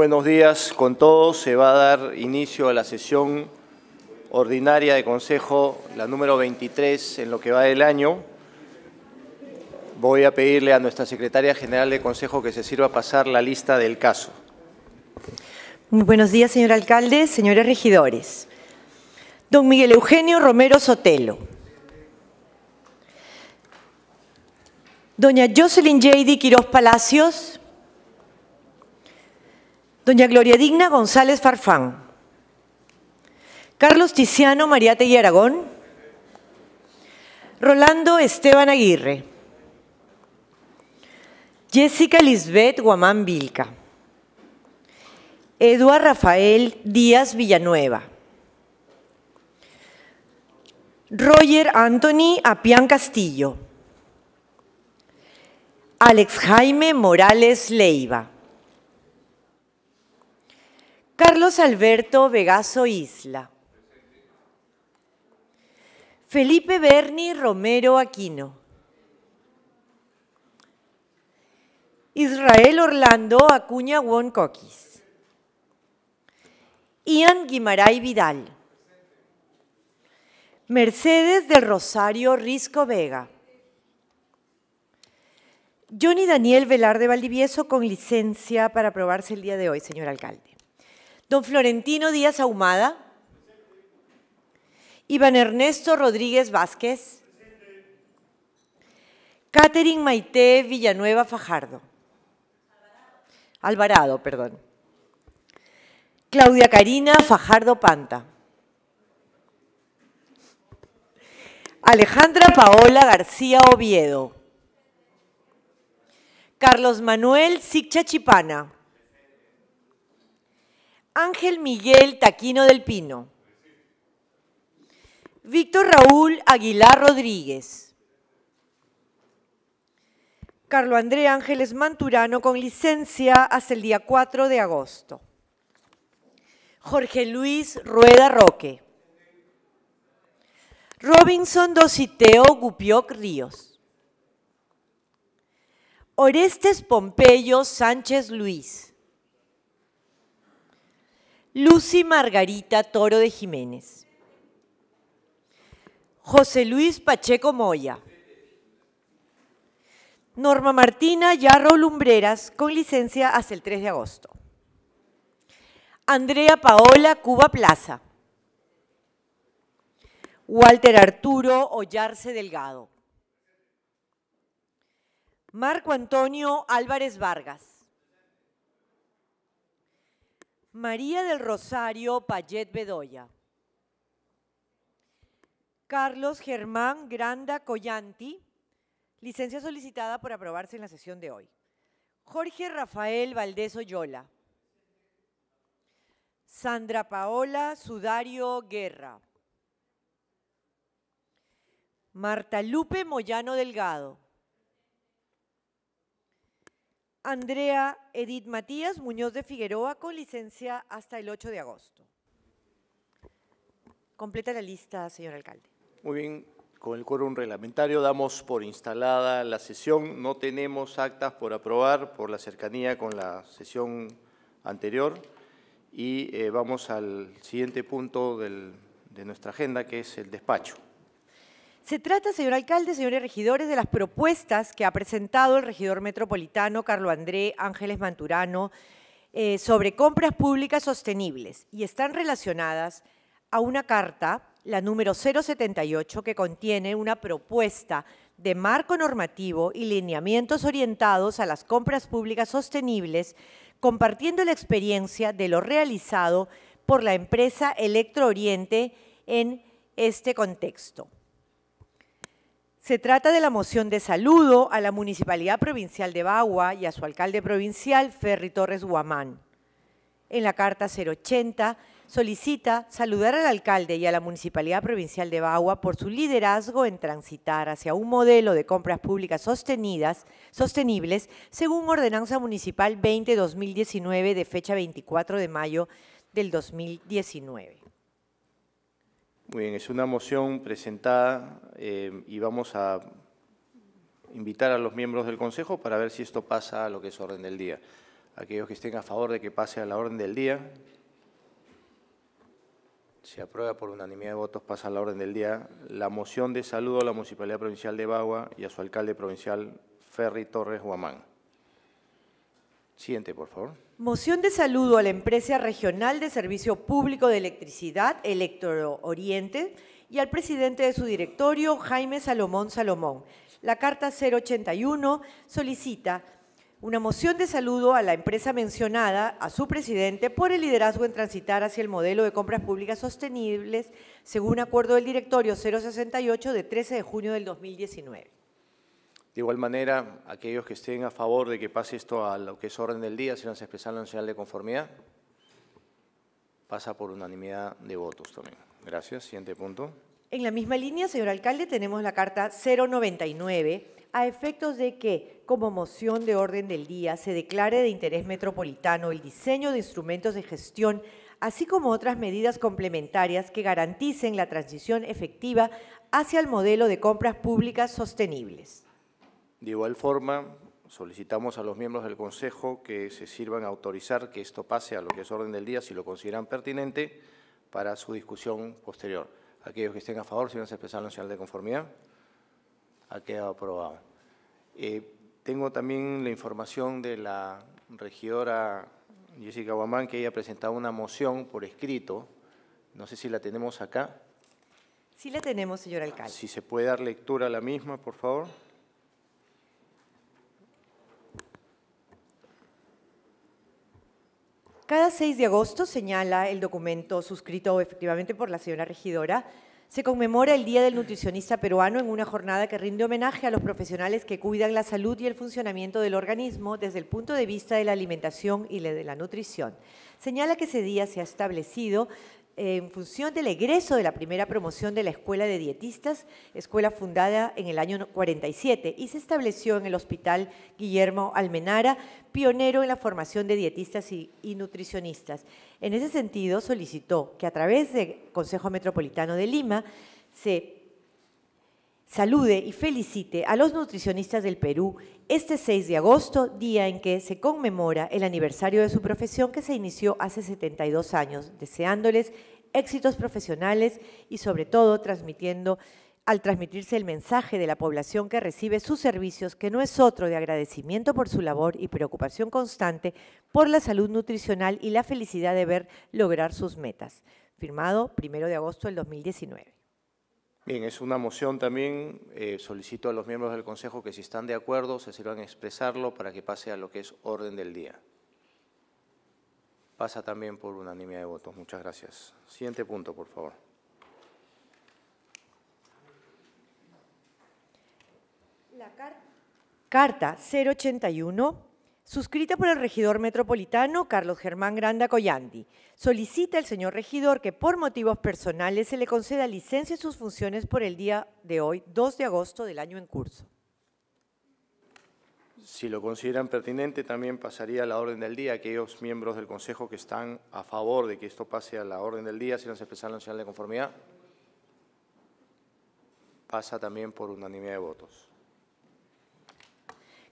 buenos días con todos. Se va a dar inicio a la sesión ordinaria de Consejo, la número 23 en lo que va del año. Voy a pedirle a nuestra Secretaria General de Consejo que se sirva a pasar la lista del caso. Muy buenos días, señor alcalde, señores regidores. Don Miguel Eugenio Romero Sotelo. Doña Jocelyn J.D. Quirós Palacios. Doña Gloria Digna González Farfán. Carlos Tiziano María y Aragón. Rolando Esteban Aguirre. Jessica Lisbeth Guamán Vilca. Eduard Rafael Díaz Villanueva. Roger Anthony Apián Castillo. Alex Jaime Morales Leiva. Carlos Alberto Vegaso Isla. Felipe Berni Romero Aquino. Israel Orlando Acuña Woncoquis. Ian Guimaray Vidal. Mercedes del Rosario Risco Vega. Johnny Daniel Velarde Valdivieso con licencia para aprobarse el día de hoy, señor alcalde don Florentino Díaz Ahumada, Iván Ernesto Rodríguez Vázquez, Catherine Maite Villanueva Fajardo, Alvarado, perdón, Claudia Karina Fajardo Panta, Alejandra Paola García Oviedo, Carlos Manuel Chipana. Ángel Miguel Taquino del Pino. Víctor Raúl Aguilar Rodríguez. Carlo André Ángeles Manturano con licencia hasta el día 4 de agosto. Jorge Luis Rueda Roque. Robinson Dositeo Gupioc Ríos. Orestes Pompeyo Sánchez Luis. Lucy Margarita Toro de Jiménez. José Luis Pacheco Moya. Norma Martina Yarro Lumbreras, con licencia hasta el 3 de agosto. Andrea Paola Cuba Plaza. Walter Arturo Ollarse Delgado. Marco Antonio Álvarez Vargas. María del Rosario Payet Bedoya. Carlos Germán Granda Collanti, licencia solicitada por aprobarse en la sesión de hoy. Jorge Rafael Valdés Oyola. Sandra Paola Sudario Guerra. Marta Lupe Moyano Delgado. Andrea Edith Matías Muñoz de Figueroa con licencia hasta el 8 de agosto. Completa la lista, señor alcalde. Muy bien, con el quórum reglamentario damos por instalada la sesión. No tenemos actas por aprobar por la cercanía con la sesión anterior. Y eh, vamos al siguiente punto de nuestra agenda, que es el despacho. Se trata, señor alcalde, señores regidores, de las propuestas que ha presentado el regidor metropolitano Carlos André Ángeles Manturano eh, sobre compras públicas sostenibles y están relacionadas a una carta, la número 078, que contiene una propuesta de marco normativo y lineamientos orientados a las compras públicas sostenibles, compartiendo la experiencia de lo realizado por la empresa Electro Oriente en este contexto. Se trata de la moción de saludo a la Municipalidad Provincial de Bagua y a su alcalde provincial, Ferri Torres Guamán. En la carta 080 solicita saludar al alcalde y a la Municipalidad Provincial de Bagua por su liderazgo en transitar hacia un modelo de compras públicas sostenidas, sostenibles, según Ordenanza Municipal 20-2019 de fecha 24 de mayo del 2019. Muy bien, es una moción presentada eh, y vamos a invitar a los miembros del Consejo para ver si esto pasa a lo que es orden del día. Aquellos que estén a favor de que pase a la orden del día, se aprueba por unanimidad de votos, pasa a la orden del día la moción de saludo a la Municipalidad Provincial de Bagua y a su alcalde provincial, Ferry Torres Guamán. Siguiente, por favor. Moción de saludo a la empresa regional de servicio público de electricidad, Electro Oriente, y al presidente de su directorio, Jaime Salomón Salomón. La carta 081 solicita una moción de saludo a la empresa mencionada, a su presidente, por el liderazgo en transitar hacia el modelo de compras públicas sostenibles, según acuerdo del directorio 068 de 13 de junio del 2019. De igual manera, aquellos que estén a favor de que pase esto a lo que es orden del día, si no se expresan la señal de conformidad, pasa por unanimidad de votos también. Gracias. Siguiente punto. En la misma línea, señor alcalde, tenemos la carta 099 a efectos de que, como moción de orden del día, se declare de interés metropolitano el diseño de instrumentos de gestión, así como otras medidas complementarias que garanticen la transición efectiva hacia el modelo de compras públicas sostenibles. De igual forma, solicitamos a los miembros del Consejo que se sirvan a autorizar que esto pase a lo que es orden del día, si lo consideran pertinente, para su discusión posterior. Aquellos que estén a favor, si van a expresar la señal de conformidad, ha quedado aprobado. Eh, tengo también la información de la regidora Jessica Guamán, que ella ha presentado una moción por escrito. No sé si la tenemos acá. Sí la tenemos, señor alcalde. Si se puede dar lectura a la misma, por favor. Cada 6 de agosto, señala el documento suscrito efectivamente por la señora regidora, se conmemora el Día del Nutricionista Peruano en una jornada que rinde homenaje a los profesionales que cuidan la salud y el funcionamiento del organismo desde el punto de vista de la alimentación y de la nutrición. Señala que ese día se ha establecido en función del egreso de la primera promoción de la Escuela de Dietistas, escuela fundada en el año 47 y se estableció en el Hospital Guillermo Almenara, pionero en la formación de dietistas y, nutricionistas. En ese sentido, solicitó que a través del Consejo Metropolitano de Lima se salude y felicite a los nutricionistas del Perú este 6 de agosto, día en que se conmemora el aniversario de su profesión que se inició hace 72 años, deseándoles éxitos profesionales y sobre todo transmitiendo al transmitirse el mensaje de la población que recibe sus servicios, que no es otro de agradecimiento por su labor y preocupación constante por la salud nutricional y la felicidad de ver lograr sus metas. Firmado 1 de agosto del 2019 es una moción también. Eh, solicito a los miembros del Consejo que si están de acuerdo se sirvan a expresarlo para que pase a lo que es orden del día. Pasa también por unanimidad de votos. Muchas gracias. Siguiente punto, por favor. La Carta 081 Suscrita por el regidor metropolitano Carlos Germán Granda Collandi, solicita el señor regidor que por motivos personales se le conceda licencia en sus funciones por el día de hoy, 2 de agosto del año en curso. Si lo consideran pertinente, también pasaría a la orden del día. Aquellos miembros del Consejo que están a favor de que esto pase a la orden del día, si no se expresa la señal de conformidad, pasa también por unanimidad de votos.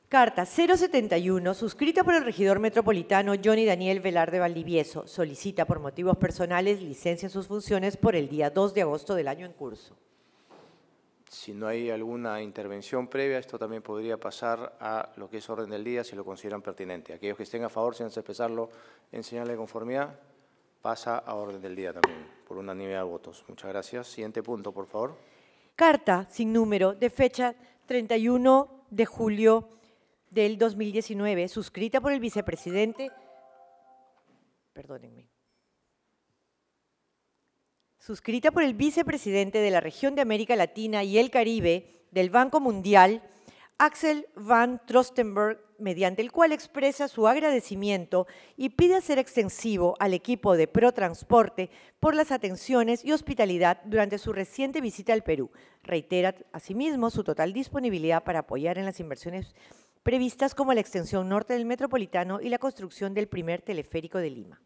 Carta 071, suscrita por el regidor metropolitano Johnny Daniel Velarde Valdivieso, solicita por motivos personales licencia en sus funciones por el día 2 de agosto del año en curso. Si no hay alguna intervención previa, esto también podría pasar a lo que es orden del día, si lo consideran pertinente. Aquellos que estén a favor, sin expresarlo en señal de conformidad, pasa a orden del día también, por unanimidad de votos. Muchas gracias. Siguiente punto, por favor. Carta sin número, de fecha 31 de julio del 2019, suscrita por el vicepresidente, perdónenme, suscrita por el vicepresidente de la región de América Latina y el Caribe del Banco Mundial, Axel van Trostenberg, mediante el cual expresa su agradecimiento y pide ser extensivo al equipo de ProTransporte por las atenciones y hospitalidad durante su reciente visita al Perú. Reitera asimismo su total disponibilidad para apoyar en las inversiones previstas como la extensión norte del Metropolitano y la construcción del primer teleférico de Lima.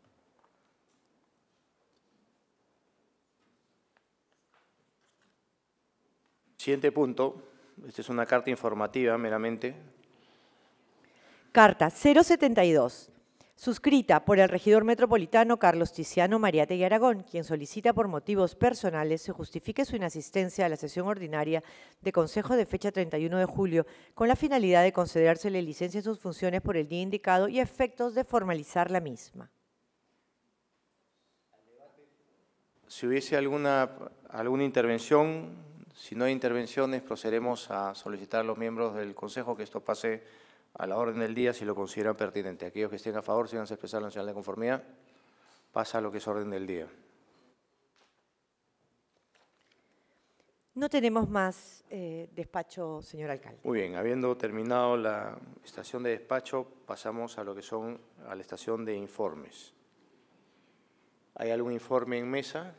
Siguiente punto, esta es una carta informativa meramente. Carta 072 suscrita por el regidor metropolitano Carlos Tiziano Mariate y Aragón, quien solicita por motivos personales se justifique su inasistencia a la sesión ordinaria de Consejo de fecha 31 de julio con la finalidad de concedérsele licencia en sus funciones por el día indicado y efectos de formalizar la misma. Si hubiese alguna, alguna intervención, si no hay intervenciones, procederemos a solicitar a los miembros del Consejo que esto pase a la orden del día si lo consideran pertinente. Aquellos que estén a favor, van a expresar la señal de conformidad. Pasa a lo que es orden del día. No tenemos más eh, despacho, señor alcalde. Muy bien, habiendo terminado la estación de despacho, pasamos a lo que son a la estación de informes. ¿Hay algún informe en mesa?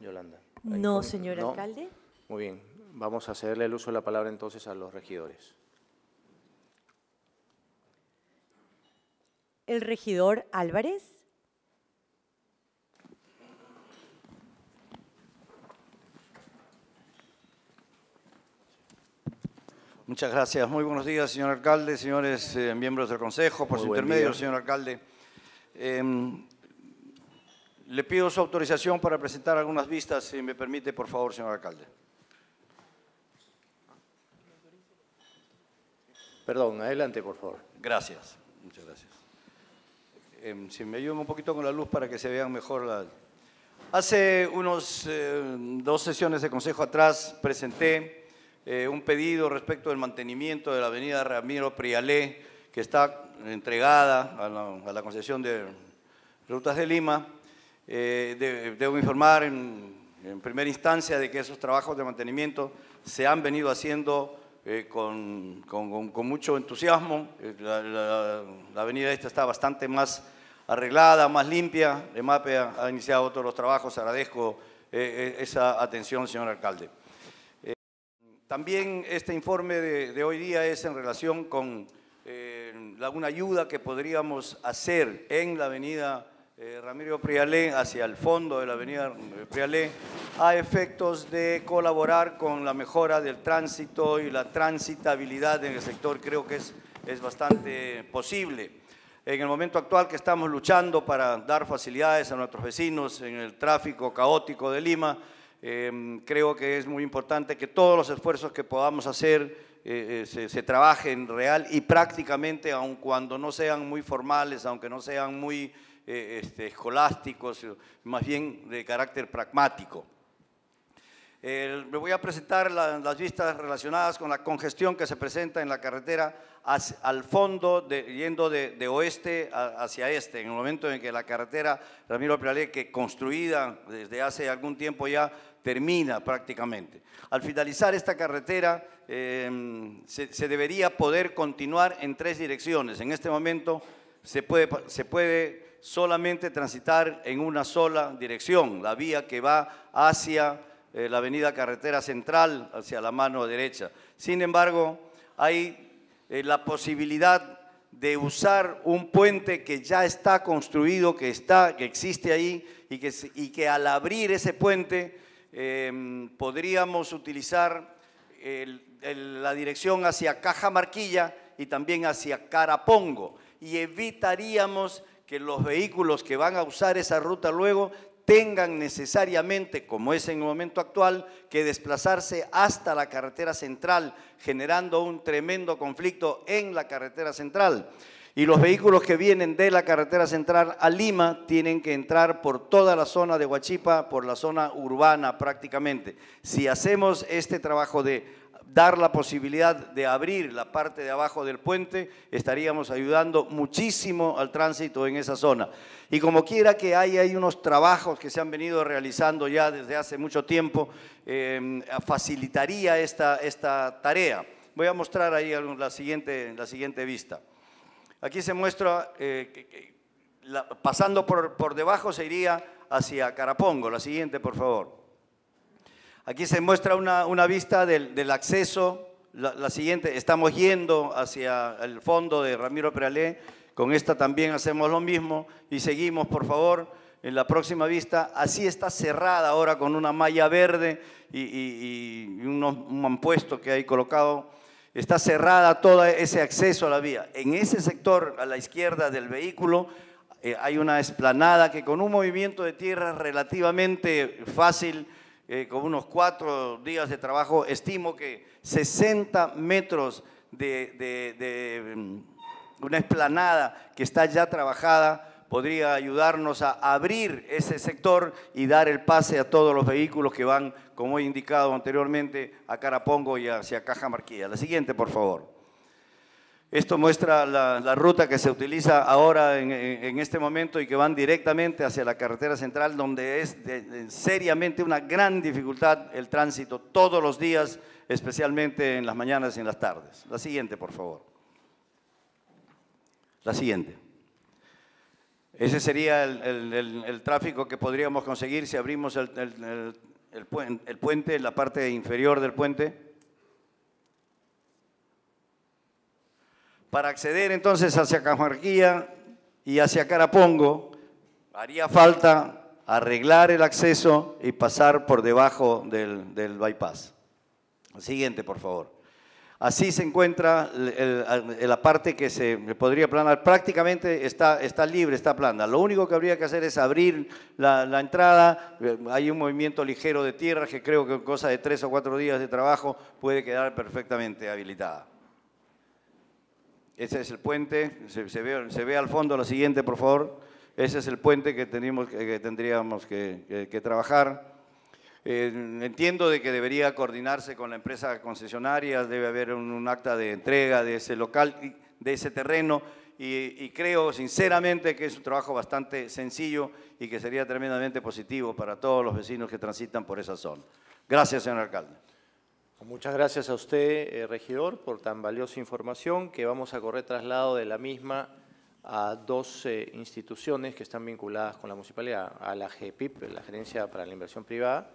Yolanda. No, señor alcalde. Muy bien, Vamos a hacerle el uso de la palabra entonces a los regidores. El regidor Álvarez. Muchas gracias. Muy buenos días, señor alcalde, señores eh, miembros del Consejo, por su intermedio, señor alcalde. Em, le pido su autorización para presentar algunas vistas, si me permite, por favor, señor alcalde. Perdón, adelante, por favor. Gracias, muchas gracias. Em, si me ayudan un poquito con la luz para que se vean mejor las... Hace unos eh, dos sesiones de consejo atrás presenté eh, un pedido respecto del mantenimiento de la avenida Ramiro Prialé, que está entregada a la, concesión de Rutas de Lima. Eh, debo informar en, en primera instancia de que esos trabajos de mantenimiento se han venido haciendo eh, con, mucho entusiasmo. Eh, la, avenida esta está bastante más arreglada, más limpia. De ha, ha iniciado todos los trabajos. Agradezco eh, esa atención, señor alcalde. también este informe de, hoy día es en relación con alguna ayuda que podríamos hacer en la avenida eh, Ramiro Prialé hacia el fondo de la avenida Prialé a efectos de colaborar con la mejora del tránsito y la transitabilidad en el sector creo que es, es bastante posible. En el momento actual que estamos luchando para dar facilidades a nuestros vecinos en el tráfico caótico de Lima, em, creo que es muy importante que todos los esfuerzos que podamos hacer eh, eh, se, se, trabajen real y prácticamente, aun cuando no sean muy formales, aunque no sean muy eh, este, escolásticos, eh, más bien de carácter pragmático. Me voy a presentar las vistas relacionadas con la congestión que se presenta en la carretera al fondo, yendo de, oeste hacia este, en el momento en que la carretera Ramiro Pialé, que construida desde hace algún tiempo ya, termina prácticamente. Al finalizar esta carretera, em, se, debería poder continuar en tres direcciones. En este momento se puede, se puede solamente transitar en una sola dirección, la vía que va hacia eh, la avenida carretera central, hacia la mano derecha. Sin embargo, hay eh, la posibilidad de usar un puente que ya está construido, que, está, que existe ahí y que, y que al abrir ese puente em, podríamos utilizar la dirección hacia Cajamarquilla y también hacia Carapongo y evitaríamos que los vehículos que van a usar esa ruta luego tengan necesariamente, como es en el momento actual, que desplazarse hasta la carretera central, generando un tremendo conflicto en la carretera central. Y los vehículos que vienen de la carretera central a Lima tienen que entrar por toda la zona de Huachipa, por la zona urbana prácticamente. Si hacemos este trabajo de dar la posibilidad de abrir la parte de abajo del puente, estaríamos ayudando muchísimo al tránsito en esa zona. Y como quiera que haya, hay unos trabajos que se han venido realizando ya desde hace mucho tiempo, eh, facilitaría esta, tarea. Voy a mostrar ahí la siguiente, la siguiente vista. Aquí se muestra, eh, que, pasando por debajo se iría hacia Carapongo. La siguiente, por favor. Aquí se muestra una, vista del, acceso. La, siguiente, estamos yendo hacia el fondo de Ramiro Peralé. Con esta también hacemos lo mismo y seguimos, por favor. En la próxima vista, así está cerrada ahora con una malla verde y, unos, un ampuesto que hay colocado. Está cerrada todo ese acceso a la vía. En ese sector, a la izquierda del vehículo, eh, hay una esplanada que con un movimiento de tierra relativamente fácil, eh, con unos cuatro días de trabajo, estimo que 60 metros de, mm, una esplanada que está ya trabajada podría ayudarnos a abrir ese sector y dar el pase a todos los vehículos que van, como he indicado anteriormente, a Carapongo y hacia Marquilla. La siguiente, por favor. Esto muestra la, ruta que se utiliza ahora en, este momento y que van directamente hacia la carretera central, donde es seriamente una gran dificultad el tránsito todos los días, especialmente en las mañanas y en las tardes. La siguiente, por favor. La siguiente. Ese sería el, tráfico que podríamos conseguir si abrimos el, el puente, la parte inferior del puente Para acceder entonces hacia Cajamarquía y hacia Carapongo, haría falta arreglar el acceso y pasar por debajo del, bypass. Siguiente, por favor. Así se encuentra la parte que se podría planar. Prácticamente está, está libre, está plana. Lo único que habría que hacer es abrir la, la, entrada. Eh, hay un movimiento ligero de tierra que creo que en cosa de tres o cuatro días de trabajo puede quedar perfectamente habilitada. Ese es el puente, se, ve, al fondo la siguiente, por favor. Ese es el puente que, tenemos, que tendríamos que, trabajar. Eh, entiendo de que debería coordinarse con la empresa concesionaria, debe haber un, acta de entrega de ese local, de ese terreno, y, creo sinceramente que es un trabajo bastante sencillo y que sería tremendamente positivo para todos los vecinos que transitan por esa zona. Gracias, señor alcalde. Muchas gracias a usted, eh, regidor, por tan valiosa información que vamos a correr traslado de la misma a dos eh, instituciones que están vinculadas con la municipalidad, a la GEPIP, la Gerencia para la Inversión Privada,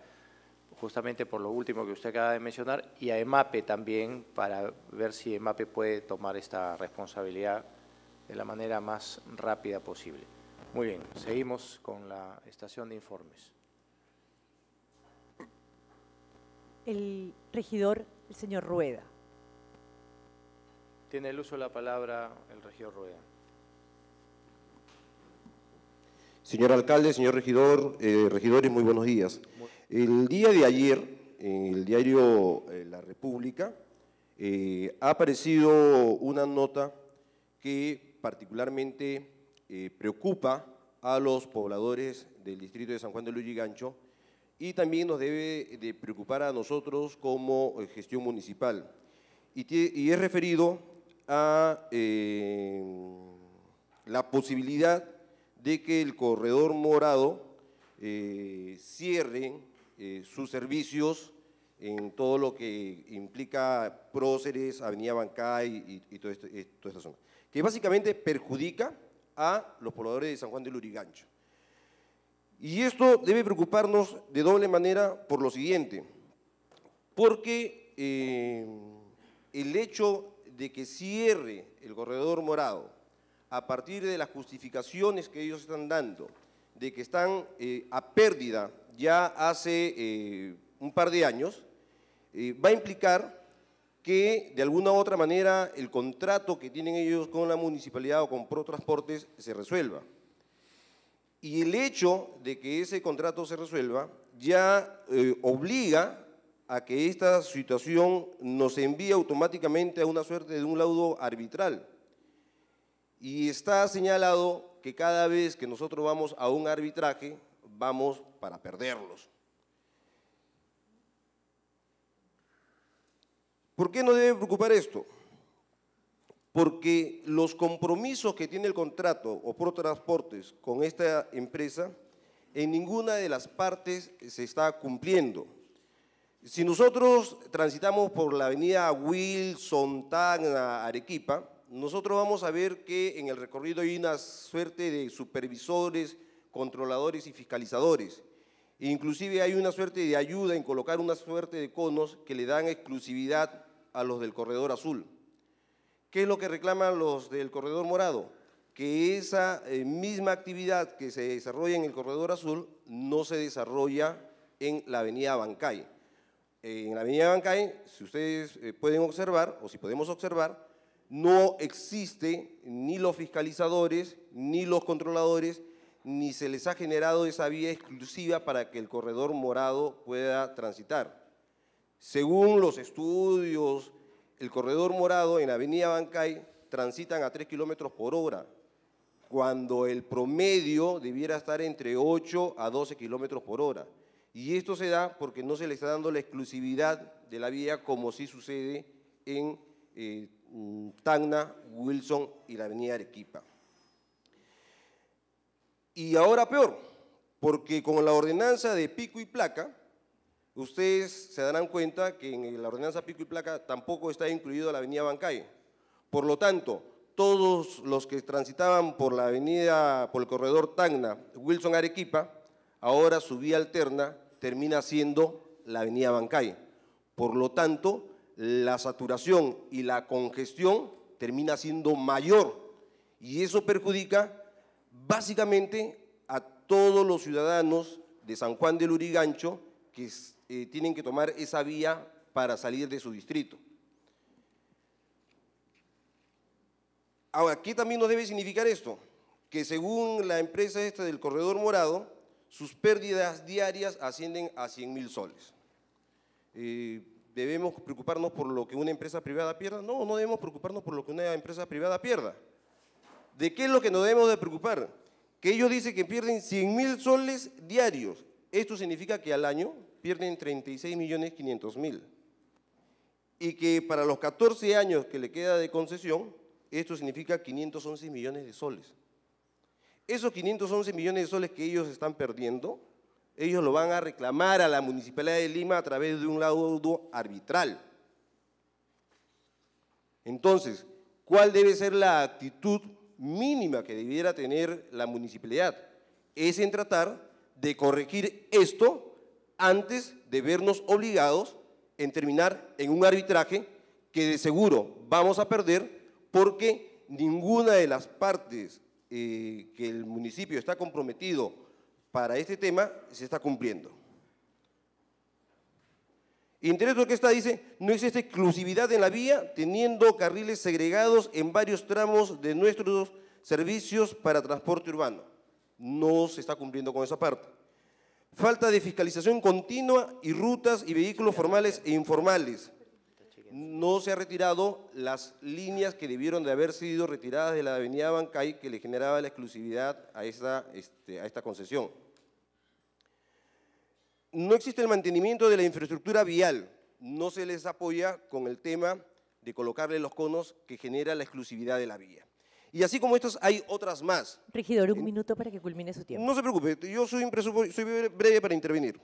justamente por lo último que usted acaba de mencionar, y a EMAPE también, para ver si EMAPE puede tomar esta responsabilidad de la manera más rápida posible. Muy bien, seguimos con la estación de informes. el regidor, el señor Rueda. Tiene el uso de la palabra el regidor Rueda. Señor alcalde, señor regidor, eh, regidores, muy buenos días. El día de ayer, en el diario eh, La República, eh, ha aparecido una nota que particularmente preocupa a los pobladores del distrito de San Juan de Luis Gancho y también nos debe de preocupar a nosotros como eh, gestión municipal. Y, es referido a eh, la posibilidad de que el corredor morado eh, cierre sus servicios en todo lo que implica Próceres, Avenida Bancay y, este, toda esta zona, que básicamente perjudica a los pobladores de San Juan de Lurigancho. Y esto debe preocuparnos de doble manera por lo siguiente, porque eh, el hecho de que cierre el corredor morado a partir de las justificaciones que ellos están dando, de que están eh, a pérdida ya hace eh, un par de años, va a implicar que de alguna u otra manera el contrato que tienen ellos con la municipalidad o con ProTransportes se resuelva. Y el hecho de que ese contrato se resuelva ya eh, obliga a que esta situación nos envíe automáticamente a una suerte de un laudo arbitral. Y está señalado que cada vez que nosotros vamos a un arbitraje, vamos para perderlos. ¿Por qué no debe preocupar esto? porque los compromisos que tiene el contrato o por Transportes con esta empresa, en ninguna de las partes se está cumpliendo. Si nosotros transitamos por la avenida Wilson, Tana, Arequipa, nosotros vamos a ver que en el recorrido hay una suerte de supervisores, controladores y fiscalizadores. Inclusive hay una suerte de ayuda en colocar una suerte de conos que le dan exclusividad a los del corredor azul. ¿Qué es lo que reclaman los del corredor morado? Que esa eh, misma actividad que se desarrolla en el corredor azul no se desarrolla en la avenida Bancay. En la avenida Bancay, si ustedes eh, pueden observar, o si podemos observar, no existe ni los fiscalizadores, ni los controladores, ni se les ha generado esa vía exclusiva para que el corredor morado pueda transitar. Según los estudios el corredor morado en Avenida Bancay transitan a 3 kilómetros por hora, cuando el promedio debiera estar entre 8 a 12 kilómetros por hora. Y esto se da porque no se le está dando la exclusividad de la vía como sí sucede en eh, mm, Tacna, Wilson y la avenida Arequipa. Y ahora peor, porque con la ordenanza de pico y placa, Ustedes se darán cuenta que en la ordenanza Pico y Placa tampoco está incluido la avenida Bancay. Por lo tanto, todos los que transitaban por la avenida, por el corredor Tacna, Wilson Arequipa, ahora su vía alterna termina siendo la avenida Bancay. Por lo tanto, la saturación y la congestión termina siendo mayor y eso perjudica básicamente a todos los ciudadanos de San Juan del Lurigancho que tienen que tomar esa vía para salir de su distrito. Ahora, ¿qué también nos debe significar esto? Que según la empresa esta del Corredor Morado, sus pérdidas diarias ascienden a 100.000 mil soles. Eh, ¿Debemos preocuparnos por lo que una empresa privada pierda? No, no debemos preocuparnos por lo que una empresa privada pierda. ¿De qué es lo que nos debemos de preocupar? Que ellos dicen que pierden 100.000 mil soles diarios. Esto significa que al año pierden 36 millones mil. Y que para los 14 años que le queda de concesión, esto significa 511 millones de soles. Esos 511 millones de soles que ellos están perdiendo, ellos lo van a reclamar a la Municipalidad de Lima a través de un laudo arbitral. Entonces, ¿cuál debe ser la actitud mínima que debiera tener la municipalidad? Es en tratar de corregir esto antes de vernos obligados en terminar en un arbitraje que de seguro vamos a perder porque ninguna de las partes eh, que el municipio está comprometido para este tema se está cumpliendo. Interés que está dice, no existe exclusividad en la vía, teniendo carriles segregados en varios tramos de nuestros servicios para transporte urbano. No se está cumpliendo con esa parte falta de fiscalización continua y rutas y vehículos formales e informales. No se han retirado las líneas que debieron de haber sido retiradas de la avenida Bancay que le generaba la exclusividad a esta, a esta concesión. No existe el mantenimiento de la infraestructura vial. No se les apoya con el tema de colocarle los conos que genera la exclusividad de la vía. Y así como estas, hay otras más. Regidor, un minuto para que culmine su tiempo. No se preocupe, yo soy, soy breve para intervenir.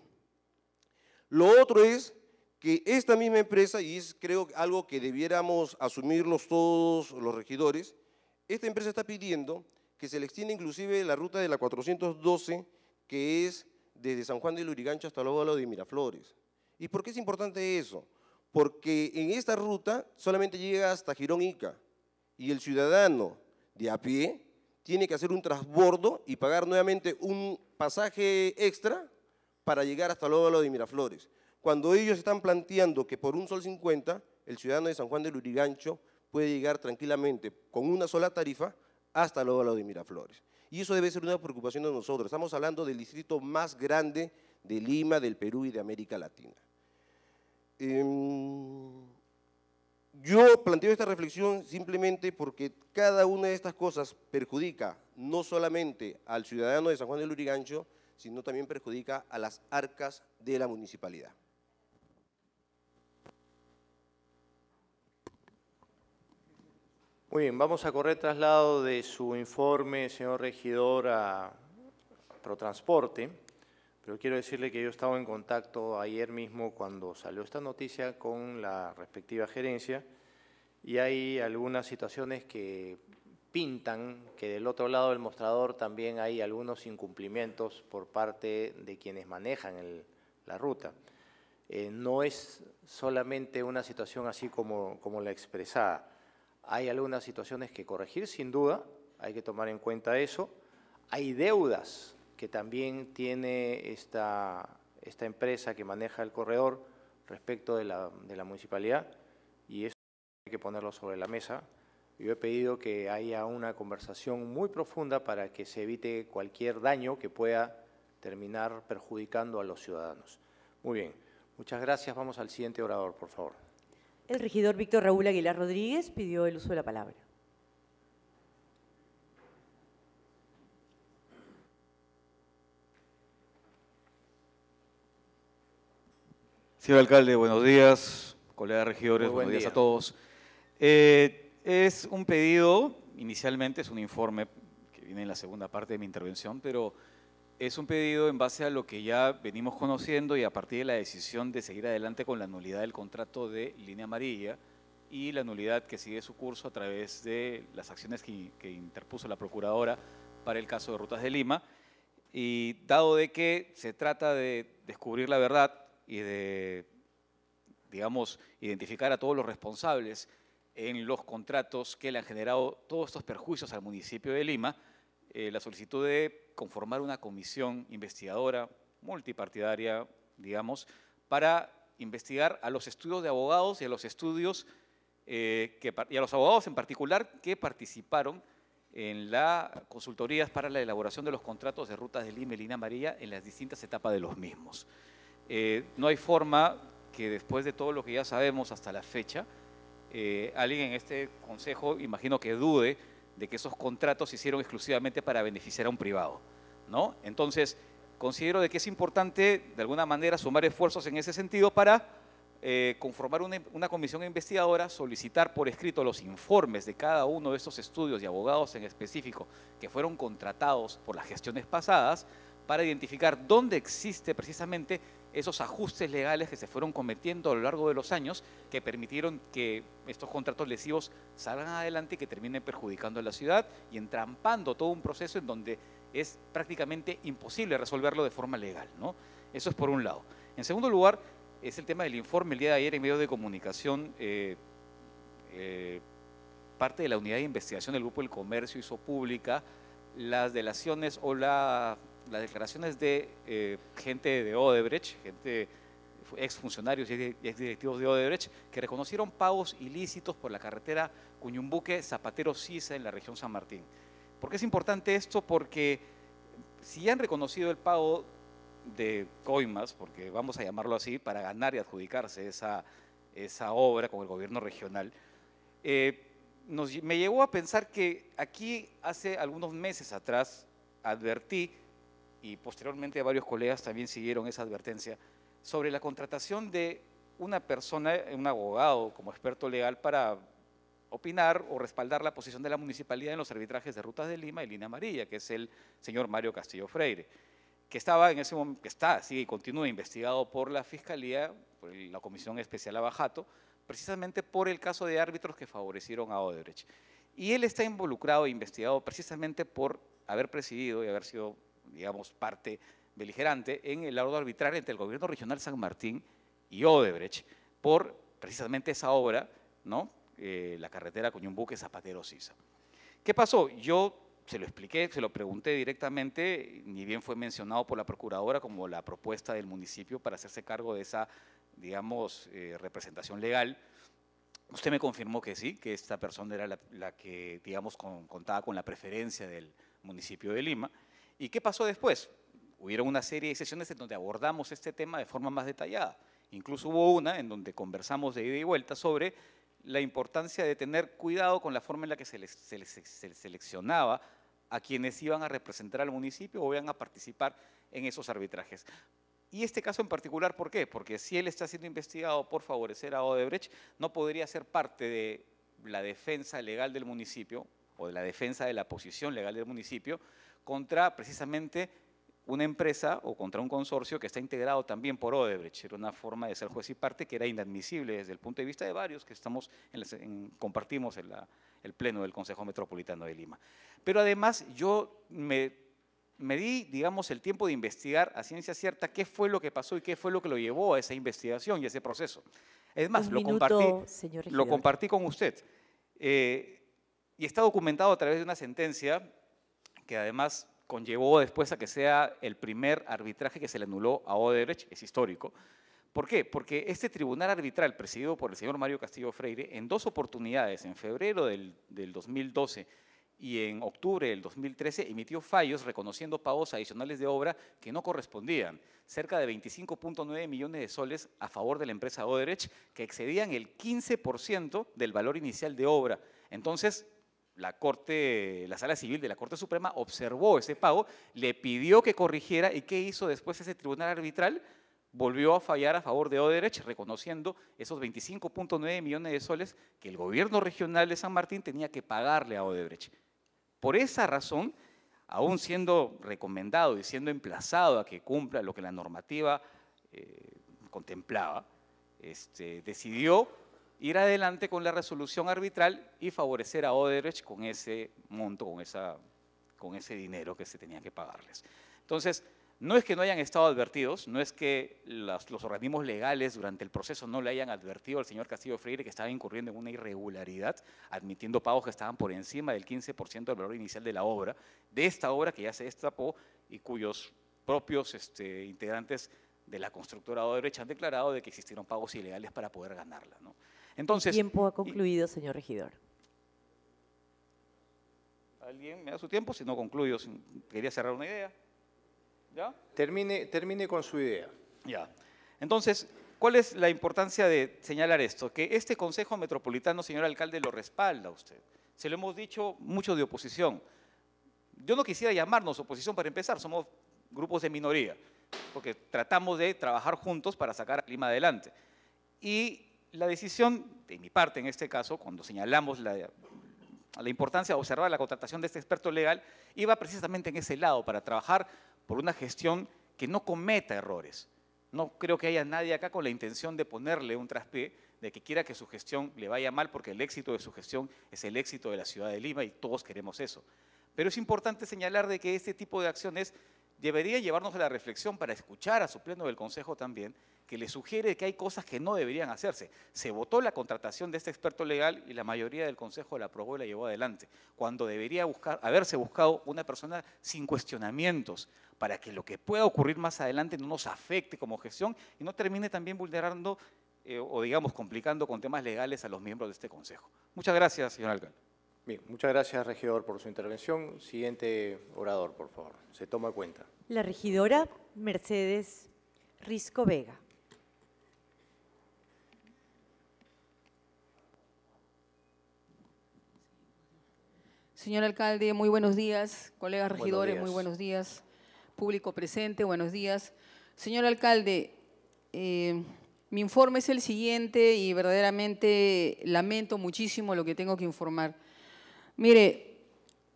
Lo otro es que esta misma empresa, y es creo algo que debiéramos asumirlos todos los regidores, esta empresa está pidiendo que se le extienda inclusive la ruta de la 412, que es desde San Juan de Lurigancho hasta el de Miraflores. ¿Y por qué es importante eso? Porque en esta ruta solamente llega hasta Girón Ica, y el ciudadano de a pie tiene que hacer un transbordo y pagar nuevamente un pasaje extra para llegar hasta el óvalo de Miraflores. Cuando ellos están planteando que por un sol 50 el ciudadano de San Juan de Lurigancho puede llegar tranquilamente con una sola tarifa hasta el óvalo de Miraflores. Y eso debe ser una preocupación de nosotros. Estamos hablando del distrito más grande de Lima, del Perú y de América Latina. Em, yo planteo esta reflexión simplemente porque cada una de estas cosas perjudica no solamente al ciudadano de San Juan de Lurigancho, sino también perjudica a las arcas de la municipalidad. Muy bien, vamos a correr traslado de su informe, señor regidor, a Protransporte. Pero quiero decirle que yo he estado en contacto ayer mismo cuando salió esta noticia con la respectiva gerencia y hay algunas situaciones que pintan que del otro lado del mostrador también hay algunos incumplimientos por parte de quienes manejan la ruta. Eh, no es solamente una situación así como, como la expresada. Hay algunas situaciones que corregir, sin duda, hay que tomar en cuenta eso. Hay deudas que también tiene esta, esta empresa que maneja el corredor respecto de la, de la municipalidad y eso hay que ponerlo sobre la mesa. Yo he pedido que haya una conversación muy profunda para que se evite cualquier daño que pueda terminar perjudicando a los ciudadanos. Muy bien, muchas gracias. Vamos al siguiente orador, por favor. El regidor Víctor Raúl Aguilar Rodríguez pidió el uso de la palabra. Señor alcalde, buenos días. Colegas regidores, buenos días a todos. Eh, es un pedido, inicialmente es un informe que viene en la segunda parte de mi intervención, pero es un pedido en base a lo que ya venimos conociendo y a partir de la decisión de seguir adelante con la nulidad del contrato de línea amarilla y la nulidad que sigue su curso a través de las acciones que, que interpuso la procuradora para el caso de Rutas de Lima. Y dado de que se trata de descubrir la verdad, y de, digamos, identificar a todos los responsables en los contratos que le han generado todos estos perjuicios al municipio de Lima, eh, la solicitud de conformar una comisión investigadora multipartidaria, digamos, para investigar a los estudios de abogados y a los estudios eh, que, y a los abogados en particular que participaron en las consultorías para la elaboración de los contratos de rutas de Lima y Lina Amarilla en las distintas etapas de los mismos. Eh, no hay forma que después de todo lo que ya sabemos hasta la fecha, eh, alguien en este consejo imagino que dude de que esos contratos se hicieron exclusivamente para beneficiar a un privado, ¿no? Entonces, considero de que es importante, de alguna manera, sumar esfuerzos en ese sentido para eh, conformar una, una, comisión investigadora, solicitar por escrito los informes de cada uno de estos estudios y abogados en específico que fueron contratados por las gestiones pasadas para identificar dónde existe precisamente esos ajustes legales que se fueron cometiendo a lo largo de los años que permitieron que estos contratos lesivos salgan adelante y que terminen perjudicando a la ciudad y entrampando todo un proceso en donde es prácticamente imposible resolverlo de forma legal. ¿no? Eso es por un lado. En segundo lugar, es el tema del informe el día de ayer en medio de comunicación. Eh, eh, parte de la unidad de investigación del Grupo del Comercio hizo pública las delaciones o la las declaraciones de eh, gente de Odebrecht, gente funcionarios y ex directivos de Odebrecht, que reconocieron pagos ilícitos por la carretera Cuñumbuque Zapatero Sisa en la región San Martín. ¿Por qué es importante esto? Porque si han reconocido el pago de coimas, porque vamos a llamarlo así, para ganar y adjudicarse esa, obra con el gobierno regional, eh, me llevó a pensar que aquí hace algunos meses atrás advertí y posteriormente varios colegas también siguieron esa advertencia, sobre la contratación de una persona, un abogado como experto legal para opinar o respaldar la posición de la municipalidad en los arbitrajes de Rutas de Lima y Lina Amarilla, que es el señor Mario Castillo Freire, que estaba en ese momento, que está, sigue y continúa investigado por la Fiscalía, por la Comisión Especial Abajato, precisamente por el caso de árbitros que favorecieron a Odebrecht. Y él está involucrado e investigado precisamente por haber presidido y haber sido digamos, parte beligerante en el laudo arbitrario entre el gobierno regional San Martín y Odebrecht por precisamente esa obra, ¿no? Eh, la carretera Buque Zapatero Sisa. ¿Qué pasó? Yo se lo expliqué, se lo pregunté directamente, ni bien fue mencionado por la procuradora como la propuesta del municipio para hacerse cargo de esa, digamos, eh, representación legal. Usted me confirmó que sí, que esta persona era la, que, digamos, contaba con la preferencia del municipio de Lima. ¿Y qué pasó después? Hubieron una serie de sesiones en donde abordamos este tema de forma más detallada. Incluso hubo una en donde conversamos de ida y vuelta sobre la importancia de tener cuidado con la forma en la que se, seleccionaba a quienes iban a representar al municipio o iban a participar en esos arbitrajes. Y este caso en particular, ¿por qué? Porque si él está siendo investigado por favorecer a Odebrecht, no podría ser parte de la defensa legal del municipio o de la defensa de la posición legal del municipio, contra precisamente una empresa o contra un consorcio que está integrado también por Odebrecht. Era una forma de ser juez y parte que era inadmisible desde el punto de vista de varios que estamos compartimos en el Pleno del Consejo Metropolitano de Lima. Pero además yo me, di, digamos, el tiempo de investigar a ciencia cierta qué fue lo que pasó y qué fue lo que lo llevó a esa investigación y a ese proceso. Es más, lo, compartí, lo compartí con usted. Eh, y está documentado a través de una sentencia que además conllevó después a que sea el primer arbitraje que se le anuló a Odebrecht, es histórico. ¿Por qué? Porque este tribunal arbitral, presidido por el señor Mario Castillo Freire, en dos oportunidades, en febrero del, 2012 y en octubre del 2013 emitió fallos reconociendo pagos adicionales de obra que no correspondían, cerca de 25.9 millones de soles a favor de la empresa Odebrecht, que excedían el 15% del valor inicial de obra. Entonces, la Corte, la Sala Civil de la Corte Suprema observó ese pago, le pidió que corrigiera y ¿qué hizo después ese tribunal arbitral? Volvió a fallar a favor de Odebrecht, reconociendo esos 25.9 millones de soles que el gobierno regional de San Martín tenía que pagarle a Odebrecht. Por esa razón, aún siendo recomendado y siendo emplazado a que cumpla lo que la normativa eh, contemplaba, este, decidió ir adelante con la resolución arbitral y favorecer a Oderich con ese monto, con, esa, con ese dinero que se tenía que pagarles. Entonces, no es que no hayan estado advertidos, no es que los, organismos legales durante el proceso no le hayan advertido al señor Castillo Freire que estaba incurriendo en una irregularidad, admitiendo pagos que estaban por encima del 15% del valor inicial de la obra, de esta obra que ya se destapó y cuyos propios este, integrantes de la constructora Oderich han declarado de que existieron pagos ilegales para poder ganarla. ¿no? Entonces, tiempo ha concluido, señor regidor. ¿Alguien me da su tiempo? Si no concluyo, quería cerrar una idea. ¿Ya? Termine, termine con su idea. Ya. Entonces, ¿cuál es la importancia de señalar esto? Que este Consejo Metropolitano, señor alcalde, lo respalda usted. Se lo hemos dicho mucho de oposición. Yo no quisiera llamarnos oposición para empezar, somos grupos de minoría, porque tratamos de trabajar juntos para sacar a Lima adelante. Y la decisión de mi parte en este caso, cuando señalamos la, la importancia de observar la contratación de este experto legal, iba precisamente en ese lado, para trabajar por una gestión que no cometa errores. No creo que haya nadie acá con la intención de ponerle un traspié, de que quiera que su gestión le vaya mal, porque el éxito de su gestión es el éxito de la ciudad de Lima y todos queremos eso. Pero es importante señalar de que este tipo de acciones debería llevarnos a la reflexión para escuchar a su pleno del Consejo también que le sugiere que hay cosas que no deberían hacerse. Se votó la contratación de este experto legal y la mayoría del Consejo la aprobó y la llevó adelante, cuando debería buscar, haberse buscado una persona sin cuestionamientos para que lo que pueda ocurrir más adelante no nos afecte como gestión y no termine también vulnerando eh, o, digamos, complicando con temas legales a los miembros de este Consejo. Muchas gracias, señor alcalde. Bien, muchas gracias, regidor, por su intervención. Siguiente orador, por favor. Se toma cuenta. La regidora Mercedes Risco Vega. Señor alcalde, muy buenos días. Colegas regidores, muy buenos días. Público presente, buenos días. Señor alcalde, eh, mi informe es el siguiente y verdaderamente lamento muchísimo lo que tengo que informar. Mire,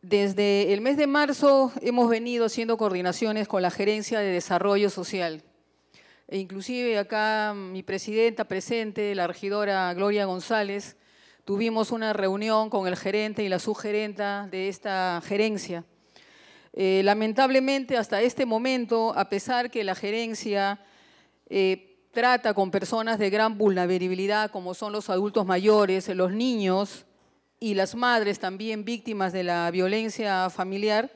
desde el mes de marzo hemos venido haciendo coordinaciones con la Gerencia de Desarrollo Social. E inclusive acá mi presidenta presente, la regidora Gloria González, Tuvimos una reunión con el gerente y la subgerenta de esta gerencia. Eh, lamentablemente, hasta este momento, a pesar que la gerencia eh, trata con personas de gran vulnerabilidad, como son los adultos mayores, los niños y las madres también víctimas de la violencia familiar,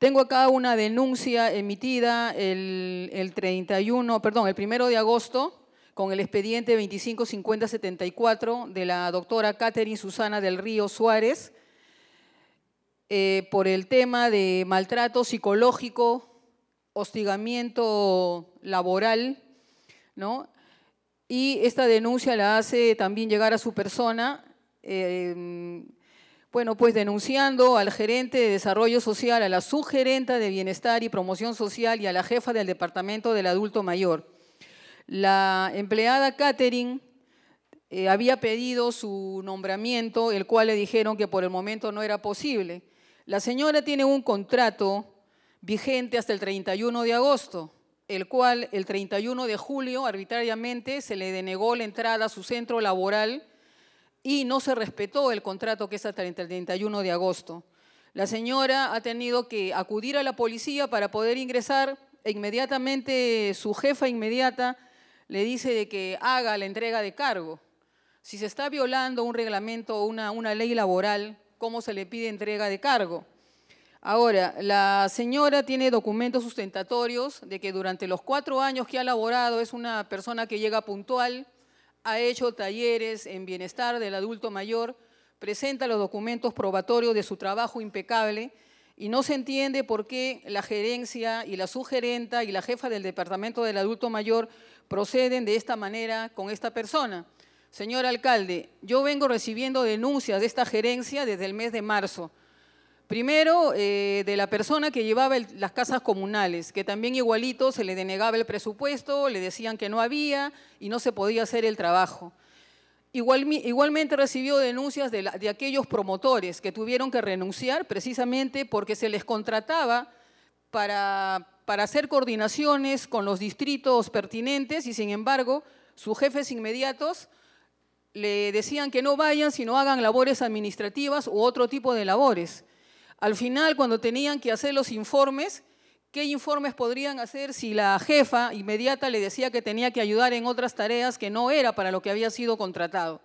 tengo acá una denuncia emitida el, el 31, perdón, el 1 de agosto con el expediente 255074 de la doctora Catherine Susana del Río Suárez eh, por el tema de maltrato psicológico, hostigamiento laboral, ¿no? Y esta denuncia la hace también llegar a su persona, em, bueno, pues denunciando al gerente de desarrollo social, a la subgerenta de bienestar y promoción social y a la jefa del departamento del adulto mayor. La empleada Catering eh, había pedido su nombramiento, el cual le dijeron que por el momento no era posible. La señora tiene un contrato vigente hasta el 31 de agosto, el cual el 31 de julio arbitrariamente se le denegó la entrada a su centro laboral y no se respetó el contrato que es hasta el 31 de agosto. La señora ha tenido que acudir a la policía para poder ingresar e inmediatamente su jefa inmediata le dice de que haga la entrega de cargo. Si se está violando un reglamento o una, una ley laboral, ¿cómo se le pide entrega de cargo? Ahora, la señora tiene documentos sustentatorios de que durante los cuatro años que ha laborado es una persona que llega puntual, ha hecho talleres en bienestar del adulto mayor, presenta los documentos probatorios de su trabajo impecable y no se entiende por qué la gerencia y la sugerenta y la jefa del departamento del adulto mayor proceden de esta manera con esta persona. Señor alcalde, yo vengo recibiendo denuncias de esta gerencia desde el mes de marzo. Primero, eh, de la persona que llevaba las casas comunales, que también igualito se le denegaba el presupuesto, le decían que no había y no se podía hacer el trabajo. igualmente recibió denuncias de aquellos promotores que tuvieron que renunciar precisamente porque se les contrataba para para hacer coordinaciones con los distritos pertinentes y sin embargo sus jefes inmediatos le decían que no vayan sino hagan labores administrativas u otro tipo de labores. Al final, cuando tenían que hacer los informes, ¿qué informes podrían hacer si la jefa inmediata le decía que tenía que ayudar en otras tareas que no era para lo que había sido contratado?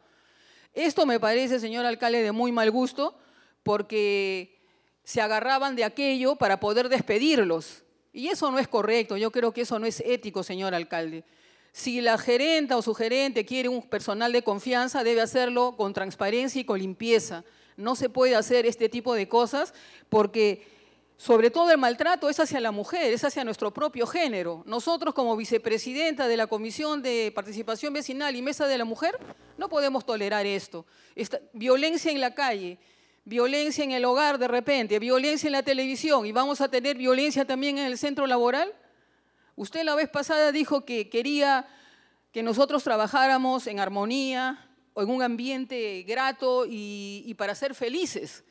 Esto me parece, señor alcalde, de muy mal gusto, porque se agarraban de aquello para poder despedirlos. Y eso no es correcto, yo creo que eso no es ético, señor alcalde. Si la gerenta o su gerente quiere un personal de confianza, debe hacerlo con transparencia y con limpieza. No se puede hacer este tipo de cosas porque sobre todo el maltrato es hacia la mujer, es hacia nuestro propio género. Nosotros como vicepresidenta de la Comisión de Participación Vecinal y Mesa de la Mujer no podemos tolerar esto. Esta violencia en la calle, violencia en el hogar de repente, violencia en la televisión y vamos a tener violencia también en el centro laboral? Usted la vez pasada dijo que quería que nosotros trabajáramos en armonía, o en un ambiente grato y, y para ser felices.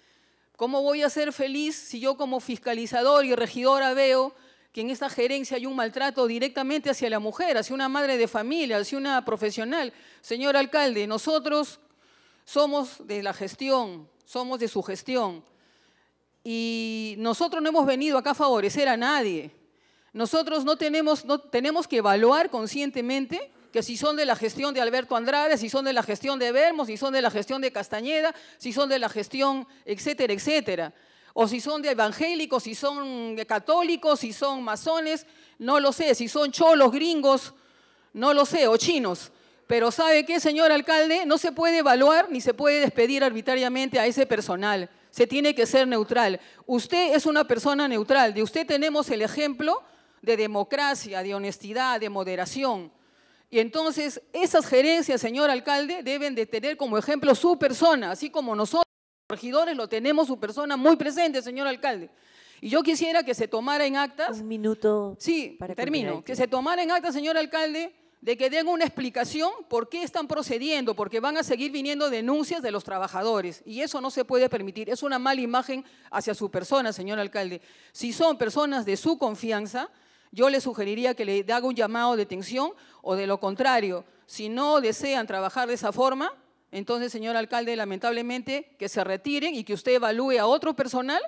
¿Cómo voy a ser feliz si yo como fiscalizador y regidora veo que en esta gerencia hay un maltrato directamente hacia la mujer, hacia una madre de familia, hacia una profesional? Señor alcalde, nosotros somos de la gestión, somos de su gestión. Y nosotros no hemos venido acá a favorecer a nadie. Nosotros no tenemos, que evaluar conscientemente que si son de la gestión de Alberto Andrade, si son de la gestión de Bermos, si son de la gestión de Castañeda, si son de la gestión, etcétera, etcétera. O si son de evangélicos, si son católicos, si son masones, no lo sé, si son cholos, gringos, no lo sé, o chinos. Pero ¿sabe qué, señor alcalde? No se puede evaluar ni se puede despedir arbitrariamente a ese personal. Se tiene que ser neutral. Usted es una persona neutral. De usted tenemos el ejemplo de democracia, de honestidad, de moderación. Y entonces esas gerencias, señor alcalde, deben de tener como ejemplo su persona, así como nosotros, los regidores, lo tenemos su persona muy presente, señor alcalde. Y yo quisiera que se tomara en actas... Un minuto. Sí, para termino. Que se tomara en actas, señor alcalde, de que den una explicación por qué están procediendo, porque van a seguir viniendo denuncias de los trabajadores y eso no se puede permitir. Es una mala imagen hacia su persona, señor alcalde. Si son personas de su confianza, yo le sugeriría que le haga un llamado de atención o de lo contrario, si no desean trabajar de esa forma, entonces, señor alcalde, lamentablemente que se retiren y que usted evalúe a otro personal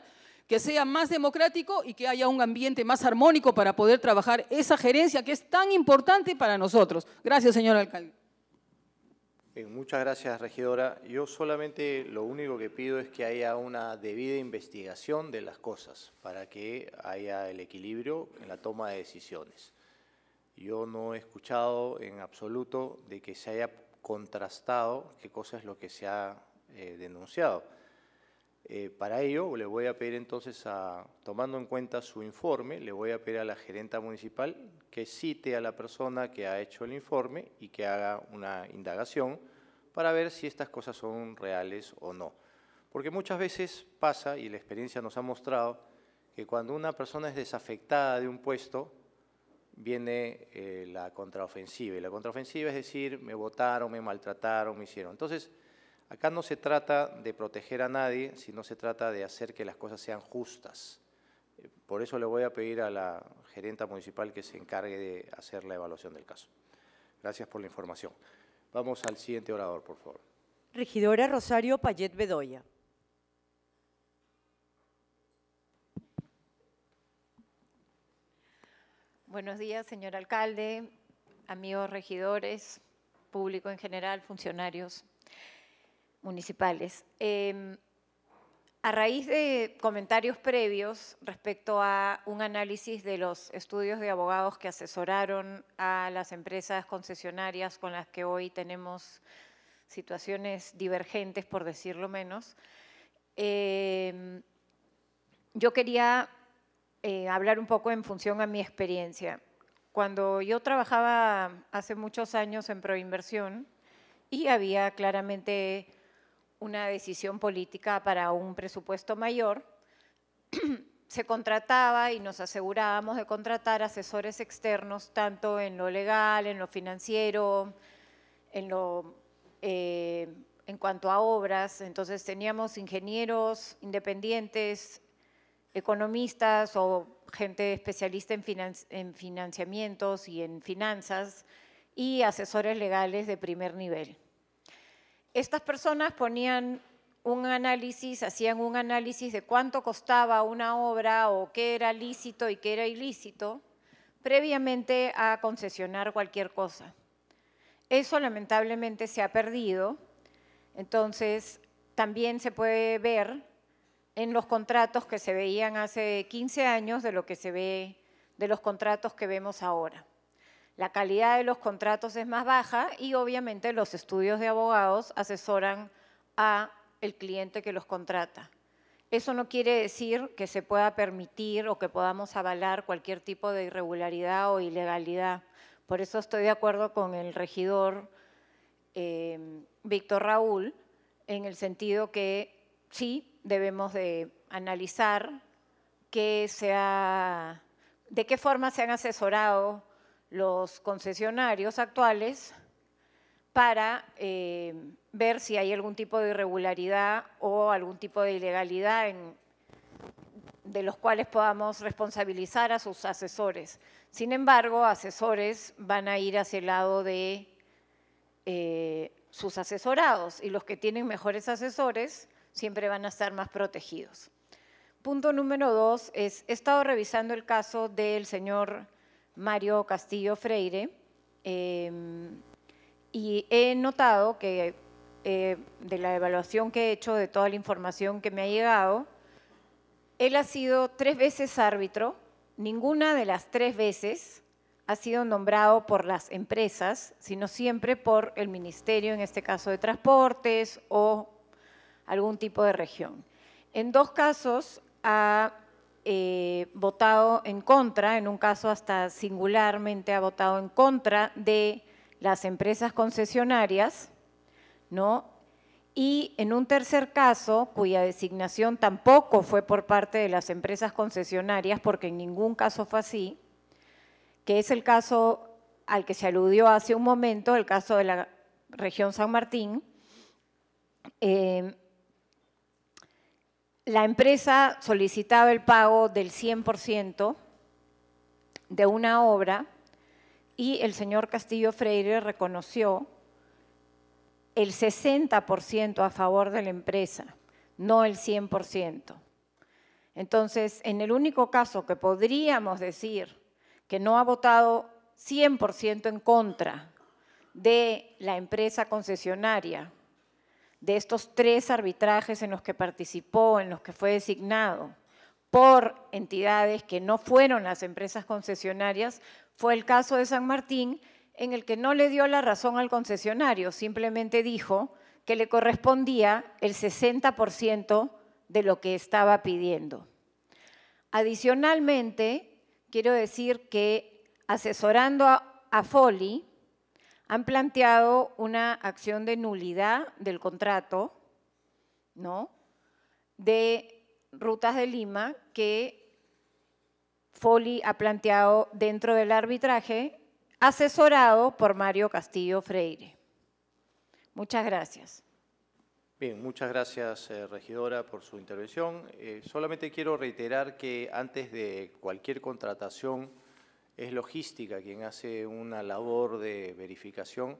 que sea más democrático y que haya un ambiente más armónico para poder trabajar esa gerencia que es tan importante para nosotros. Gracias, señor alcalde. muchas gracias, regidora. Yo solamente lo único que pido es que haya una debida investigación de las cosas para que haya el equilibrio en la toma de decisiones. Yo no he escuchado en absoluto de que se haya contrastado qué cosa es lo que se ha eh, denunciado. Eh, para ello, le voy a pedir entonces, a, tomando en cuenta su informe, le voy a pedir a la gerenta municipal que cite a la persona que ha hecho el informe y que haga una indagación para ver si estas cosas son reales o no. Porque muchas veces pasa, y la experiencia nos ha mostrado, que cuando una persona es desafectada de un puesto, viene eh, la contraofensiva. Y la contraofensiva es decir, me votaron, me maltrataron, me hicieron. Entonces, Acá no se trata de proteger a nadie, sino se trata de hacer que las cosas sean justas. Eh, por eso le voy a pedir a la gerenta municipal que se encargue de hacer la evaluación del caso. Gracias por la información. Vamos al siguiente orador, por favor. Regidora Rosario Payet Bedoya. Buenos días, señor alcalde, amigos regidores, público en general, funcionarios municipales. Em, a raíz de comentarios previos respecto a un análisis de los estudios de abogados que asesoraron a las empresas concesionarias con las que hoy tenemos situaciones divergentes, por decirlo menos, em, yo quería eh, hablar un poco en función a mi experiencia. Cuando yo trabajaba hace muchos años en Proinversión y había claramente una decisión política para un presupuesto mayor, se contrataba y nos asegurábamos de contratar asesores externos tanto en lo legal, en lo financiero, en lo... Eh, en cuanto a obras, entonces teníamos ingenieros independientes, economistas o gente especialista en, financiamientos y en finanzas y asesores legales de primer nivel. Estas personas ponían un análisis, hacían un análisis de cuánto costaba una obra o qué era lícito y qué era ilícito, previamente a concesionar cualquier cosa. Eso lamentablemente se ha perdido, entonces también se puede ver en los contratos que se veían hace 15 años de lo que se ve, de los contratos que vemos ahora la calidad de los contratos es más baja y obviamente los estudios de abogados asesoran a el cliente que los contrata. Eso no quiere decir que se pueda permitir o que podamos avalar cualquier tipo de irregularidad o ilegalidad. Por eso estoy de acuerdo con el regidor eh, Víctor Raúl en el sentido que sí debemos de analizar de qué forma se han asesorado los concesionarios actuales para eh, ver si hay algún tipo de irregularidad o algún tipo de ilegalidad de los cuales podamos responsabilizar a sus asesores. Sin embargo, asesores van a ir hacia el lado de eh, sus asesorados y los que tienen mejores asesores siempre van a estar más protegidos. Punto número dos es, he estado revisando el caso del señor Mario Castillo Freire, em, y he notado que eh, de la evaluación que he hecho, de toda la información que me ha llegado, él ha sido tres veces árbitro, ninguna de las tres veces ha sido nombrado por las empresas, sino siempre por el ministerio, en este caso de transportes o algún tipo de región. En dos casos ha eh, votado en contra, en un caso hasta singularmente ha votado en contra de las empresas concesionarias, ¿no? Y en un tercer caso, cuya designación tampoco fue por parte de las empresas concesionarias, porque en ningún caso fue así, que es el caso al que se aludió hace un momento, el caso de la región San Martín, eh, la empresa solicitaba el pago del 100% de una obra y el señor Castillo Freire reconoció el 60% a favor de la empresa, no el 100%. Entonces, en el único caso que podríamos decir que no ha votado 100% en contra de la empresa concesionaria de estos tres arbitrajes en los que participó, en los que fue designado por entidades que no fueron las empresas concesionarias, fue el caso de San Martín, en el que no le dio la razón al concesionario, simplemente dijo que le correspondía el 60% de lo que estaba pidiendo. Adicionalmente, quiero decir que asesorando a, Foley han planteado una acción de nulidad del contrato, ¿no? De Rutas de Lima que Foli ha planteado dentro del arbitraje, asesorado por Mario Castillo Freire. Muchas gracias. Bien, muchas gracias, eh, regidora, por su intervención. Eh, solamente quiero reiterar que antes de cualquier contratación, es logística quien hace una labor de verificación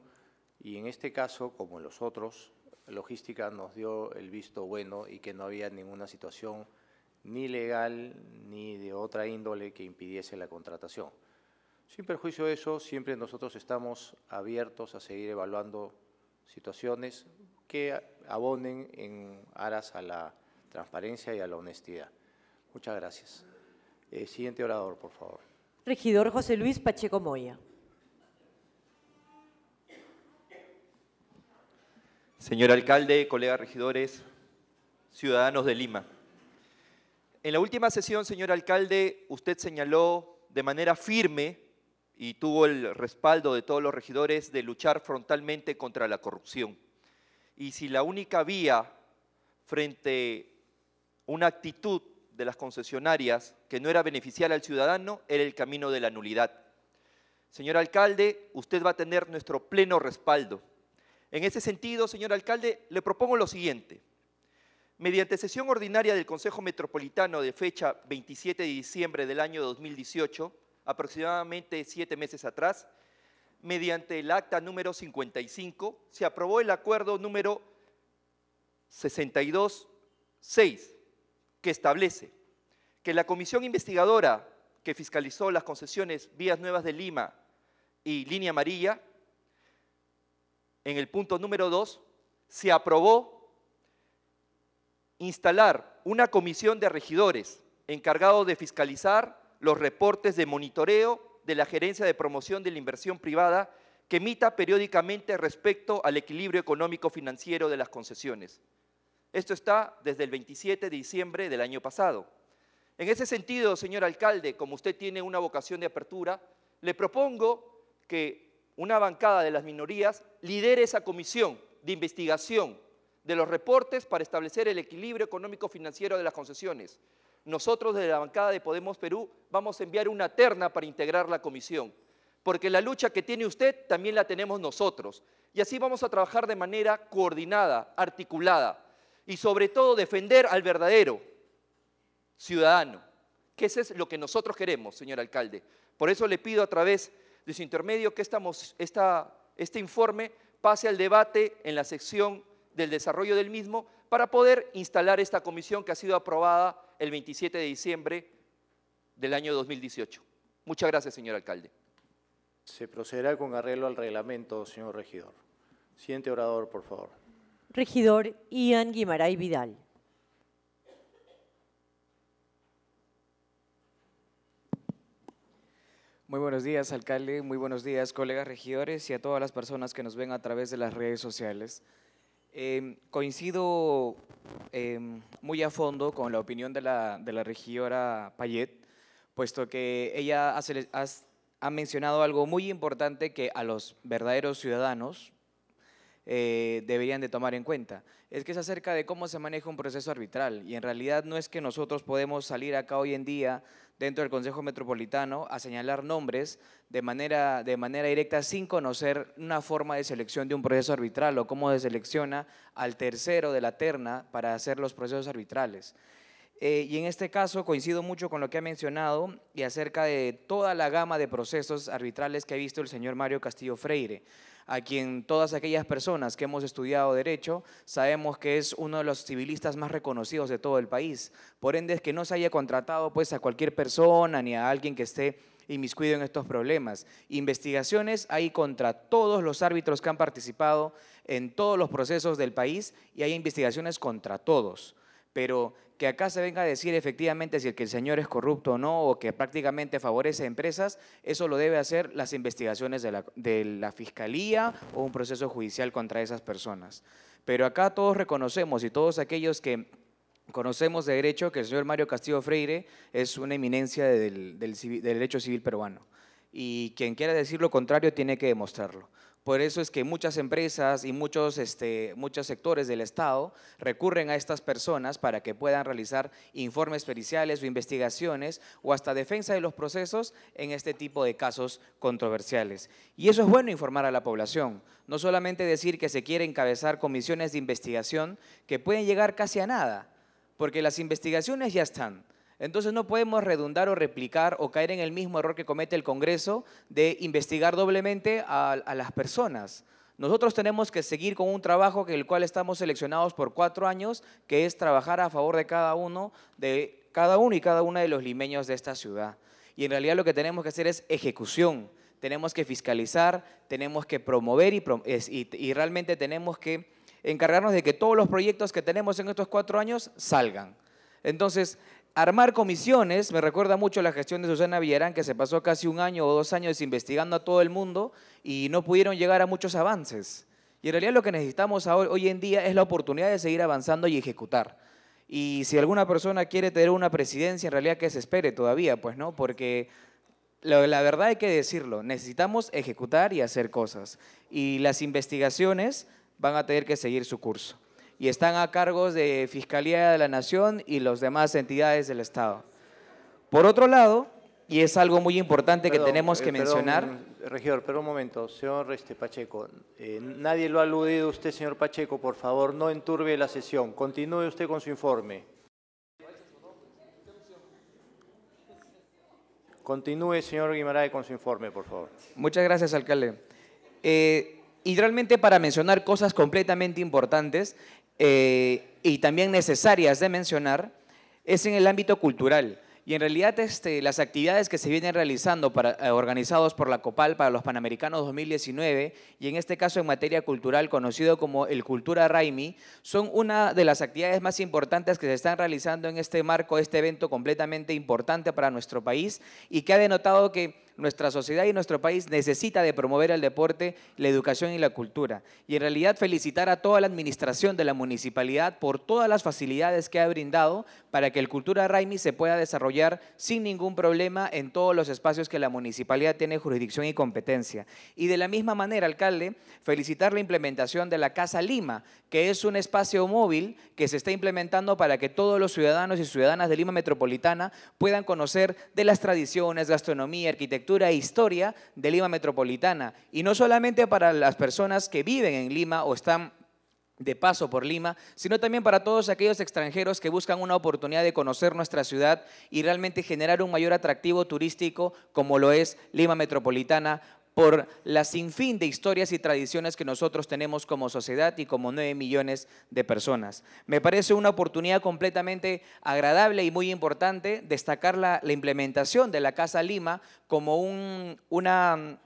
y en este caso, como en los otros, logística nos dio el visto bueno y que no había ninguna situación ni legal ni de otra índole que impidiese la contratación. Sin perjuicio de eso, siempre nosotros estamos abiertos a seguir evaluando situaciones que abonen en aras a la transparencia y a la honestidad. Muchas gracias. Eh, siguiente orador, por favor. Regidor José Luis Pacheco Moya. Señor alcalde, colegas regidores, ciudadanos de Lima. En la última sesión, señor alcalde, usted señaló de manera firme y tuvo el respaldo de todos los regidores de luchar frontalmente contra la corrupción. Y si la única vía frente a una actitud de las concesionarias que no era beneficiar al ciudadano era el camino de la nulidad. Señor alcalde, usted va a tener nuestro pleno respaldo. En ese sentido, señor alcalde, le propongo lo siguiente. Mediante sesión ordinaria del Consejo Metropolitano de fecha 27 de diciembre del año 2018, aproximadamente siete meses atrás, mediante el acta número 55, se aprobó el acuerdo número 62.6 que establece que la comisión investigadora que fiscalizó las concesiones Vías Nuevas de Lima y Línea Amarilla, en el punto número 2, se aprobó instalar una comisión de regidores encargado de fiscalizar los reportes de monitoreo de la Gerencia de Promoción de la Inversión Privada que emita periódicamente respecto al equilibrio económico financiero de las concesiones. Esto está desde el 27 de diciembre del año pasado. En ese sentido, señor alcalde, como usted tiene una vocación de apertura, le propongo que una bancada de las minorías lidere esa comisión de investigación de los reportes para establecer el equilibrio económico financiero de las concesiones. Nosotros desde la bancada de Podemos Perú vamos a enviar una terna para integrar la comisión, porque la lucha que tiene usted también la tenemos nosotros. Y así vamos a trabajar de manera coordinada, articulada y sobre todo defender al verdadero ciudadano, que eso es lo que nosotros queremos, señor alcalde. Por eso le pido a través de su intermedio que este informe pase al debate en la sección del desarrollo del mismo para poder instalar esta comisión que ha sido aprobada el 27 de diciembre del año 2018. Muchas gracias, señor alcalde. Se procederá con arreglo al reglamento, señor regidor. Siguiente orador, por favor. Regidor Ian Guimaray Vidal. Muy buenos días, alcalde, muy buenos días, colegas regidores y a todas las personas que nos ven a través de las redes sociales. Em, coincido em, muy a fondo con la opinión de la, regidora Payet, puesto que ella ha mencionado algo muy importante que a los verdaderos ciudadanos, eh, deberían de tomar en cuenta. Es que es acerca de cómo se maneja un proceso arbitral y en realidad no es que nosotros podemos salir acá hoy en día dentro del Consejo Metropolitano a señalar nombres de manera, de manera directa sin conocer una forma de selección de un proceso arbitral o cómo se selecciona al tercero de la terna para hacer los procesos arbitrales. Eh, y en este caso coincido mucho con lo que ha mencionado y acerca de toda la gama de procesos arbitrales que ha visto el señor Mario Castillo Freire a quien todas aquellas personas que hemos estudiado derecho sabemos que es uno de los civilistas más reconocidos de todo el país. Por ende, es que no se haya contratado pues a cualquier persona ni a alguien que esté inmiscuido en estos problemas. Investigaciones hay contra todos los árbitros que han participado en todos los procesos del país y hay investigaciones contra todos. Pero que acá se venga a decir efectivamente si el que el señor es corrupto o no, o que prácticamente favorece empresas, eso lo debe hacer las investigaciones de la, fiscalía o un proceso judicial contra esas personas. Pero acá todos reconocemos y todos aquellos que conocemos de derecho que el señor Mario Castillo Freire es una eminencia del derecho civil peruano. Y quien quiera decir lo contrario tiene que demostrarlo. Por eso es que muchas empresas y muchos, este, muchos sectores del Estado recurren a estas personas para que puedan realizar informes periciales o investigaciones o hasta defensa de los procesos en este tipo de casos controversiales. Y eso es bueno informar a la población, no solamente decir que se quiere encabezar comisiones de investigación que pueden llegar casi a nada, porque las investigaciones ya están entonces no podemos redundar o replicar o caer en el mismo error que comete el Congreso de investigar doblemente a, las personas. Nosotros tenemos que seguir con un trabajo en el cual estamos seleccionados por cuatro años, que es trabajar a favor de cada uno, de cada uno y cada una de los limeños de esta ciudad. Y en realidad lo que tenemos que hacer es ejecución. Tenemos que fiscalizar, tenemos que promover y, y realmente tenemos que encargarnos de que todos los proyectos que tenemos en estos cuatro años salgan. Entonces, Armar comisiones, me recuerda mucho la gestión de Susana Villarán, que se pasó casi un año o dos años investigando a todo el mundo y no pudieron llegar a muchos avances. Y en realidad lo que necesitamos hoy en día es la oportunidad de seguir avanzando y ejecutar. Y si alguna persona quiere tener una presidencia, en realidad que se espere todavía, pues no, porque la, verdad hay que decirlo, necesitamos ejecutar y hacer cosas. Y las investigaciones van a tener que seguir su curso y están a cargo de Fiscalía de la Nación y las demás entidades del Estado. Por otro lado, y es algo muy importante que tenemos eh, que mencionar... Regidor, pero un momento, señor este, Pacheco, eh, nadie lo ha aludido usted, señor Pacheco, por favor, no enturbe la sesión, continúe usted con su informe. Continúe, señor Guimaraes, con su informe, por favor. Muchas gracias, alcalde. Eh, y realmente para mencionar cosas completamente importantes, eh, y también necesarias de mencionar es en el ámbito cultural. Y en realidad este, las actividades que se vienen realizando para, eh, organizados por la COPAL para los Panamericanos 2019 y en este caso en materia cultural conocido como el Cultura Raimi son una de las actividades más importantes que se están realizando en este marco, este evento completamente importante para nuestro país y que ha denotado que nuestra sociedad y nuestro país necesita de promover el deporte, la educación y la cultura. Y en realidad felicitar a toda la administración de la municipalidad por todas las facilidades que ha brindado para que el Cultura Raimi se pueda desarrollar sin ningún problema en todos los espacios que la municipalidad tiene jurisdicción y competencia. Y de la misma manera, alcalde, felicitar la implementación de la Casa Lima, que es un espacio móvil que se está implementando para que todos los ciudadanos y ciudadanas de Lima Metropolitana puedan conocer de las tradiciones, gastronomía, arquitectura, y e historia de Lima Metropolitana. Y no solamente para las personas que viven en Lima o están de paso por Lima, sino también para todos aquellos extranjeros que buscan una oportunidad de conocer nuestra ciudad y realmente generar un mayor atractivo turístico como lo es Lima Metropolitana por la sinfín de historias y tradiciones que nosotros tenemos como sociedad y como nueve millones de personas. Me parece una oportunidad completamente agradable y muy importante destacar la, la implementación de la Casa Lima como un, una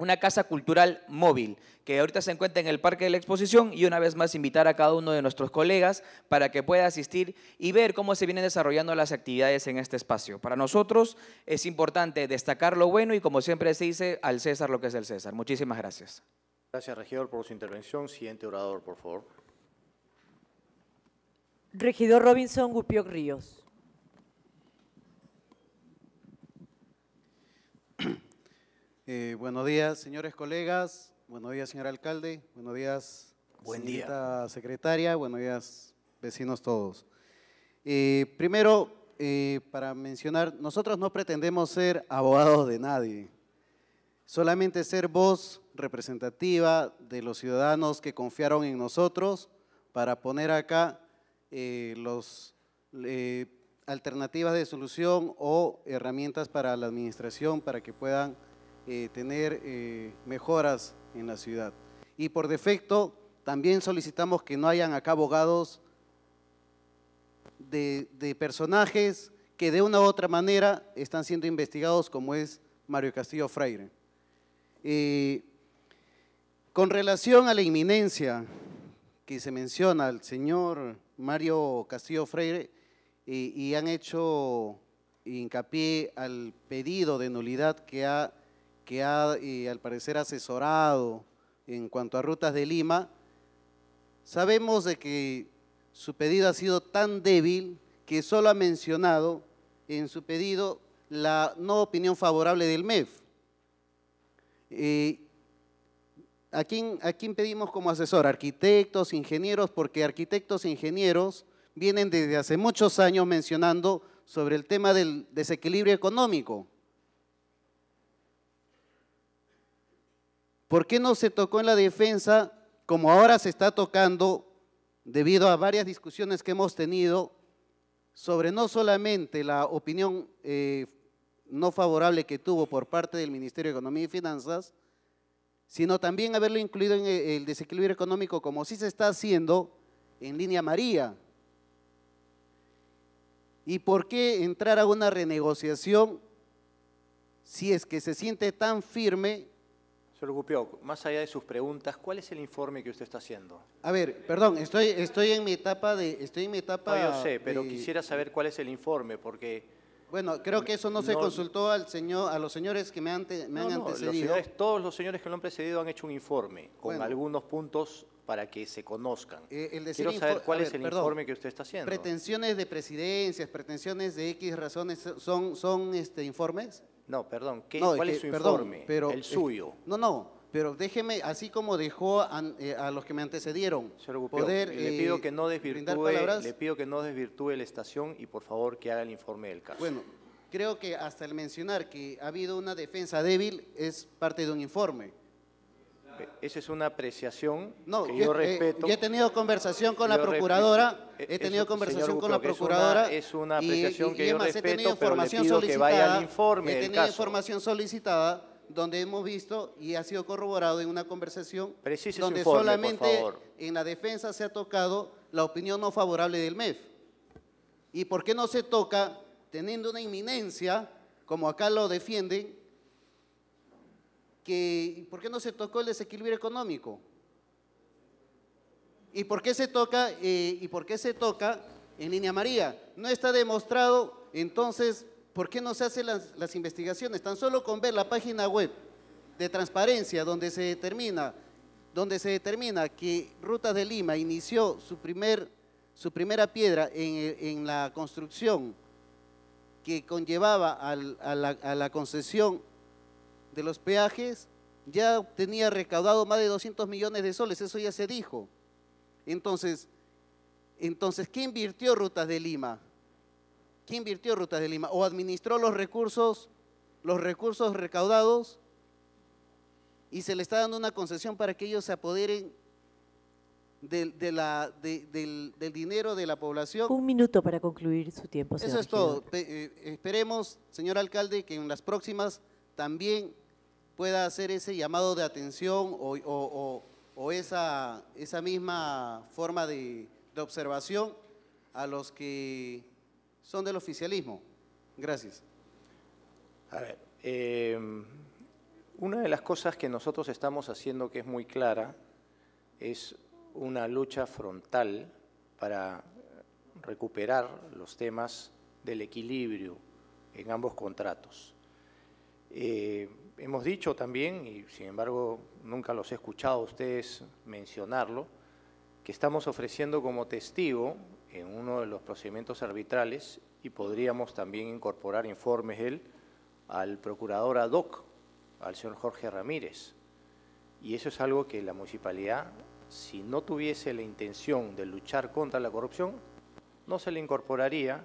una casa cultural móvil, que ahorita se encuentra en el Parque de la Exposición y una vez más invitar a cada uno de nuestros colegas para que pueda asistir y ver cómo se vienen desarrollando las actividades en este espacio. Para nosotros es importante destacar lo bueno y como siempre se dice, al César lo que es el César. Muchísimas gracias. Gracias, regidor, por su intervención. Siguiente orador, por favor. Regidor Robinson Gupioc Ríos. Eh, buenos días, señores colegas. Buenos días, señor alcalde. Buenos días, Buen día. secretaria. Buenos días, vecinos todos. Eh, primero, eh, para mencionar, nosotros no pretendemos ser abogados de nadie, solamente ser voz representativa de los ciudadanos que confiaron en nosotros para poner acá las alternativas de solución o herramientas para la administración para que puedan eh, tener eh, mejoras en la ciudad. Y por defecto, también solicitamos que no hayan acá abogados de, personajes que de una u otra manera están siendo investigados, como es Mario Castillo Freire. Eh, con relación a la inminencia que se menciona al señor Mario Castillo Freire, y han hecho hincapié al pedido de nulidad que ha que ha y eh, al parecer asesorado en cuanto a rutas de Lima, sabemos de que su pedido ha sido tan débil que solo ha mencionado en su pedido la no opinión favorable del MEF. Eh, ¿a, quién, pedimos como asesor? Arquitectos, ingenieros, porque arquitectos e ingenieros vienen desde hace muchos años mencionando sobre el tema del desequilibrio económico. ¿Por qué no se tocó en la defensa como ahora se está tocando debido a varias discusiones que hemos tenido sobre no solamente la opinión eh, no favorable que tuvo por parte del Ministerio de Economía y Finanzas, sino también haberlo incluido en e-, el desequilibrio económico como sí se está haciendo en línea María. ¿Y por qué entrar a una renegociación si es que se siente tan firme Señor Gupioc, más allá de sus preguntas, ¿cuál es el informe que usted está haciendo? A ver, perdón, estoy, estoy en mi etapa de... Estoy en mi etapa no, yo sé, pero quisiera saber cuál es el informe, porque... Bueno, creo que eso no, se consultó al señor, a los señores que me, han antecedido. todos los señores que lo han precedido han hecho un informe, con algunos puntos para que se conozcan. Eh, el Quiero saber cuál es el informe que usted está haciendo. ¿Pretensiones de presidencias, pretensiones de X razones son, son este, informes? No, perdón, ¿cuál es, su informe? Pero, el suyo. no, no, pero déjeme, así como dejó eh, a, los que me antecedieron, poder le pido eh, que no desvirtúe, le pido que no desvirtúe la estación y por favor que haga el informe del caso. Bueno, creo que hasta el mencionar que ha habido una defensa débil es parte de un informe esa es una apreciación no, que yo, eh, respeto. yo he tenido conversación con la procuradora, eh, he tenido conversación con la procuradora. Es una, apreciación y, yo además, he tenido información solicitada, informe He tenido información solicitada donde hemos visto y ha sido corroborado en una conversación donde solamente en la defensa se ha tocado la opinión no favorable del MEF. ¿Y por qué no se toca, teniendo una inminencia, como acá lo defienden, ¿por qué no se tocó el desequilibrio económico? ¿Y por qué se toca eh, y por qué se toca en línea María? No está demostrado, entonces, ¿por qué no se hacen las, investigaciones? Tan solo con ver la página web de transparencia donde se determina donde se determina que Ruta de Lima inició su, primer, su primera piedra en, la construcción que conllevaba a la concesión de los peajes ya tenía recaudado más de 200 millones de soles, eso ya se dijo. Entonces, entonces ¿qué invirtió Rutas de Lima? ¿Quién invirtió Rutas de Lima? ¿O administró los recursos, los recursos recaudados? Y se le está dando una concesión para que ellos se apoderen del, dinero de la población. Un minuto para concluir su tiempo. Eso es todo. Eh, esperemos, señor alcalde, que en las próximas también pueda hacer ese llamado de atención o, esa, misma forma de, observación a los que son del oficialismo. Gracias. A ver, em, una de las cosas que nosotros estamos haciendo que es muy clara es una lucha frontal para recuperar los temas del equilibrio en ambos contratos. Eh, hemos dicho también, y sin embargo nunca los he escuchado a ustedes mencionarlo, que estamos ofreciendo como testigo en uno de los procedimientos arbitrales y podríamos también incorporar informes él al procurador ad hoc, al señor Jorge Ramírez. Y eso es algo que la municipalidad, si no tuviese la intención de luchar contra la corrupción, no se le incorporaría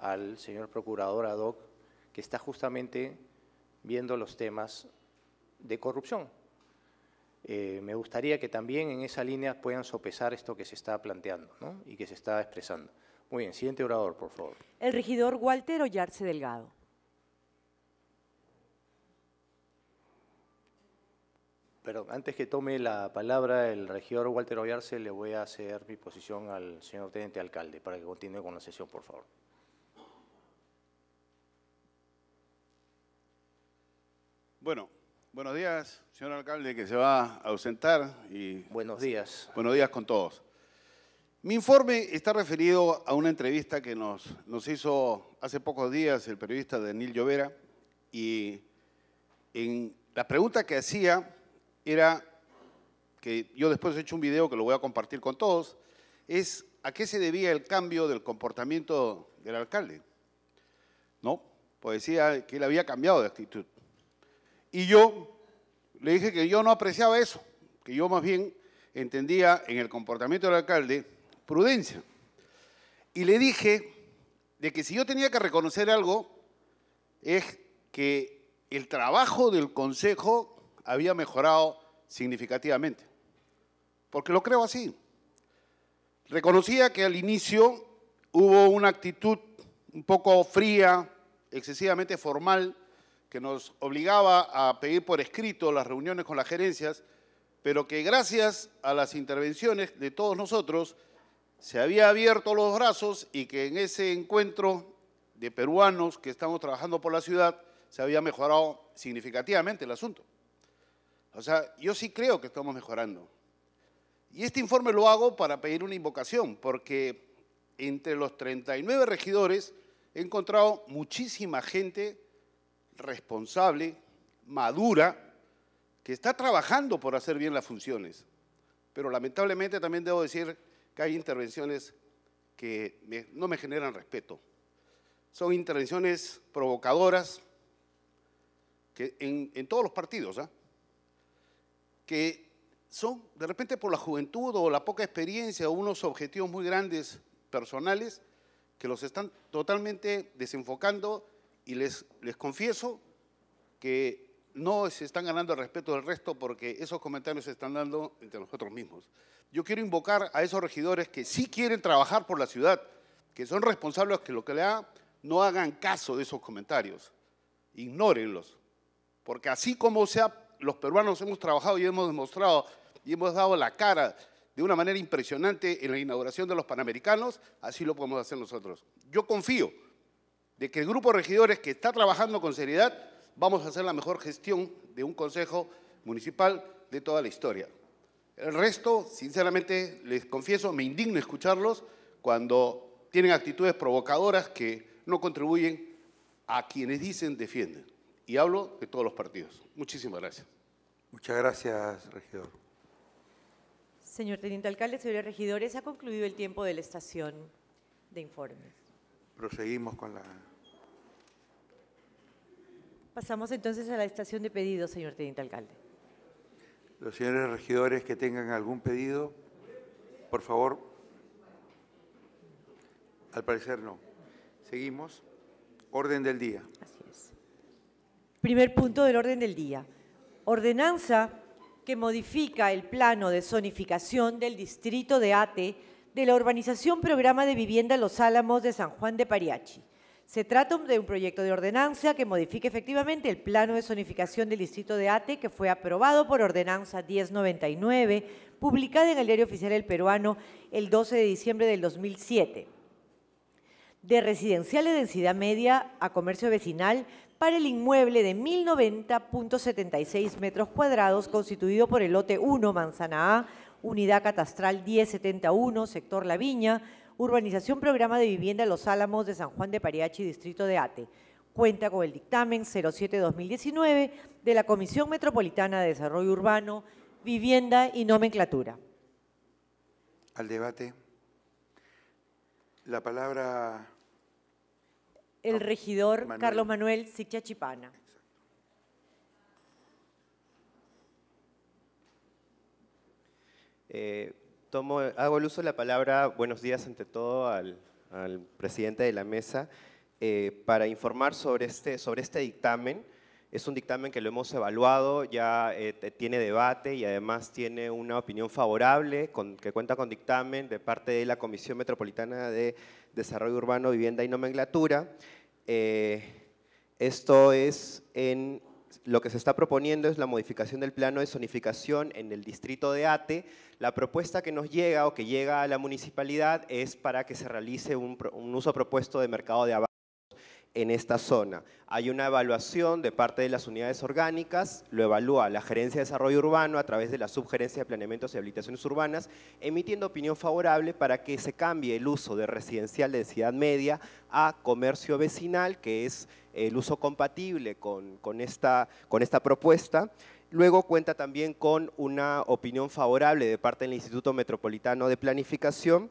al señor procurador ad hoc, que está justamente viendo los temas de corrupción. Eh, me gustaría que también en esa línea puedan sopesar esto que se está planteando y que se está expresando. Muy bien, siguiente orador, por favor. El regidor Walter Ollarse Delgado. Pero antes que tome la palabra el regidor Walter Ollarse, le voy a hacer mi posición al señor teniente alcalde para que continúe con la sesión, por favor. Bueno, buenos días, señor alcalde que se va a ausentar. Y buenos días. Buenos días con todos. Mi informe está referido a una entrevista que nos, nos hizo hace pocos días el periodista Daniel Llovera y en la pregunta que hacía era, que yo después he hecho un video que lo voy a compartir con todos, es a qué se debía el cambio del comportamiento del alcalde. ¿No? Pues decía que él había cambiado de actitud. Y yo le dije que yo no apreciaba eso, que yo más bien entendía en el comportamiento del alcalde prudencia. Y le dije de que si yo tenía que reconocer algo, es que el trabajo del Consejo había mejorado significativamente. Porque lo creo así. Reconocía que al inicio hubo una actitud un poco fría, excesivamente formal, que nos obligaba a pedir por escrito las reuniones con las gerencias, pero que gracias a las intervenciones de todos nosotros se había abierto los brazos y que en ese encuentro de peruanos que estamos trabajando por la ciudad se había mejorado significativamente el asunto. O sea, yo sí creo que estamos mejorando. Y este informe lo hago para pedir una invocación, porque entre los 39 regidores he encontrado muchísima gente responsable, madura, que está trabajando por hacer bien las funciones. Pero lamentablemente también debo decir que hay intervenciones que no me generan respeto. Son intervenciones provocadoras que en, todos los partidos, ¿ah? que son de repente por la juventud o la poca experiencia o unos objetivos muy grandes personales que los están totalmente desenfocando y les, les confieso que no se están ganando el respeto del resto porque esos comentarios se están dando entre nosotros mismos. Yo quiero invocar a esos regidores que sí quieren trabajar por la ciudad, que son responsables que lo que le hagan, no hagan caso de esos comentarios. Ignórenlos. Porque así como sea, los peruanos hemos trabajado y hemos demostrado y hemos dado la cara de una manera impresionante en la inauguración de los Panamericanos, así lo podemos hacer nosotros. Yo confío de que el grupo de regidores que está trabajando con seriedad vamos a hacer la mejor gestión de un consejo municipal de toda la historia. El resto, sinceramente, les confieso, me indigno escucharlos cuando tienen actitudes provocadoras que no contribuyen a quienes dicen defienden. Y hablo de todos los partidos. Muchísimas gracias. Muchas gracias, regidor. Señor Teniente Alcalde, señores regidores, ha concluido el tiempo de la estación de informes. Proseguimos con la Pasamos entonces a la estación de pedidos, señor teniente alcalde. Los señores regidores que tengan algún pedido, por favor. Al parecer no. Seguimos. Orden del día. Así es. Primer punto del orden del día. Ordenanza que modifica el plano de zonificación del distrito de ATE de la urbanización Programa de Vivienda Los Álamos de San Juan de Pariachi se trata de un proyecto de ordenanza que modifica efectivamente el plano de zonificación del distrito de Ate que fue aprobado por ordenanza 1099, publicada en el Diario Oficial del Peruano el 12 de diciembre del 2007. De residencial de densidad media a comercio vecinal para el inmueble de 1090.76 metros cuadrados constituido por el lote 1 Manzana A, unidad catastral 1071, sector La Viña, Urbanización Programa de Vivienda Los Álamos de San Juan de Pariachi, Distrito de Ate. Cuenta con el dictamen 07-2019 de la Comisión Metropolitana de Desarrollo Urbano, Vivienda y Nomenclatura. Al debate. La palabra... El regidor Carlos Manuel Sichachipana. Eh, hago el uso de la palabra buenos días ante todo al, presidente de la mesa eh, para informar sobre este, sobre este dictamen. Es un dictamen que lo hemos evaluado, ya eh, tiene debate y además tiene una opinión favorable que cuenta con dictamen de parte de la Comisión Metropolitana de Desarrollo Urbano, Vivienda y Nomenclatura. Eh, esto es en lo que se está proponiendo es la modificación del plano de zonificación en el distrito de Ate. La propuesta que nos llega o que llega a la municipalidad es para que se realice un, uso propuesto de mercado de abastos en esta zona. Hay una evaluación de parte de las unidades orgánicas, lo evalúa la Gerencia de Desarrollo Urbano a través de la Subgerencia de Planeamientos y Habilitaciones Urbanas, emitiendo opinión favorable para que se cambie el uso de residencial de densidad media a comercio vecinal, que es el uso compatible con, esta, propuesta. Luego cuenta también con una opinión favorable de parte del Instituto Metropolitano de Planificación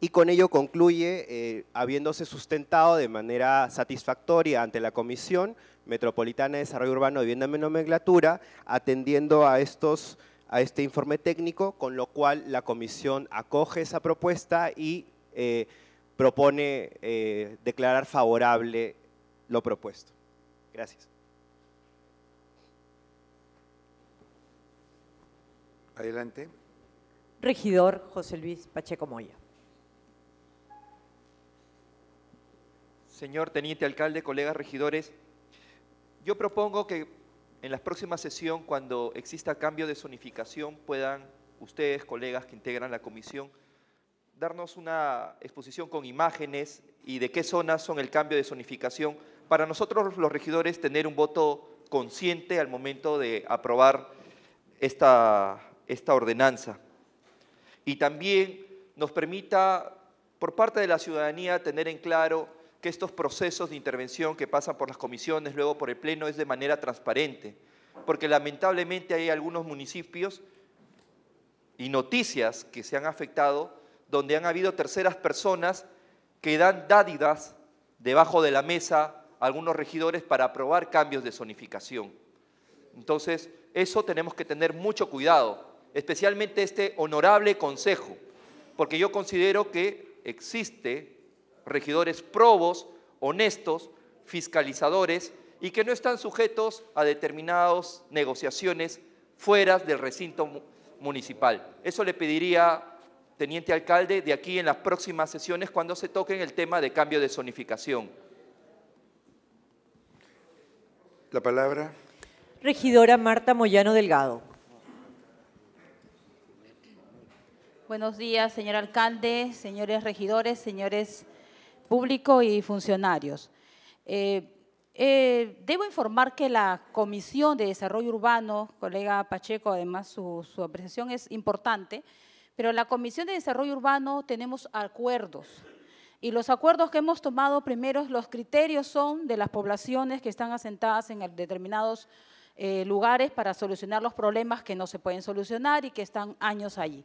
y con ello concluye, eh, habiéndose sustentado de manera satisfactoria ante la Comisión Metropolitana de Desarrollo Urbano, Vivienda y Nomenclatura, atendiendo a este informe técnico, con lo cual la comisión acoge esa propuesta y eh, propone eh, declarar favorable lo propuesto. Gracias. Adelante. Regidor José Luis Pacheco Moya. Señor Teniente Alcalde, colegas regidores, yo propongo que en la próxima sesión, cuando exista cambio de zonificación, puedan ustedes, colegas que integran la comisión, darnos una exposición con imágenes y de qué zonas son el cambio de zonificación para nosotros los regidores tener un voto consciente al momento de aprobar esta, esta ordenanza. Y también nos permita, por parte de la ciudadanía, tener en claro que estos procesos de intervención que pasan por las comisiones, luego por el Pleno, es de manera transparente. Porque lamentablemente hay algunos municipios y noticias que se han afectado donde han habido terceras personas que dan dádivas debajo de la mesa algunos regidores para aprobar cambios de zonificación. Entonces, eso tenemos que tener mucho cuidado, especialmente este honorable consejo, porque yo considero que existe regidores probos, honestos, fiscalizadores y que no están sujetos a determinadas negociaciones fuera del recinto municipal. Eso le pediría, teniente alcalde, de aquí en las próximas sesiones cuando se toquen el tema de cambio de zonificación. La palabra. Regidora Marta Moyano Delgado. Buenos días, señor alcalde, señores regidores, señores público y funcionarios. Eh, eh, debo informar que la Comisión de Desarrollo Urbano, colega Pacheco, además su, su apreciación es importante, pero la Comisión de Desarrollo Urbano tenemos acuerdos y los acuerdos que hemos tomado primero los criterios son de las poblaciones que están asentadas en determinados eh, lugares para solucionar los problemas que no se pueden solucionar y que están años allí.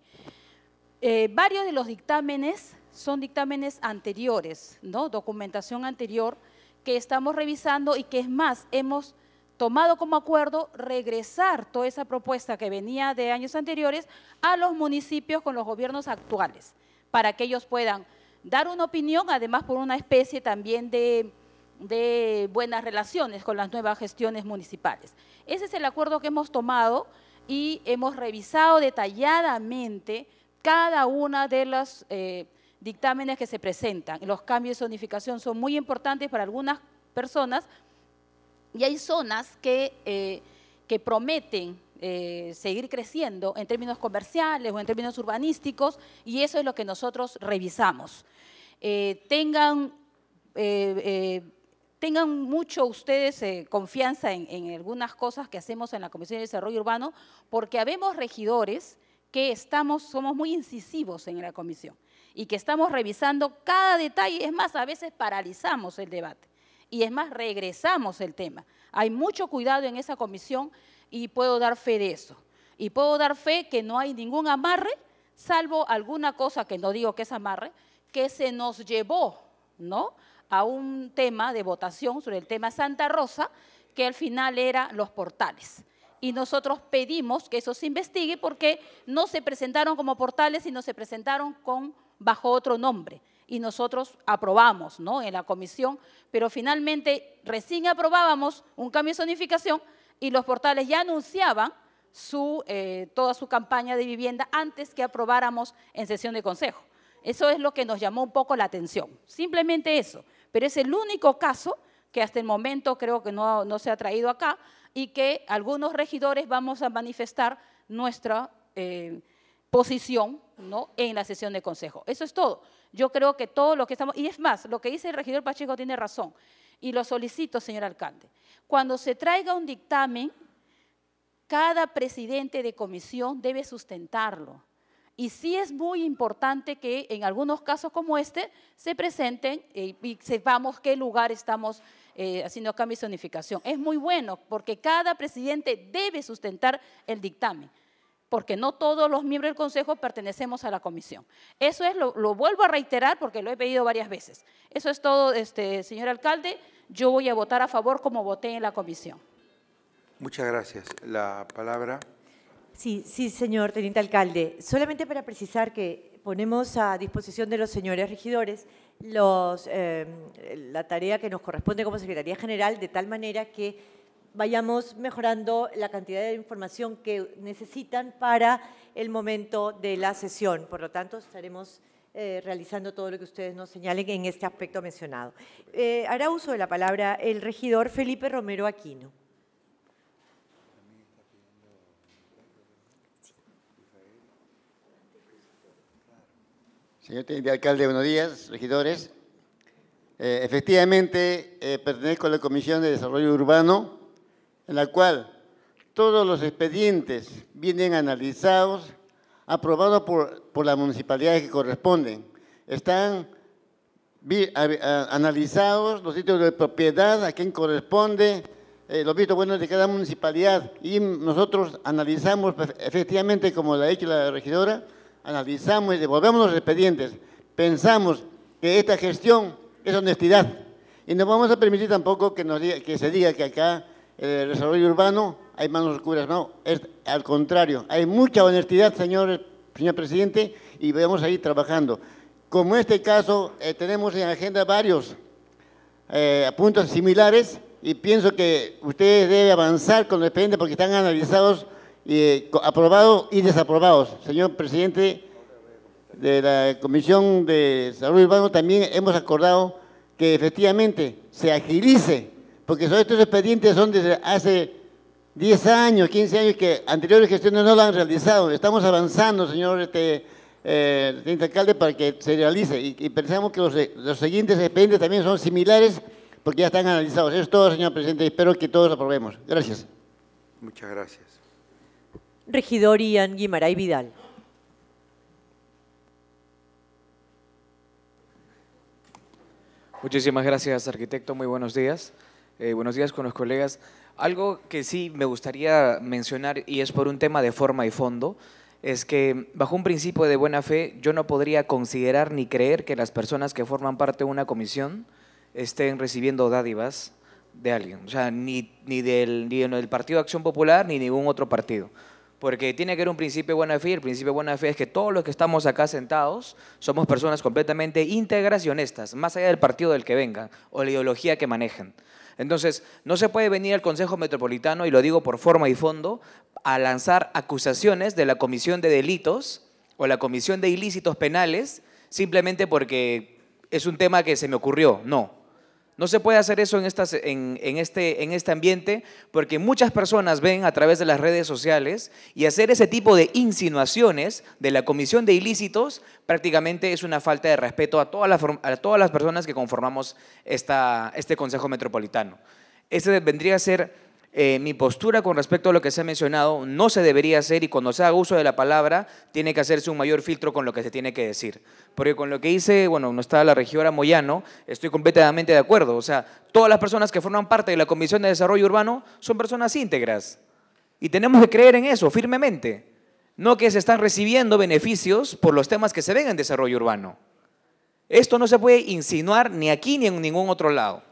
Eh, varios de los dictámenes son dictámenes anteriores, ¿no? documentación anterior que estamos revisando y que es más, hemos tomado como acuerdo regresar toda esa propuesta que venía de años anteriores a los municipios con los gobiernos actuales para que ellos puedan dar una opinión, además por una especie también de, buenas relaciones con las nuevas gestiones municipales. Ese es el acuerdo que hemos tomado y hemos revisado detalladamente cada una de las eh, dictámenes que se presentan. Los cambios de zonificación son muy importantes para algunas personas y hay zonas que, eh, prometen eh, seguir creciendo en términos comerciales o en términos urbanísticos y eso es lo que nosotros revisamos. Eh, tengan, eh, eh, tengan mucho ustedes confianza en, algunas cosas que hacemos en la Comisión de Desarrollo Urbano, porque habemos regidores que somos muy incisivos en la comisión y que estamos revisando cada detalle, es más, a veces paralizamos el debate y es más, regresamos el tema. Hay mucho cuidado en esa comisión y puedo dar fe de eso. Y puedo dar fe que no hay ningún amarre, salvo alguna cosa que no digo que es amarre, que se nos llevó, ¿no? A un tema de votación sobre el tema Santa Rosa, que al final era los portales. Y nosotros pedimos que eso se investigue porque no se presentaron como portales, sino se presentaron con, bajo otro nombre y nosotros aprobamos ¿no? en la comisión, pero finalmente recién aprobábamos un cambio de zonificación y los portales ya anunciaban su, eh, toda su campaña de vivienda antes que aprobáramos en sesión de consejo. Eso es lo que nos llamó un poco la atención, simplemente eso. Pero es el único caso que hasta el momento creo que no, se ha traído acá y que algunos regidores vamos a manifestar nuestra eh, posición en la sesión de consejo. Eso es todo. Yo creo que todo lo que estamos... Y es más, lo que dice el regidor Pacheco tiene razón. Y lo solicito, señor alcalde. Cuando se traiga un dictamen, cada presidente de comisión debe sustentarlo. Y sí es muy importante que en algunos casos como este se presenten eh, y sepamos qué lugar estamos eh, haciendo cambios de zonificación. Es muy bueno porque cada presidente debe sustentar el dictamen porque no todos los miembros del Consejo pertenecemos a la comisión. Eso es, lo, vuelvo a reiterar porque lo he pedido varias veces. Eso es todo, este, señor alcalde. Yo voy a votar a favor como voté en la comisión. Muchas gracias. La palabra Sí, sí, señor teniente alcalde. Solamente para precisar que ponemos a disposición de los señores regidores los, eh, la tarea que nos corresponde como Secretaría General de tal manera que vayamos mejorando la cantidad de información que necesitan para el momento de la sesión. Por lo tanto, estaremos eh, realizando todo lo que ustedes nos señalen en este aspecto mencionado. Eh, hará uso de la palabra el regidor Felipe Romero Aquino. Señor Teniente Alcalde, buenos días, regidores. Eh, efectivamente, eh, pertenezco a la Comisión de Desarrollo Urbano, en la cual todos los expedientes vienen analizados, aprobados por, por las municipalidades que corresponden. Están analizados los títulos de propiedad, a quién corresponde, eh, los vistos buenos de cada municipalidad y nosotros analizamos pues, efectivamente, como lo ha hecho la regidora, analizamos y devolvemos los expedientes. Pensamos que esta gestión es honestidad y no vamos a permitir tampoco que, nos que se diga que acá eh, el desarrollo urbano hay manos oscuras. No, es al contrario. Hay mucha honestidad, señor, señor presidente, y vamos a ir trabajando. Como este caso, eh, tenemos en agenda varios eh, puntos similares y pienso que ustedes deben avanzar con los expedientes porque están analizados eh, aprobados y desaprobados. Señor presidente de la Comisión de Salud Urbano, también hemos acordado que efectivamente se agilice, porque estos expedientes son desde hace 10 años, 15 años que anteriores gestiones no lo han realizado. Estamos avanzando, señor este, eh, este alcalde, para que se realice y, pensamos que los, los, siguientes expedientes también son similares porque ya están analizados. Eso es todo, señor presidente, espero que todos aprobemos. Gracias. Muchas gracias. Regidor Ian Guimaray Vidal. Muchísimas gracias, arquitecto. Muy buenos días. Eh, buenos días con los colegas. Algo que sí me gustaría mencionar, y es por un tema de forma y fondo, es que bajo un principio de buena fe yo no podría considerar ni creer que las personas que forman parte de una comisión estén recibiendo dádivas de alguien, o sea, ni, ni, del, ni del Partido Acción Popular ni ningún otro partido porque tiene que haber un principio de buena fe el principio de buena fe es que todos los que estamos acá sentados somos personas completamente íntegras y honestas, más allá del partido del que vengan o la ideología que manejen. Entonces, no se puede venir al Consejo Metropolitano, y lo digo por forma y fondo, a lanzar acusaciones de la Comisión de Delitos o la Comisión de Ilícitos Penales simplemente porque es un tema que se me ocurrió. No, no se puede hacer eso en, en, este, en este ambiente porque muchas personas ven a través de las redes sociales y hacer ese tipo de insinuaciones de la comisión de ilícitos prácticamente es una falta de respeto a, a todas las personas que conformamos este Consejo Metropolitano. Ese vendría a ser eh, mi postura con respecto a lo que se ha mencionado no se debería hacer y cuando se haga uso de la palabra tiene que hacerse un mayor filtro con lo que se tiene que decir. Porque con lo que dice, bueno, no está la regidora Moyano, estoy completamente de acuerdo. O sea, todas las personas que forman parte de la Comisión de Desarrollo Urbano son personas íntegras. Y tenemos que creer en eso firmemente. No que se están recibiendo beneficios por los temas que se ven en desarrollo urbano. Esto no se puede insinuar ni aquí ni en ningún otro lado.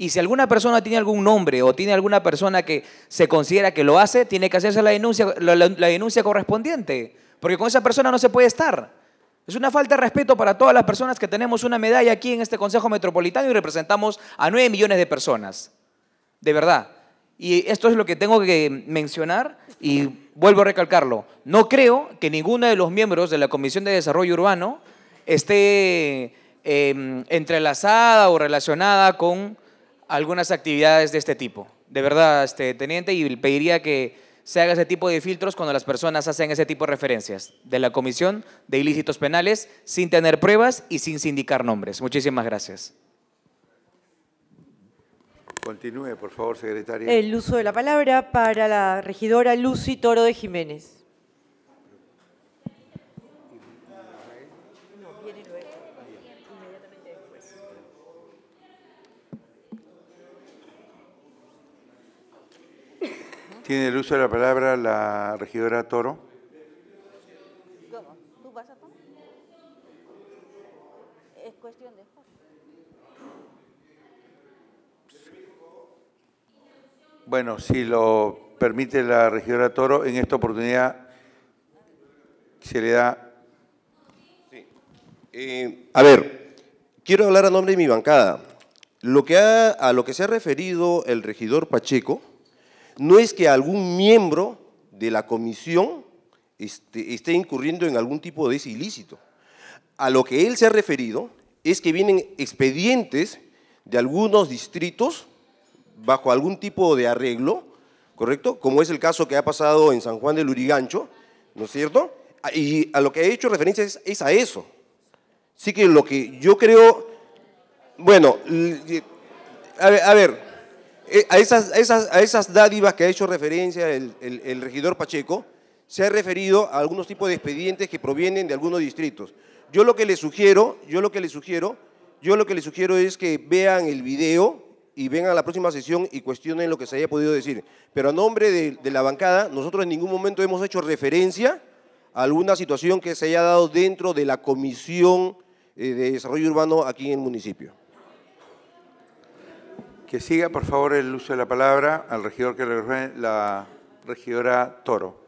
Y si alguna persona tiene algún nombre o tiene alguna persona que se considera que lo hace, tiene que hacerse la denuncia, la, denuncia correspondiente, porque con esa persona no se puede estar. Es una falta de respeto para todas las personas que tenemos una medalla aquí en este Consejo Metropolitano y representamos a 9 millones de personas. De verdad. Y esto es lo que tengo que mencionar y vuelvo a recalcarlo. No creo que ninguno de los miembros de la Comisión de Desarrollo Urbano esté em, entrelazada o relacionada con algunas actividades de este tipo. De verdad, este, teniente, y pediría que se haga ese tipo de filtros cuando las personas hacen ese tipo de referencias de la Comisión de Ilícitos Penales sin tener pruebas y sin sindicar nombres. Muchísimas gracias. Continúe, por favor, secretaria. El uso de la palabra para la regidora Lucy Toro de Jiménez. Tiene el uso de la palabra la regidora Toro. Bueno, si lo permite la regidora Toro, en esta oportunidad se le da... Eh, a ver, quiero hablar a nombre de mi bancada. Lo que a lo que se ha referido el regidor Pacheco no es que algún miembro de la comisión este, esté incurriendo en algún tipo de ese ilícito. A lo que él se ha referido es que vienen expedientes de algunos distritos bajo algún tipo de arreglo, ¿correcto? Como es el caso que ha pasado en San Juan del Urigancho, ¿no es cierto? Y a lo que ha hecho referencia es, a eso. Así que lo que yo creo, bueno, a ver eh, a esas, esas, a esas dádivas que ha hecho referencia el, regidor Pacheco, se ha referido a algunos tipos de expedientes que provienen de algunos distritos. Yo lo que le sugiero, yo lo que le sugiero, yo lo que le sugiero es que vean el video y vengan a la próxima sesión y cuestionen lo que se haya podido decir. Pero a nombre de la bancada, nosotros en ningún momento hemos hecho referencia a alguna situación que se haya dado dentro de la Comisión eh, de Desarrollo Urbano aquí en el municipio. Que siga, por favor, el uso de la palabra al regidor que le la regidora Toro.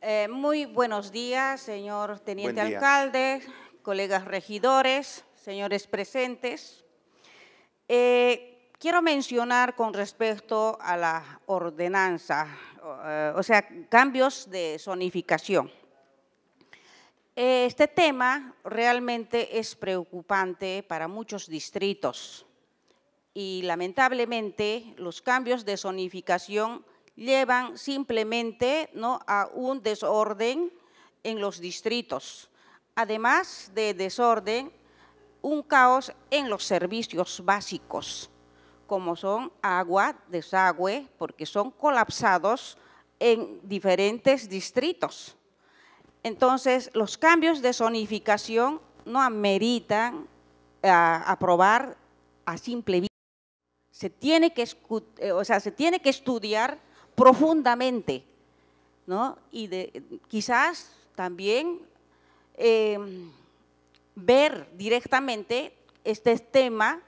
Eh, muy buenos días, señor teniente alcalde, colegas regidores, señores presentes. Eh, quiero mencionar con respecto a la ordenanza, eh, o sea, cambios de zonificación. Este tema realmente es preocupante para muchos distritos y lamentablemente los cambios de zonificación llevan simplemente ¿no? a un desorden en los distritos, además de desorden, un caos en los servicios básicos, como son agua, desagüe, porque son colapsados en diferentes distritos. Entonces, los cambios de zonificación no ameritan ah, aprobar a simple vista. Se tiene que, eh, o sea, se tiene que estudiar profundamente, Y quizás también em, ver directamente este tema,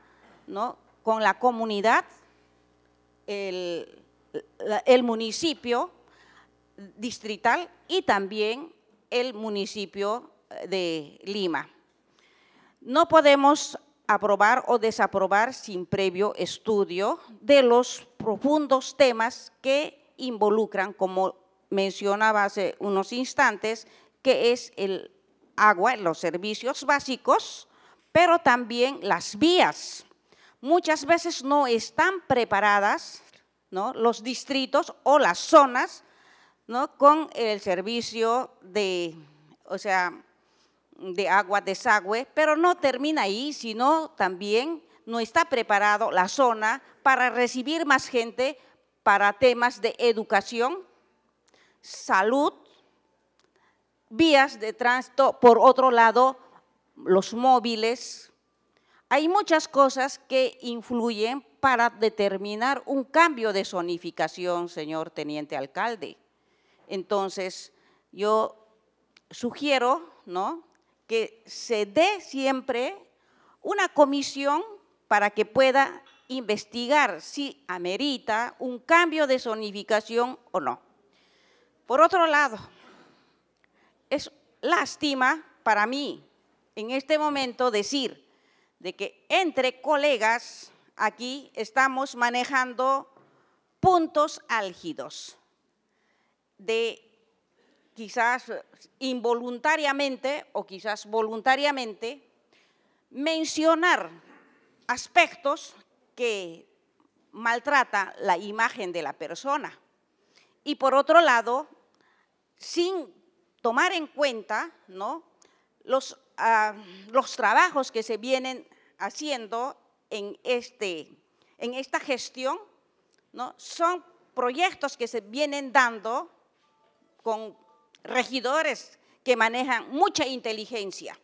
¿no? Con la comunidad, el, el municipio distrital y también el municipio de Lima. No podemos aprobar o desaprobar sin previo estudio de los profundos temas que involucran, como mencionaba hace unos instantes, que es el agua, los servicios básicos, pero también las vías. Muchas veces no están preparadas ¿no? los distritos o las zonas ¿no? con el servicio de, o sea, de agua, desagüe, pero no termina ahí, sino también no está preparado la zona para recibir más gente para temas de educación, salud, vías de tránsito, por otro lado, los móviles. Hay muchas cosas que influyen para determinar un cambio de zonificación, señor teniente alcalde. Entonces, yo sugiero, ¿no?, que se dé siempre una comisión para que pueda investigar si amerita un cambio de zonificación o no. Por otro lado, es lástima para mí en este momento decir de que entre colegas aquí estamos manejando puntos álgidos de quizás involuntariamente o quizás voluntariamente, mencionar aspectos que maltrata la imagen de la persona. Y por otro lado, sin tomar en cuenta los, ah, los trabajos que se vienen haciendo en, este, en esta gestión, ¿no? son proyectos que se vienen dando con regidores que manejan mucha inteligencia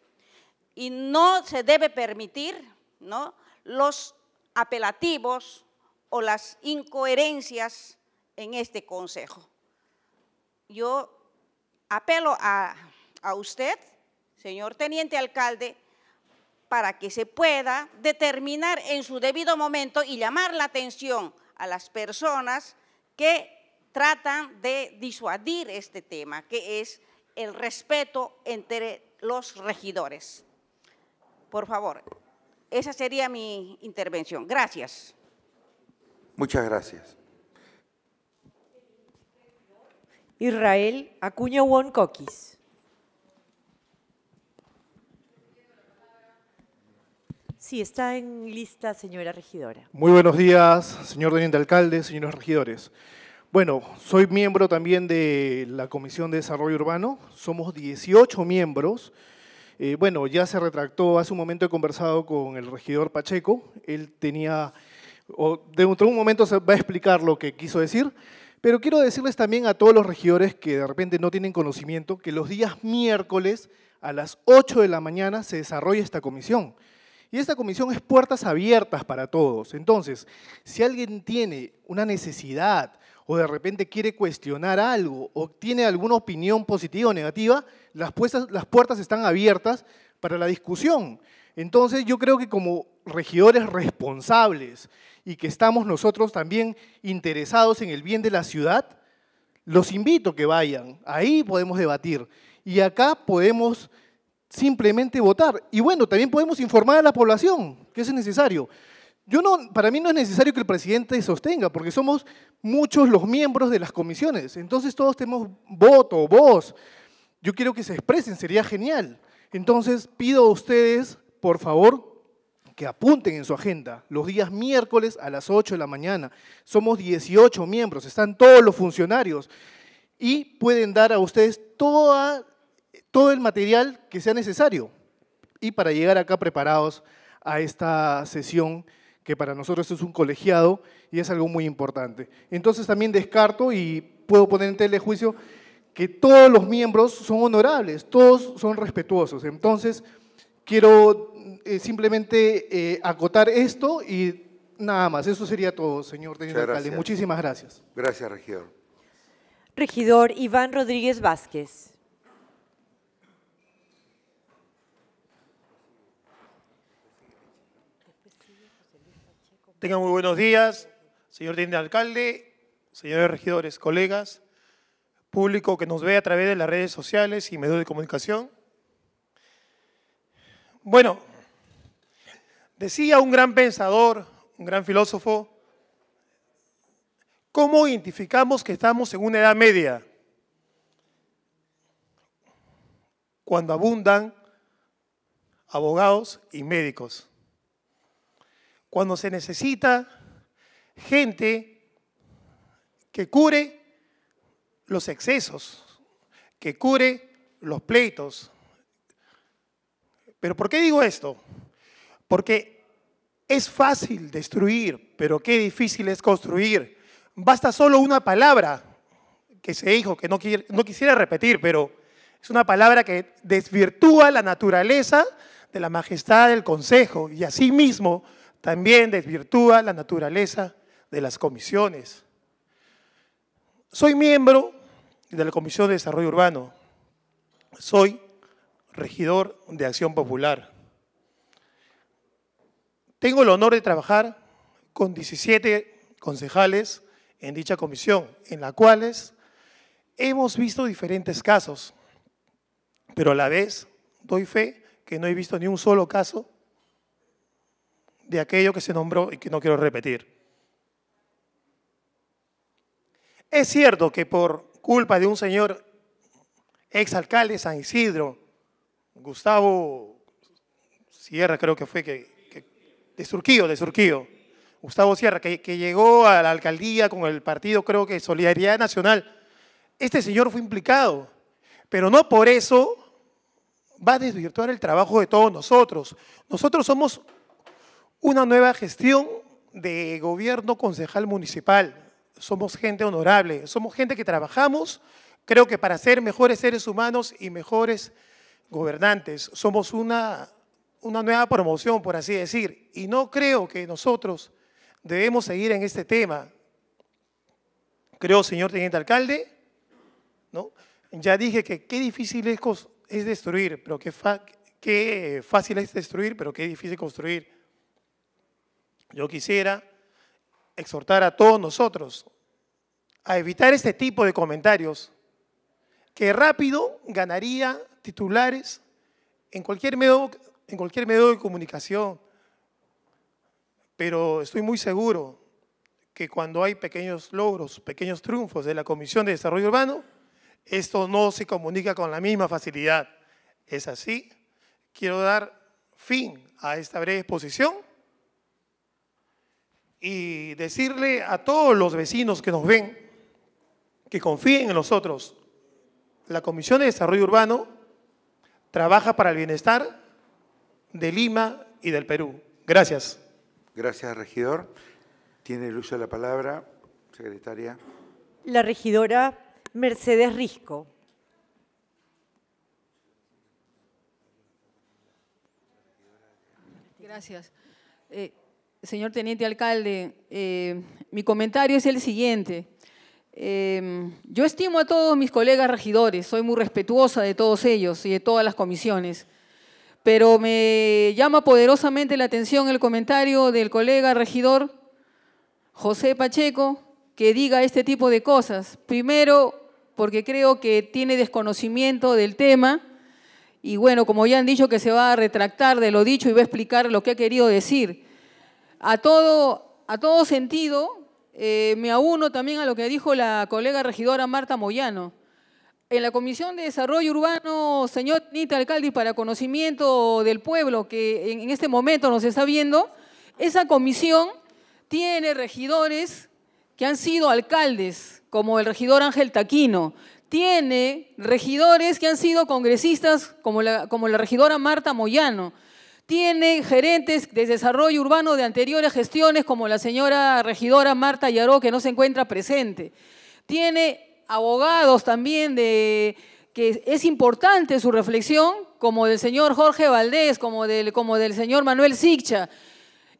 y no se debe permitir ¿no? los apelativos o las incoherencias en este consejo. Yo apelo a, a usted, señor teniente alcalde, para que se pueda determinar en su debido momento y llamar la atención a las personas que tratan de disuadir este tema, que es el respeto entre los regidores. Por favor, esa sería mi intervención. Gracias. Muchas gracias. Israel Acuña Woncoquis. Sí, está en lista, señora regidora. Muy buenos días, señor teniente alcalde, señores regidores. Bueno, soy miembro también de la Comisión de Desarrollo Urbano, somos 18 miembros. Eh, bueno, ya se retractó, hace un momento he conversado con el regidor Pacheco, él tenía, o dentro de un momento se va a explicar lo que quiso decir, pero quiero decirles también a todos los regidores que de repente no tienen conocimiento que los días miércoles a las 8 de la mañana se desarrolla esta comisión. Y esta comisión es puertas abiertas para todos. Entonces, si alguien tiene una necesidad, o de repente quiere cuestionar algo o tiene alguna opinión positiva o negativa, las puertas, están abiertas para la discusión. Entonces yo creo que como regidores responsables y que estamos nosotros también interesados en el bien de la ciudad, los invito que vayan, ahí podemos debatir y acá podemos simplemente votar. Y bueno, también podemos informar a la población, que es necesario no, para mí no es necesario que el presidente sostenga, porque somos muchos los miembros de las comisiones. Entonces todos tenemos voto, voz. Yo quiero que se expresen, sería genial. Entonces pido a ustedes, por favor, que apunten en su agenda los días miércoles a las 8 de la mañana. Somos 18 miembros, están todos los funcionarios y pueden dar a ustedes toda, todo el material que sea necesario y para llegar acá preparados a esta sesión que para nosotros es un colegiado y es algo muy importante. Entonces también descarto y puedo poner en juicio que todos los miembros son honorables, todos son respetuosos. Entonces quiero eh, simplemente eh, acotar esto y nada más. Eso sería todo, señor teniente alcalde. Muchísimas gracias. Gracias, regidor. Regidor Iván Rodríguez Vázquez. Tengan muy buenos días, señor teniente alcalde, señores regidores, colegas, público que nos ve a través de las redes sociales y medios de comunicación. Bueno, decía un gran pensador, un gran filósofo, ¿cómo identificamos que estamos en una edad media? Cuando abundan abogados y médicos cuando se necesita gente que cure los excesos, que cure los pleitos. Pero ¿por qué digo esto? Porque es fácil destruir, pero qué difícil es construir. Basta solo una palabra que se dijo, que no, quisiera repetir, pero es una palabra que desvirtúa la naturaleza de la majestad del consejo y asimismo mismo también desvirtúa la naturaleza de las comisiones. Soy miembro de la Comisión de Desarrollo Urbano. Soy regidor de Acción Popular. Tengo el honor de trabajar con 17 concejales en dicha comisión, en la cuales hemos visto diferentes casos, pero a la vez doy fe que no he visto ni un solo caso de aquello que se nombró y que no quiero repetir. Es cierto que por culpa de un señor exalcalde de San Isidro, Gustavo Sierra creo que fue, que, de Surquío, de Surquío, Gustavo Sierra, que, que llegó a la alcaldía con el partido creo que Solidaridad Nacional, este señor fue implicado, pero no por eso va a desvirtuar el trabajo de todos nosotros. Nosotros somos una nueva gestión de gobierno concejal municipal. Somos gente honorable, somos gente que trabajamos, creo que para ser mejores seres humanos y mejores gobernantes. Somos una, una nueva promoción, por así decir, y no creo que nosotros debemos seguir en este tema. Creo, señor teniente alcalde, ¿no? ya dije que qué difícil es, es destruir, pero qué, qué fácil es destruir, pero qué difícil construir. Yo quisiera exhortar a todos nosotros a evitar este tipo de comentarios que rápido ganaría titulares en cualquier medio, en cualquier medio de comunicación. Pero estoy muy seguro que cuando hay pequeños logros, pequeños triunfos de la Comisión de Desarrollo Urbano, esto no se comunica con la misma facilidad. Es así. Quiero dar fin a esta breve exposición y decirle a todos los vecinos que nos ven que confíen en nosotros. La Comisión de Desarrollo Urbano trabaja para el bienestar de Lima y del Perú. Gracias. Gracias, regidor. Tiene el uso de la palabra, secretaria. La regidora Mercedes Risco. Gracias. Eh, señor Teniente Alcalde, eh, mi comentario es el siguiente. Eh, yo estimo a todos mis colegas regidores, soy muy respetuosa de todos ellos y de todas las comisiones, pero me llama poderosamente la atención el comentario del colega regidor José Pacheco que diga este tipo de cosas. Primero, porque creo que tiene desconocimiento del tema y bueno, como ya han dicho que se va a retractar de lo dicho y va a explicar lo que ha querido decir a todo, a todo sentido, eh, me aúno también a lo que dijo la colega regidora Marta Moyano. En la Comisión de Desarrollo Urbano, señor Nita Alcalde, para conocimiento del pueblo que en este momento nos está viendo, esa comisión tiene regidores que han sido alcaldes, como el regidor Ángel Taquino, tiene regidores que han sido congresistas, como la, como la regidora Marta Moyano, tiene gerentes de desarrollo urbano de anteriores gestiones, como la señora regidora Marta Yaró, que no se encuentra presente. Tiene abogados también de que es importante su reflexión, como del señor Jorge Valdés, como del, como del señor Manuel Siccha.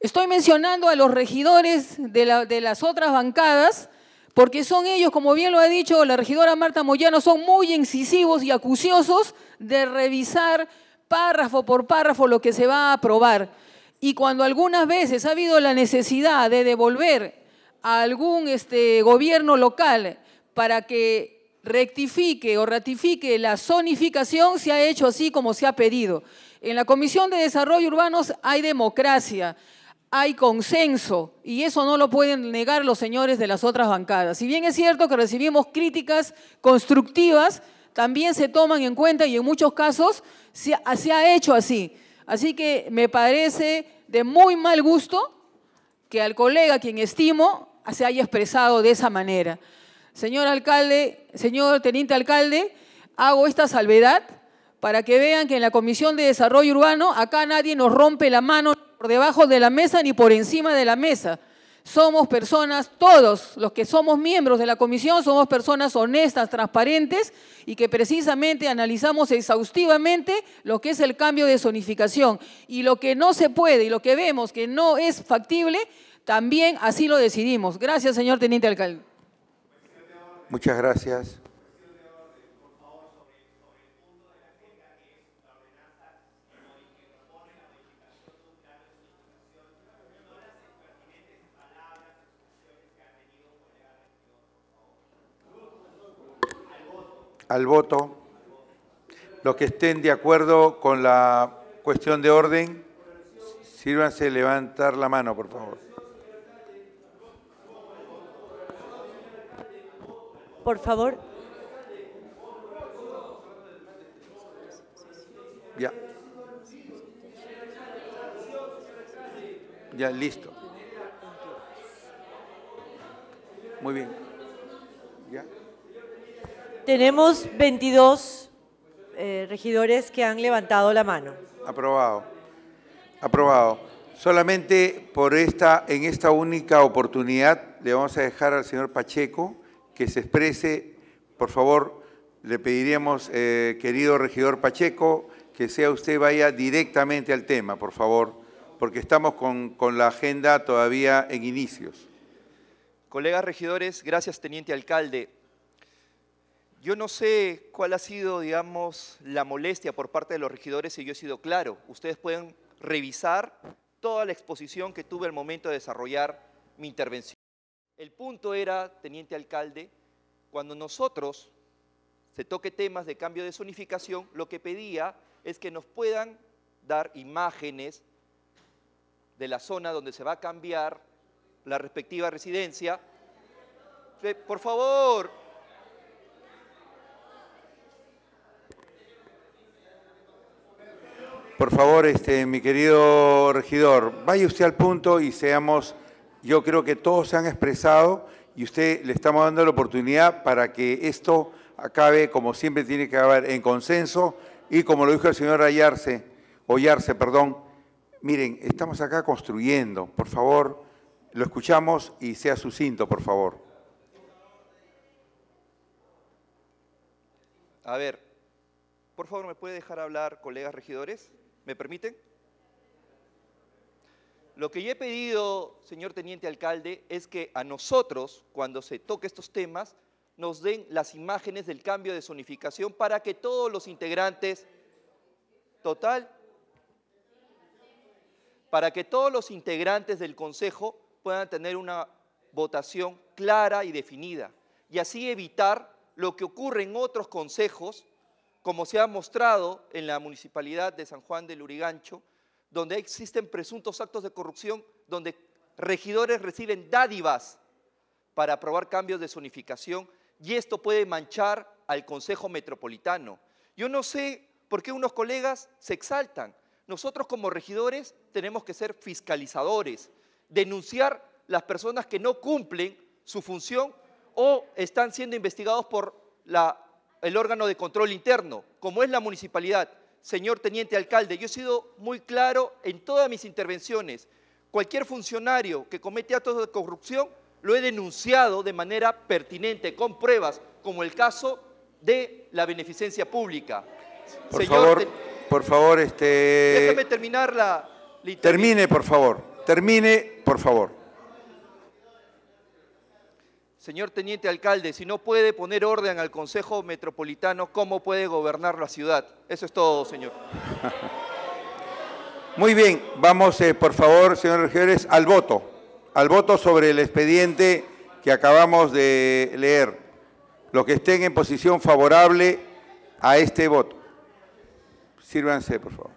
Estoy mencionando a los regidores de las otras bancadas, porque son ellos, como bien lo ha dicho la regidora Marta Moyano, son muy incisivos y acuciosos de revisar párrafo por párrafo lo que se va a aprobar. Y cuando algunas veces ha habido la necesidad de devolver a algún este, gobierno local para que rectifique o ratifique la zonificación, se ha hecho así como se ha pedido. En la Comisión de Desarrollo Urbanos hay democracia, hay consenso, y eso no lo pueden negar los señores de las otras bancadas. Si bien es cierto que recibimos críticas constructivas, también se toman en cuenta y en muchos casos se, ha hecho así. Así que me parece de muy mal gusto que al colega, quien estimo, se haya expresado de esa manera. Señor alcalde, señor teniente alcalde, hago esta salvedad para que vean que en la Comisión de Desarrollo Urbano acá nadie nos rompe la mano por debajo de la mesa ni por encima de la mesa somos personas, todos los que somos miembros de la comisión, somos personas honestas, transparentes y que precisamente analizamos exhaustivamente lo que es el cambio de zonificación. Y lo que no se puede y lo que vemos que no es factible, también así lo decidimos. Gracias, señor Teniente Alcalde. Muchas gracias. al voto. Los que estén de acuerdo con la cuestión de orden, sírvanse levantar la mano, por favor. Por favor. Ya. Ya, listo. Muy bien. Tenemos 22 eh, regidores que han levantado la mano. Aprobado. Aprobado. Solamente por esta, en esta única oportunidad le vamos a dejar al señor Pacheco que se exprese. Por favor, le pediríamos, eh, querido regidor Pacheco, que sea usted vaya directamente al tema, por favor, porque estamos con la agenda todavía en inicios. Colegas regidores, gracias Teniente Alcalde. Yo no sé cuál ha sido, digamos, la molestia por parte de los regidores y yo he sido claro. Ustedes pueden revisar toda la exposición que tuve al momento de desarrollar mi intervención. El punto era, teniente alcalde, cuando nosotros se toque temas de cambio de zonificación, lo que pedía es que nos puedan dar imágenes de la zona donde se va a cambiar la respectiva residencia. Por favor, Por favor, este, mi querido regidor, vaya usted al punto y seamos, yo creo que todos se han expresado y usted le estamos dando la oportunidad para que esto acabe como siempre tiene que haber, en consenso y como lo dijo el señor Ayarse, Ollarse, perdón, miren, estamos acá construyendo, por favor, lo escuchamos y sea sucinto, por favor. A ver, por favor, ¿me puede dejar hablar, colegas regidores? ¿Me permiten? Lo que yo he pedido, señor teniente alcalde, es que a nosotros, cuando se toque estos temas, nos den las imágenes del cambio de zonificación para que todos los integrantes, total, para que todos los integrantes del Consejo puedan tener una votación clara y definida y así evitar lo que ocurre en otros consejos como se ha mostrado en la municipalidad de San Juan del Urigancho, donde existen presuntos actos de corrupción, donde regidores reciben dádivas para aprobar cambios de zonificación y esto puede manchar al Consejo Metropolitano. Yo no sé por qué unos colegas se exaltan. Nosotros como regidores tenemos que ser fiscalizadores, denunciar las personas que no cumplen su función o están siendo investigados por la el órgano de control interno, como es la municipalidad. Señor teniente alcalde, yo he sido muy claro en todas mis intervenciones. Cualquier funcionario que comete actos de corrupción lo he denunciado de manera pertinente, con pruebas, como el caso de la beneficencia pública. Por Señor, favor, por favor, este... Déjame terminar la... Termine, por favor. Termine, por favor. Señor teniente alcalde, si no puede poner orden al Consejo Metropolitano, ¿cómo puede gobernar la ciudad? Eso es todo, señor. Muy bien, vamos eh, por favor, señor Regidores, al voto. Al voto sobre el expediente que acabamos de leer. Los que estén en posición favorable a este voto. Sírvanse, por favor.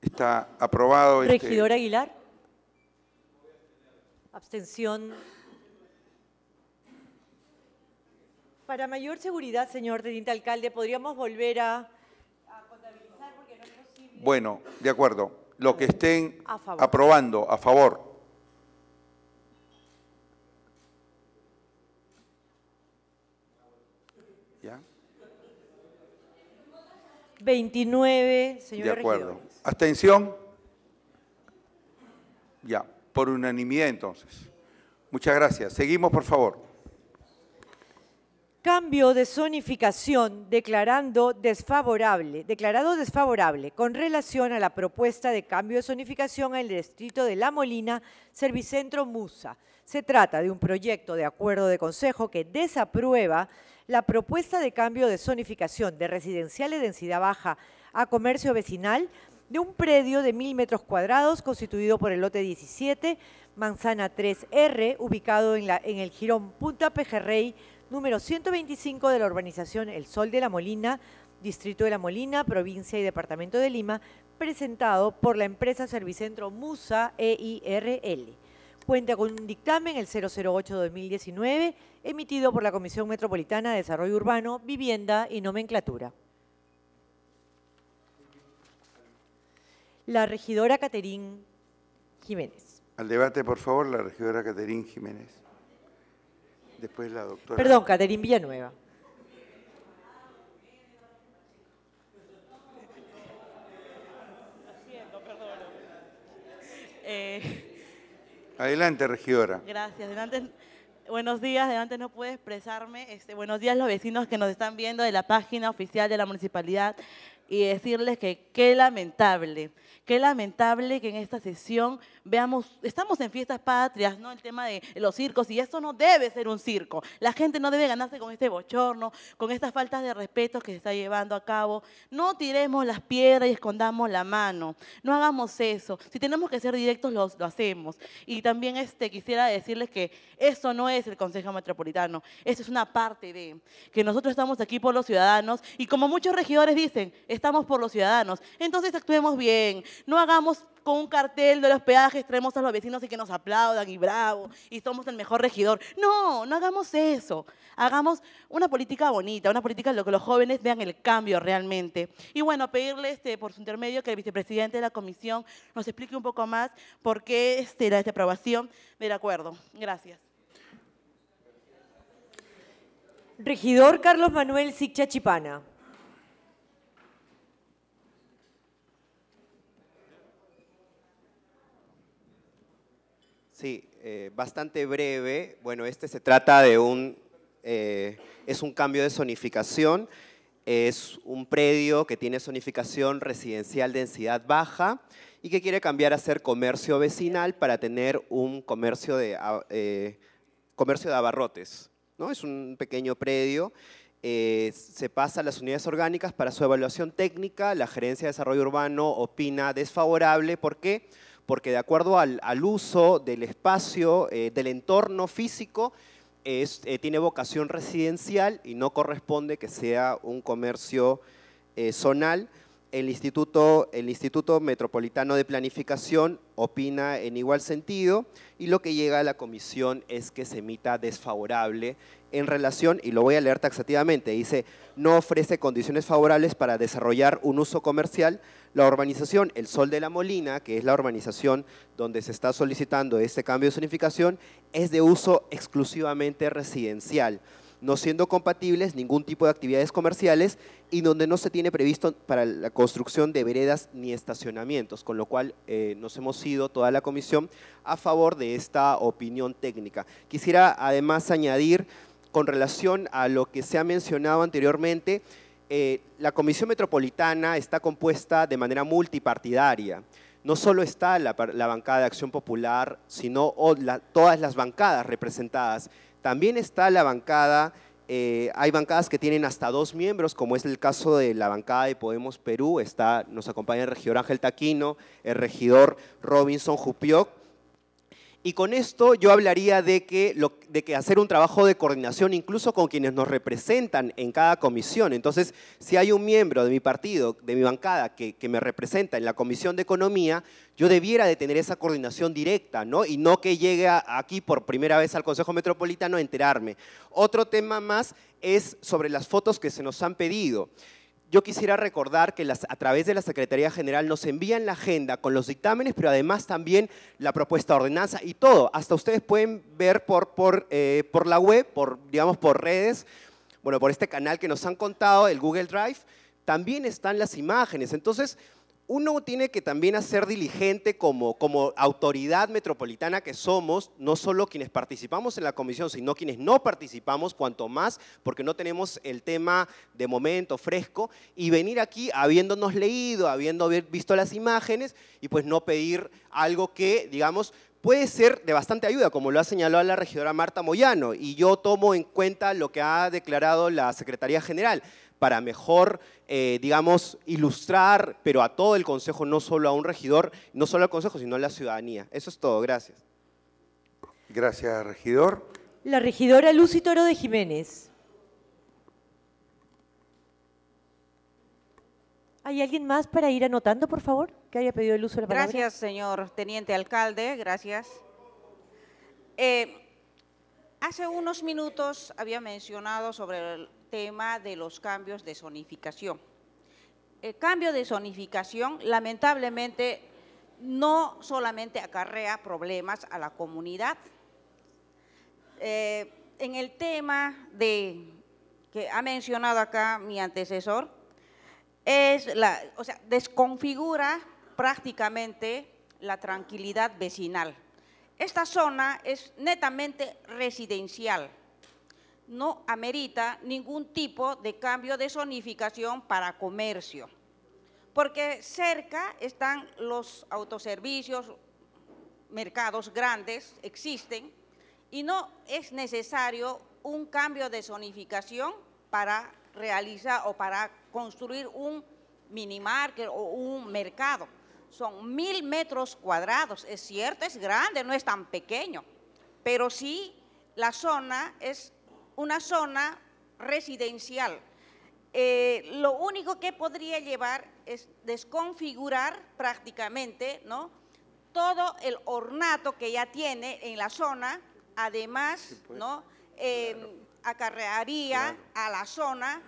Está aprobado. Este Regidor Aguilar. Abstención. Para mayor seguridad, señor teniente alcalde, podríamos volver a, contabilizar porque no es posible. Bueno, de acuerdo. Lo que estén aprobando a favor. ¿Ya? 29, señor De acuerdo. ¿Abstención? Ya. Por unanimidad entonces. Muchas gracias. Seguimos, por favor. Cambio de zonificación declarando desfavorable, declarado desfavorable con relación a la propuesta de cambio de zonificación en el distrito de La Molina, Servicentro Musa. Se trata de un proyecto de acuerdo de consejo que desaprueba la propuesta de cambio de zonificación de residenciales de densidad baja a comercio vecinal de un predio de mil metros cuadrados constituido por el lote 17, Manzana 3R, ubicado en, el jirón Punta Pejerrey, número 125 de la urbanización El Sol de la Molina, Distrito de la Molina, Provincia y Departamento de Lima, presentado por la empresa Servicentro Musa EIRL. Cuenta con un dictamen, el 008-2019, emitido por la Comisión Metropolitana de Desarrollo Urbano, Vivienda y Nomenclatura. la regidora Caterín Jiménez. Al debate, por favor, la regidora Caterín Jiménez. Después la doctora... Perdón, Caterín Villanueva. Eh, Adelante, regidora. Gracias. buenos días. Antes no pude expresarme. Este, buenos días los vecinos que nos están viendo de la página oficial de la municipalidad y decirles que qué lamentable, qué lamentable que en esta sesión veamos, estamos en fiestas patrias, ¿no? El tema de los circos, y eso no debe ser un circo. La gente no debe ganarse con este bochorno, con estas faltas de respeto que se está llevando a cabo. No tiremos las piedras y escondamos la mano. No hagamos eso. Si tenemos que ser directos, lo, lo hacemos. Y también este, quisiera decirles que eso no es el Consejo Metropolitano. Eso es una parte de que nosotros estamos aquí por los ciudadanos y como muchos regidores dicen, estamos por los ciudadanos. Entonces actuemos bien, no hagamos con un cartel de los peajes, traemos a los vecinos y que nos aplaudan y bravo, y somos el mejor regidor. No, no hagamos eso. Hagamos una política bonita, una política en la que los jóvenes vean el cambio realmente. Y bueno, pedirle este, por su intermedio que el vicepresidente de la comisión nos explique un poco más por qué será la aprobación del acuerdo. Gracias. Regidor Carlos Manuel Chipana. Sí, eh, bastante breve. Bueno, este se trata de un, eh, es un cambio de zonificación. Es un predio que tiene zonificación residencial densidad baja y que quiere cambiar a ser comercio vecinal para tener un comercio de, eh, comercio de abarrotes. ¿no? Es un pequeño predio. se pasa a las unidades orgánicas para su evaluación técnica. La Gerencia de Desarrollo Urbano opina desfavorable. ¿Por qué? porque de acuerdo al, uso del espacio, eh, del entorno físico, eh, tiene vocación residencial y no corresponde que sea un comercio eh, zonal el Instituto, Metropolitano de Planificación opina en igual sentido y lo que llega a la comisión es que se emita desfavorable en relación, y lo voy a leer taxativamente, dice, no ofrece condiciones favorables para desarrollar un uso comercial. La urbanización El Sol de la Molina, que es la urbanización donde se está solicitando este cambio de zonificación, es de uso exclusivamente residencial no siendo compatibles ningún tipo de actividades comerciales y donde no se tiene previsto para la construcción de veredas ni estacionamientos, con lo cual eh, nos hemos ido toda la comisión a favor de esta opinión técnica. Quisiera además añadir con relación a lo que se ha mencionado anteriormente, eh, la Comisión Metropolitana está compuesta de manera multipartidaria. No solo está la, bancada de Acción Popular, sino todas las bancadas representadas también está la bancada, eh, hay bancadas que tienen hasta dos miembros, como es el caso de la bancada de Podemos Perú, está, nos acompaña el regidor Ángel Taquino, el regidor Robinson Jupioc, y con esto yo hablaría de que, de que hacer un trabajo de coordinación incluso con quienes nos representan en cada comisión. Entonces, si hay un miembro de mi partido, de mi bancada, que, me representa en la Comisión de Economía, yo debiera de tener esa coordinación directa, ¿no? Y no que llegue aquí por primera vez al Consejo Metropolitano a enterarme. Otro tema más es sobre las fotos que se nos han pedido yo quisiera recordar que las, a través de la Secretaría General nos envían la agenda con los dictámenes, pero además también la propuesta de ordenanza y todo. Hasta ustedes pueden ver por, por, eh, por la web, por, digamos por redes, bueno, por este canal que nos han contado, el Google Drive, también están las imágenes. Entonces, uno tiene que también hacer diligente como, como autoridad metropolitana que somos, no solo quienes participamos en la comisión, sino quienes no participamos, cuanto más, porque no tenemos el tema de momento fresco, y venir aquí habiéndonos leído, habiendo visto las imágenes, y pues no pedir algo que, digamos, puede ser de bastante ayuda, como lo ha señalado la regidora Marta Moyano, y yo tomo en cuenta lo que ha declarado la Secretaría General para mejor, eh, digamos, ilustrar, pero a todo el Consejo, no solo a un regidor, no solo al Consejo, sino a la ciudadanía. Eso es todo, gracias. Gracias, regidor. La regidora Lucy Toro de Jiménez. ¿Hay alguien más para ir anotando, por favor, que haya pedido el uso de la palabra? Gracias, señor teniente alcalde, gracias. Eh, hace unos minutos había mencionado sobre tema de los cambios de zonificación. El cambio de zonificación lamentablemente no solamente acarrea problemas a la comunidad. Eh, en el tema de que ha mencionado acá mi antecesor, es desconfigura prácticamente la tranquilidad vecinal. Esta zona es netamente residencial, no amerita ningún tipo de cambio de zonificación para comercio, porque cerca están los autoservicios, mercados grandes, existen, y no es necesario un cambio de zonificación para realizar o para construir un minimarket o un mercado. Son mil metros cuadrados, es cierto, es grande, no es tan pequeño, pero sí la zona es una zona residencial. Eh, lo único que podría llevar es desconfigurar prácticamente ¿no? todo el ornato que ya tiene en la zona, además pues, ¿no? Eh, acarrearía a la zona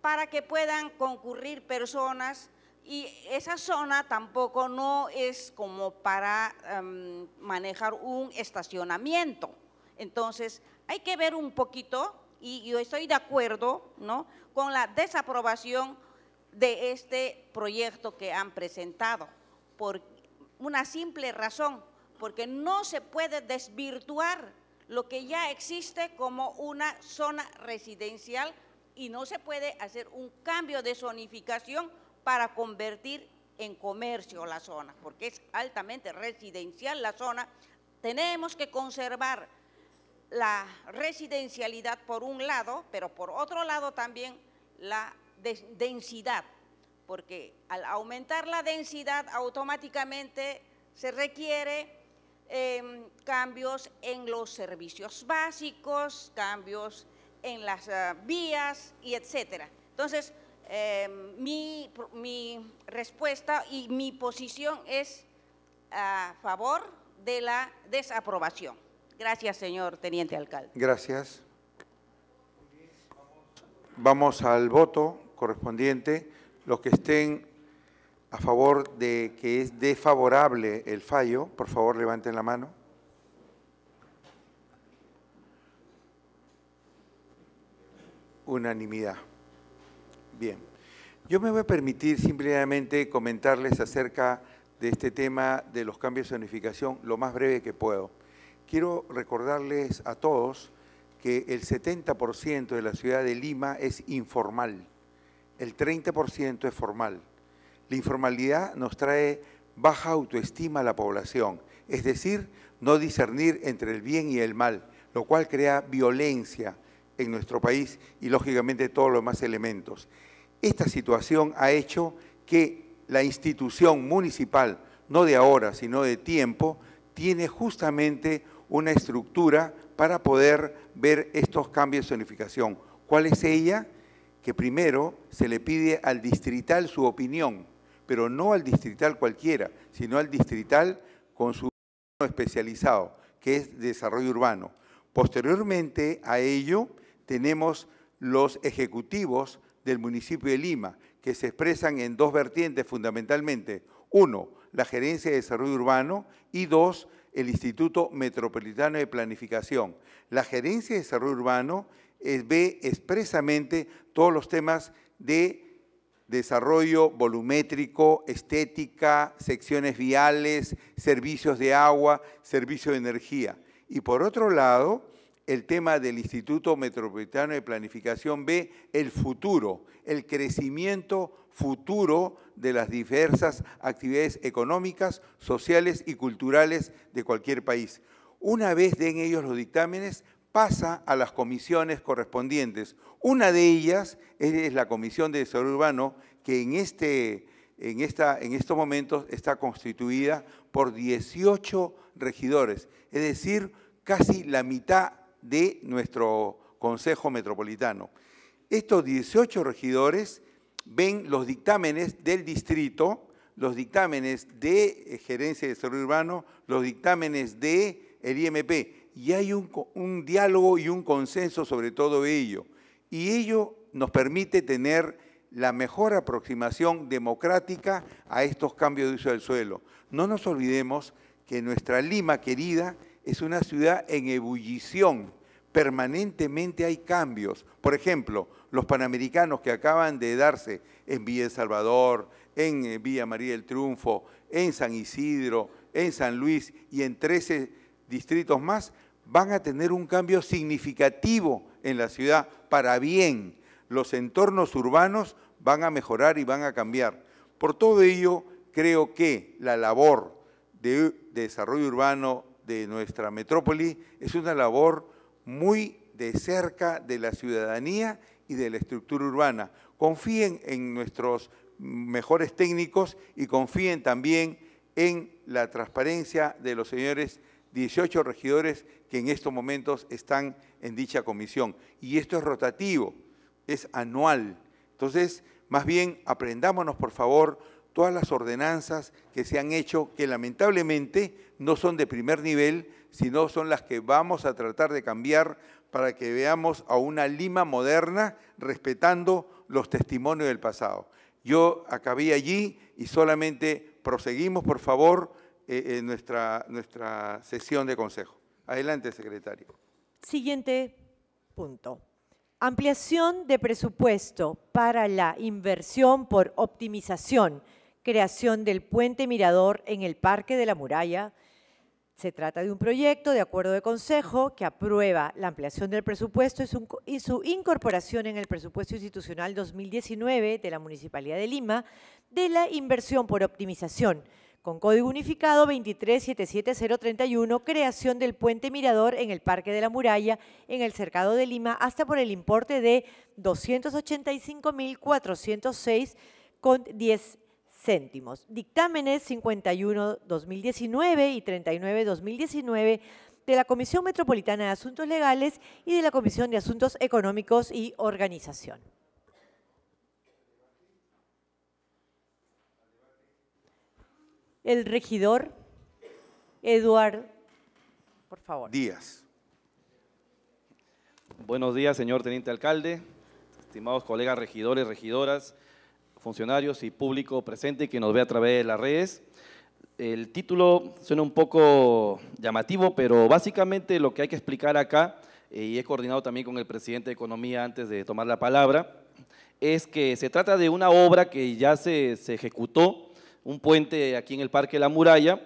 para que puedan concurrir personas y esa zona tampoco no es como para em, manejar un estacionamiento. Entonces, hay que ver un poquito, y yo estoy de acuerdo, ¿no? Con la desaprobación de este proyecto que han presentado, por una simple razón, porque no se puede desvirtuar lo que ya existe como una zona residencial y no se puede hacer un cambio de zonificación para convertir en comercio la zona, porque es altamente residencial la zona. Tenemos que conservar la residencialidad por un lado, pero por otro lado también la densidad, porque al aumentar la densidad automáticamente se requiere em, cambios en los servicios básicos, cambios en las ah, vías y etcétera. Entonces, em, mi, respuesta y mi posición es a favor de la desaprobación. Gracias, señor teniente alcalde. Gracias. Vamos al voto correspondiente. Los que estén a favor de que es desfavorable el fallo, por favor levanten la mano. Unanimidad. Bien. Yo me voy a permitir simplemente comentarles acerca de este tema de los cambios de unificación lo más breve que puedo quiero recordarles a todos que el 70% de la ciudad de Lima es informal, el 30% es formal. La informalidad nos trae baja autoestima a la población, es decir, no discernir entre el bien y el mal, lo cual crea violencia en nuestro país y lógicamente todos los demás elementos. Esta situación ha hecho que la institución municipal, no de ahora, sino de tiempo, tiene justamente una estructura para poder ver estos cambios de zonificación. ¿Cuál es ella? Que primero se le pide al distrital su opinión, pero no al distrital cualquiera, sino al distrital con su especializado, que es desarrollo urbano. Posteriormente a ello tenemos los ejecutivos del municipio de Lima, que se expresan en dos vertientes fundamentalmente. Uno, la gerencia de desarrollo urbano y dos, el Instituto Metropolitano de Planificación. La Gerencia de Desarrollo Urbano eh, ve expresamente todos los temas de desarrollo volumétrico, estética, secciones viales, servicios de agua, servicio de energía. Y por otro lado, el tema del Instituto Metropolitano de Planificación ve el futuro, el crecimiento futuro de las diversas actividades económicas, sociales y culturales de cualquier país. Una vez den ellos los dictámenes, pasa a las comisiones correspondientes. Una de ellas es la Comisión de Desarrollo Urbano, que en, este, en, esta, en estos momentos está constituida por 18 regidores, es decir, casi la mitad de nuestro Consejo Metropolitano. Estos 18 regidores ven los dictámenes del distrito, los dictámenes de eh, Gerencia de Desarrollo Urbano, los dictámenes de el IMP. Y hay un diálogo y un consenso sobre todo ello. Y ello nos permite tener la mejor aproximación democrática a estos cambios de uso del suelo. No nos olvidemos que nuestra Lima querida es una ciudad en ebullición permanentemente hay cambios. Por ejemplo, los panamericanos que acaban de darse en Villa El Salvador, en eh, Villa María del Triunfo, en San Isidro, en San Luis y en 13 distritos más, van a tener un cambio significativo en la ciudad para bien. Los entornos urbanos van a mejorar y van a cambiar. Por todo ello, creo que la labor de desarrollo urbano de nuestra metrópoli es una labor muy de cerca de la ciudadanía y de la estructura urbana. Confíen en nuestros mejores técnicos y confíen también en la transparencia de los señores 18 regidores que en estos momentos están en dicha comisión. Y esto es rotativo, es anual. Entonces, más bien, aprendámonos, por favor, todas las ordenanzas que se han hecho, que lamentablemente no son de primer nivel, sino son las que vamos a tratar de cambiar para que veamos a una Lima moderna respetando los testimonios del pasado. Yo acabé allí y solamente proseguimos, por favor, en eh, eh, nuestra, nuestra sesión de consejo. Adelante, secretario. Siguiente punto. Ampliación de presupuesto para la inversión por optimización, creación del puente mirador en el Parque de la Muralla, se trata de un proyecto de acuerdo de consejo que aprueba la ampliación del presupuesto y su, incorporación en el presupuesto institucional 2019 de la Municipalidad de Lima de la inversión por optimización, con código unificado 2377031, creación del puente mirador en el Parque de la Muralla, en el Cercado de Lima, hasta por el importe de 285.406 con 10 céntimos. Dictámenes 51-2019 y 39-2019 de la Comisión Metropolitana de Asuntos Legales y de la Comisión de Asuntos Económicos y Organización. El regidor Eduard, por favor. Díaz. Buenos días, señor teniente alcalde, estimados colegas regidores, regidoras, funcionarios y público presente que nos ve a través de las redes. El título suena un poco llamativo, pero básicamente lo que hay que explicar acá, eh, y he coordinado también con el presidente de Economía antes de tomar la palabra, es que se trata de una obra que ya se, se ejecutó, un puente aquí en el Parque La Muralla,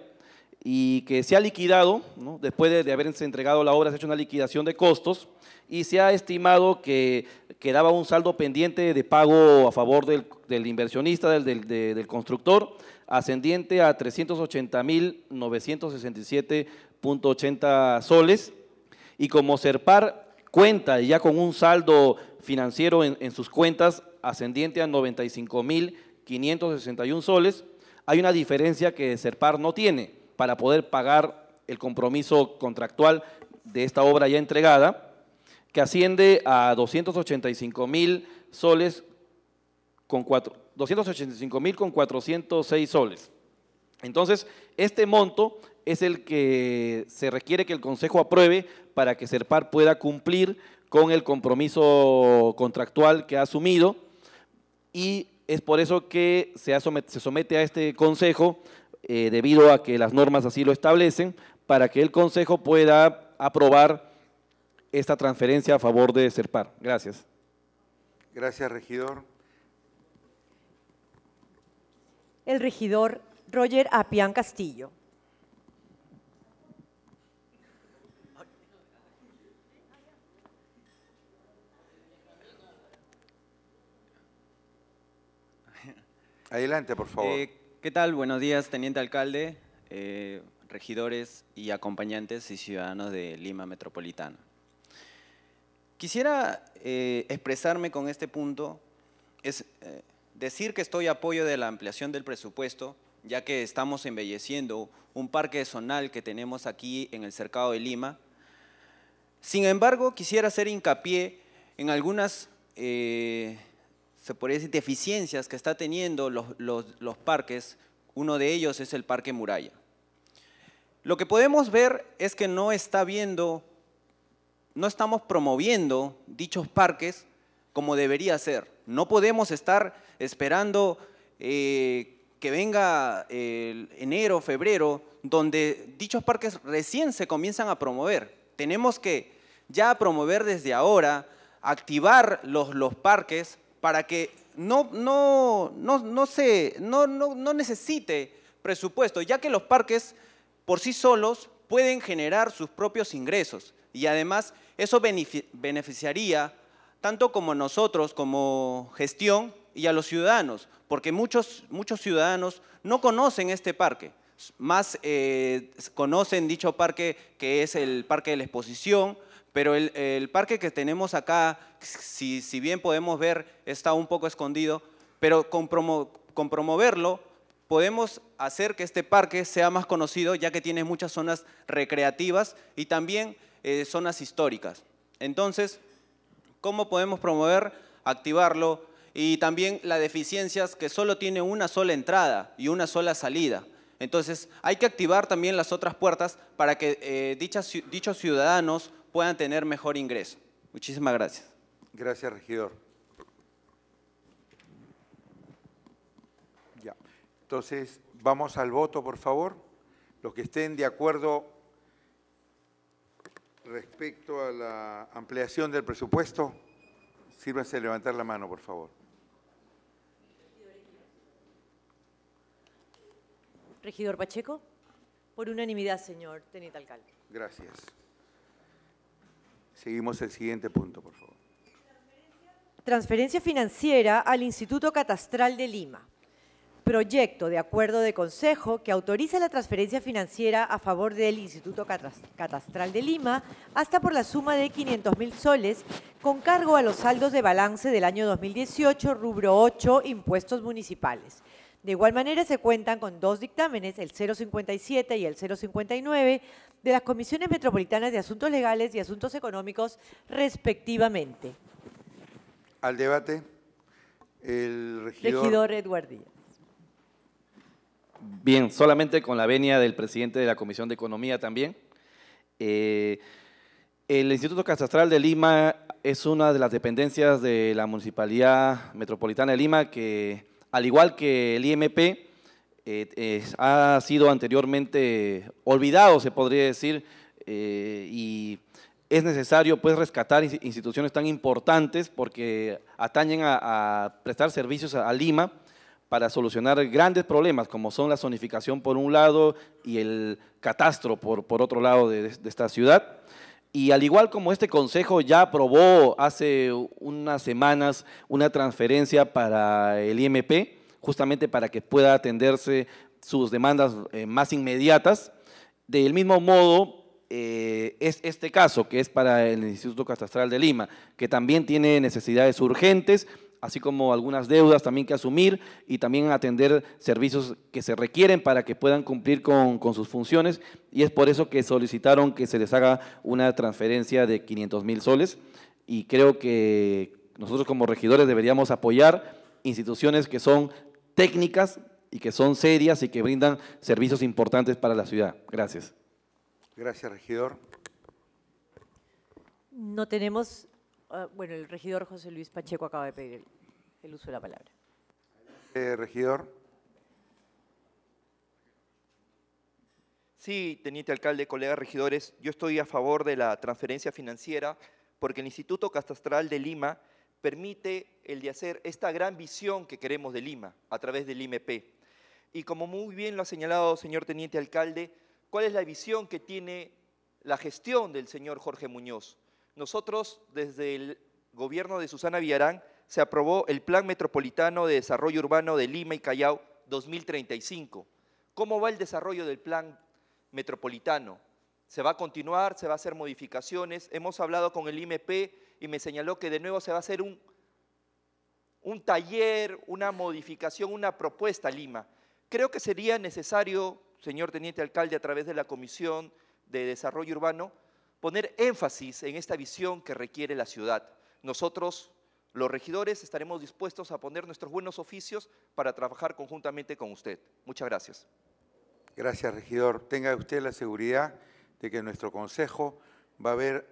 y que se ha liquidado, después de, haberse entregado la obra, se ha hecho una liquidación de costos y se ha estimado que quedaba un saldo pendiente de pago a favor del, inversionista, del, constructor, ascendiente a 380.967.80 soles. Y como Serpar cuenta ya con un saldo financiero en, sus cuentas ascendiente a 95.561 soles, hay una diferencia que Serpar no tiene para poder pagar el compromiso contractual de esta obra ya entregada, que asciende a 285 mil soles con 285 mil con 406 soles. Entonces, este monto es el que se requiere que el Consejo apruebe para que SERPAR pueda cumplir con el compromiso contractual que ha asumido y es por eso que se somete a este Consejo eh, debido a que las normas así lo establecen, para que el Consejo pueda aprobar esta transferencia a favor de CERPAR. Gracias. Gracias, regidor. El regidor Roger Apián Castillo. Adelante, por favor. Eh, ¿Qué tal? Buenos días, Teniente Alcalde, eh, regidores y acompañantes y ciudadanos de Lima Metropolitana. Quisiera eh, expresarme con este punto, es eh, decir que estoy a apoyo de la ampliación del presupuesto, ya que estamos embelleciendo un parque zonal que tenemos aquí en el cercado de Lima. Sin embargo, quisiera hacer hincapié en algunas se podría decir, deficiencias que está teniendo los, parques. Uno de ellos es el Parque Muralla. Lo que podemos ver es que no está viendo, no estamos promoviendo dichos parques como debería ser. No podemos estar esperando eh, que venga enero, febrero, donde dichos parques recién se comienzan a promover. Tenemos que ya promover desde ahora, activar los, los parques para que no, no, se, no, necesite presupuesto, ya que los parques por sí solos pueden generar sus propios ingresos y además eso beneficiaría tanto como nosotros como gestión y a los ciudadanos, porque muchos, muchos ciudadanos no conocen este parque, más eh, conocen dicho parque que es el Parque de la Exposición, pero el, parque que tenemos acá, si, si, bien podemos ver, está un poco escondido, pero con, promoverlo podemos hacer que este parque sea más conocido, ya que tiene muchas zonas recreativas y también eh, zonas históricas. Entonces, ¿cómo podemos promover, activarlo? Y también las deficiencias que solo tiene una sola entrada y una sola salida. Entonces, hay que activar también las otras puertas para que eh, dichas, dichos ciudadanos puedan tener mejor ingreso. Muchísimas gracias. Gracias, regidor. Ya. Entonces, vamos al voto, por favor. Los que estén de acuerdo respecto a la ampliación del presupuesto, sírvanse levantar la mano, por favor. Regidor Pacheco. Por unanimidad, señor tenit Alcalde. Gracias. Seguimos el siguiente punto, por favor. Transferencia financiera al Instituto Catastral de Lima. Proyecto de acuerdo de consejo que autoriza la transferencia financiera a favor del Instituto Catastral de Lima hasta por la suma de 500 mil soles con cargo a los saldos de balance del año 2018, rubro 8, impuestos municipales de igual manera, se cuentan con dos dictámenes, el 057 y el 059, de las Comisiones Metropolitanas de Asuntos Legales y Asuntos Económicos, respectivamente. Al debate, el regidor... Regidor Edward Díaz. Bien, solamente con la venia del presidente de la Comisión de Economía también. Eh, el Instituto Catastral de Lima es una de las dependencias de la Municipalidad Metropolitana de Lima que al igual que el IMP, eh, ha sido anteriormente olvidado, se podría decir, eh, y es necesario pues, rescatar instituciones tan importantes porque atañen a, prestar servicios a, Lima para solucionar grandes problemas, como son la zonificación por un lado y el catastro por, otro lado de esta ciudad. Y al igual como este consejo ya aprobó hace unas semanas una transferencia para el IMP, justamente para que pueda atenderse sus demandas eh, más inmediatas, del mismo modo eh, es este caso que es para el Instituto Catastral de Lima, que también tiene necesidades urgentes así como algunas deudas también que asumir y también atender servicios que se requieren para que puedan cumplir con, sus funciones. Y es por eso que solicitaron que se les haga una transferencia de 500 mil soles. Y creo que nosotros como regidores deberíamos apoyar instituciones que son técnicas y que son serias y que brindan servicios importantes para la ciudad. Gracias. Gracias, regidor. No tenemos Ah, bueno, el regidor José Luis Pacheco acaba de pedir el, uso de la palabra. Eh, regidor. Sí, teniente alcalde, colegas regidores, yo estoy a favor de la transferencia financiera porque el Instituto Castastral de Lima permite el de hacer esta gran visión que queremos de Lima a través del IMP. Y como muy bien lo ha señalado señor teniente alcalde, ¿cuál es la visión que tiene la gestión del señor Jorge Muñoz? Nosotros, desde el gobierno de Susana Villarán, se aprobó el Plan Metropolitano de Desarrollo Urbano de Lima y Callao 2035. ¿Cómo va el desarrollo del plan metropolitano? ¿Se va a continuar? ¿Se va a hacer modificaciones? Hemos hablado con el IMP y me señaló que de nuevo se va a hacer un, un taller, una modificación, una propuesta a Lima. Creo que sería necesario, señor Teniente Alcalde, a través de la Comisión de Desarrollo Urbano, poner énfasis en esta visión que requiere la ciudad. Nosotros, los regidores, estaremos dispuestos a poner nuestros buenos oficios para trabajar conjuntamente con usted. Muchas gracias. Gracias, regidor. Tenga usted la seguridad de que nuestro consejo va a ver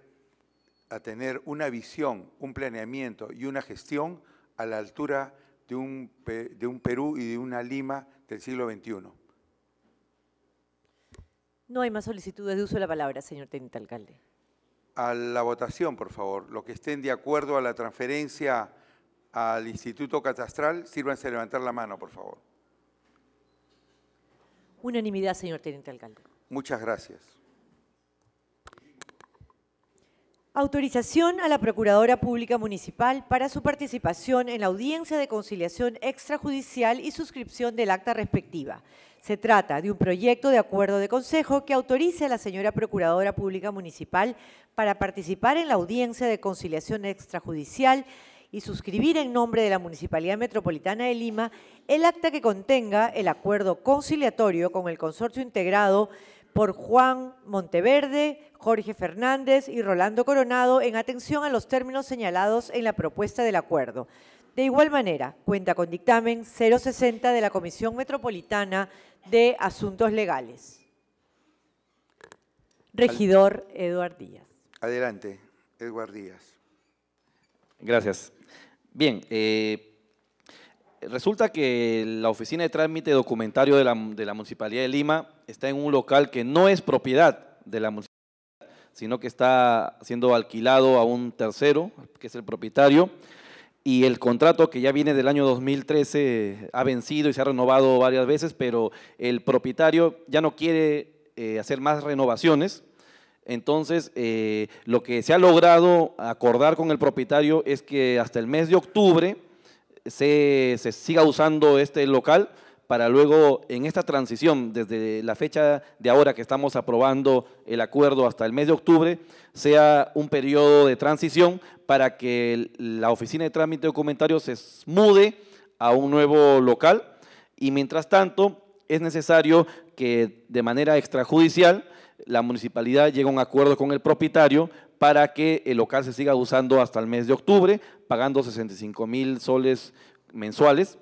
a tener una visión, un planeamiento y una gestión a la altura de de un Perú y de una Lima del siglo XXI. No hay más solicitudes de uso de la palabra, señor teniente alcalde. A la votación, por favor. Los que estén de acuerdo a la transferencia al Instituto Catastral, sírvanse a levantar la mano, por favor. Unanimidad, señor teniente alcalde. Muchas gracias. Autorización a la Procuradora Pública Municipal para su participación en la audiencia de conciliación extrajudicial y suscripción del acta respectiva. Se trata de un proyecto de acuerdo de consejo que autorice a la señora Procuradora Pública Municipal para participar en la audiencia de conciliación extrajudicial y suscribir en nombre de la Municipalidad Metropolitana de Lima el acta que contenga el acuerdo conciliatorio con el consorcio integrado por Juan Monteverde, Jorge Fernández y Rolando Coronado en atención a los términos señalados en la propuesta del acuerdo. De igual manera, cuenta con dictamen 060 de la Comisión Metropolitana de Asuntos Legales. Regidor Eduard Díaz. Adelante, Eduard Díaz. Gracias. Bien, eh, resulta que la oficina de trámite documentario de la, de la, Municipalidad de Lima está en un local que no es propiedad de la municipalidad, sino que está siendo alquilado a un tercero, que es el propietario y el contrato que ya viene del año 2013 ha vencido y se ha renovado varias veces, pero el propietario ya no quiere eh, hacer más renovaciones. Entonces, eh, lo que se ha logrado acordar con el propietario es que hasta el mes de octubre se siga usando este local para luego en esta transición, desde la fecha de ahora que estamos aprobando el acuerdo hasta el mes de octubre, sea un periodo de transición para que la oficina de trámite documentario se mude a un nuevo local y mientras tanto es necesario que de manera extrajudicial la municipalidad llegue a un acuerdo con el propietario para que el local se siga usando hasta el mes de octubre, pagando 65 mil soles mensuales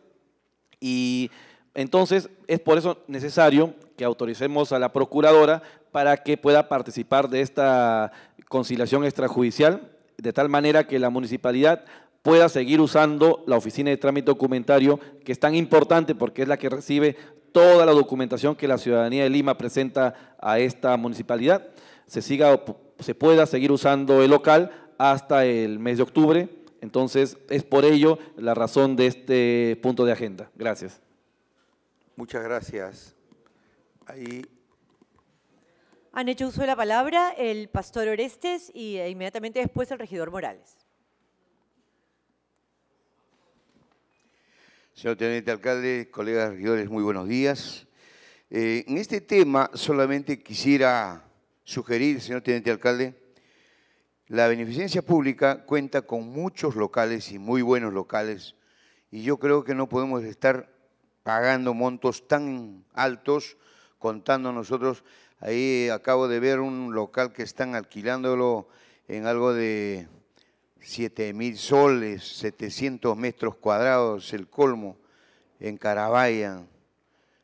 y entonces, es por eso necesario que autoricemos a la procuradora para que pueda participar de esta conciliación extrajudicial, de tal manera que la municipalidad pueda seguir usando la oficina de trámite documentario, que es tan importante porque es la que recibe toda la documentación que la ciudadanía de Lima presenta a esta municipalidad. Se, siga, se pueda seguir usando el local hasta el mes de octubre. Entonces, es por ello la razón de este punto de agenda. Gracias. Muchas gracias. Ahí. Han hecho uso de la palabra el pastor Orestes y e inmediatamente después el regidor Morales. Señor Teniente Alcalde, colegas regidores, muy buenos días. Eh, en este tema solamente quisiera sugerir, señor Teniente Alcalde, la beneficencia pública cuenta con muchos locales y muy buenos locales y yo creo que no podemos estar pagando montos tan altos, contando nosotros, ahí acabo de ver un local que están alquilándolo en algo de 7.000 mil soles, 700 metros cuadrados, el colmo, en Carabaya.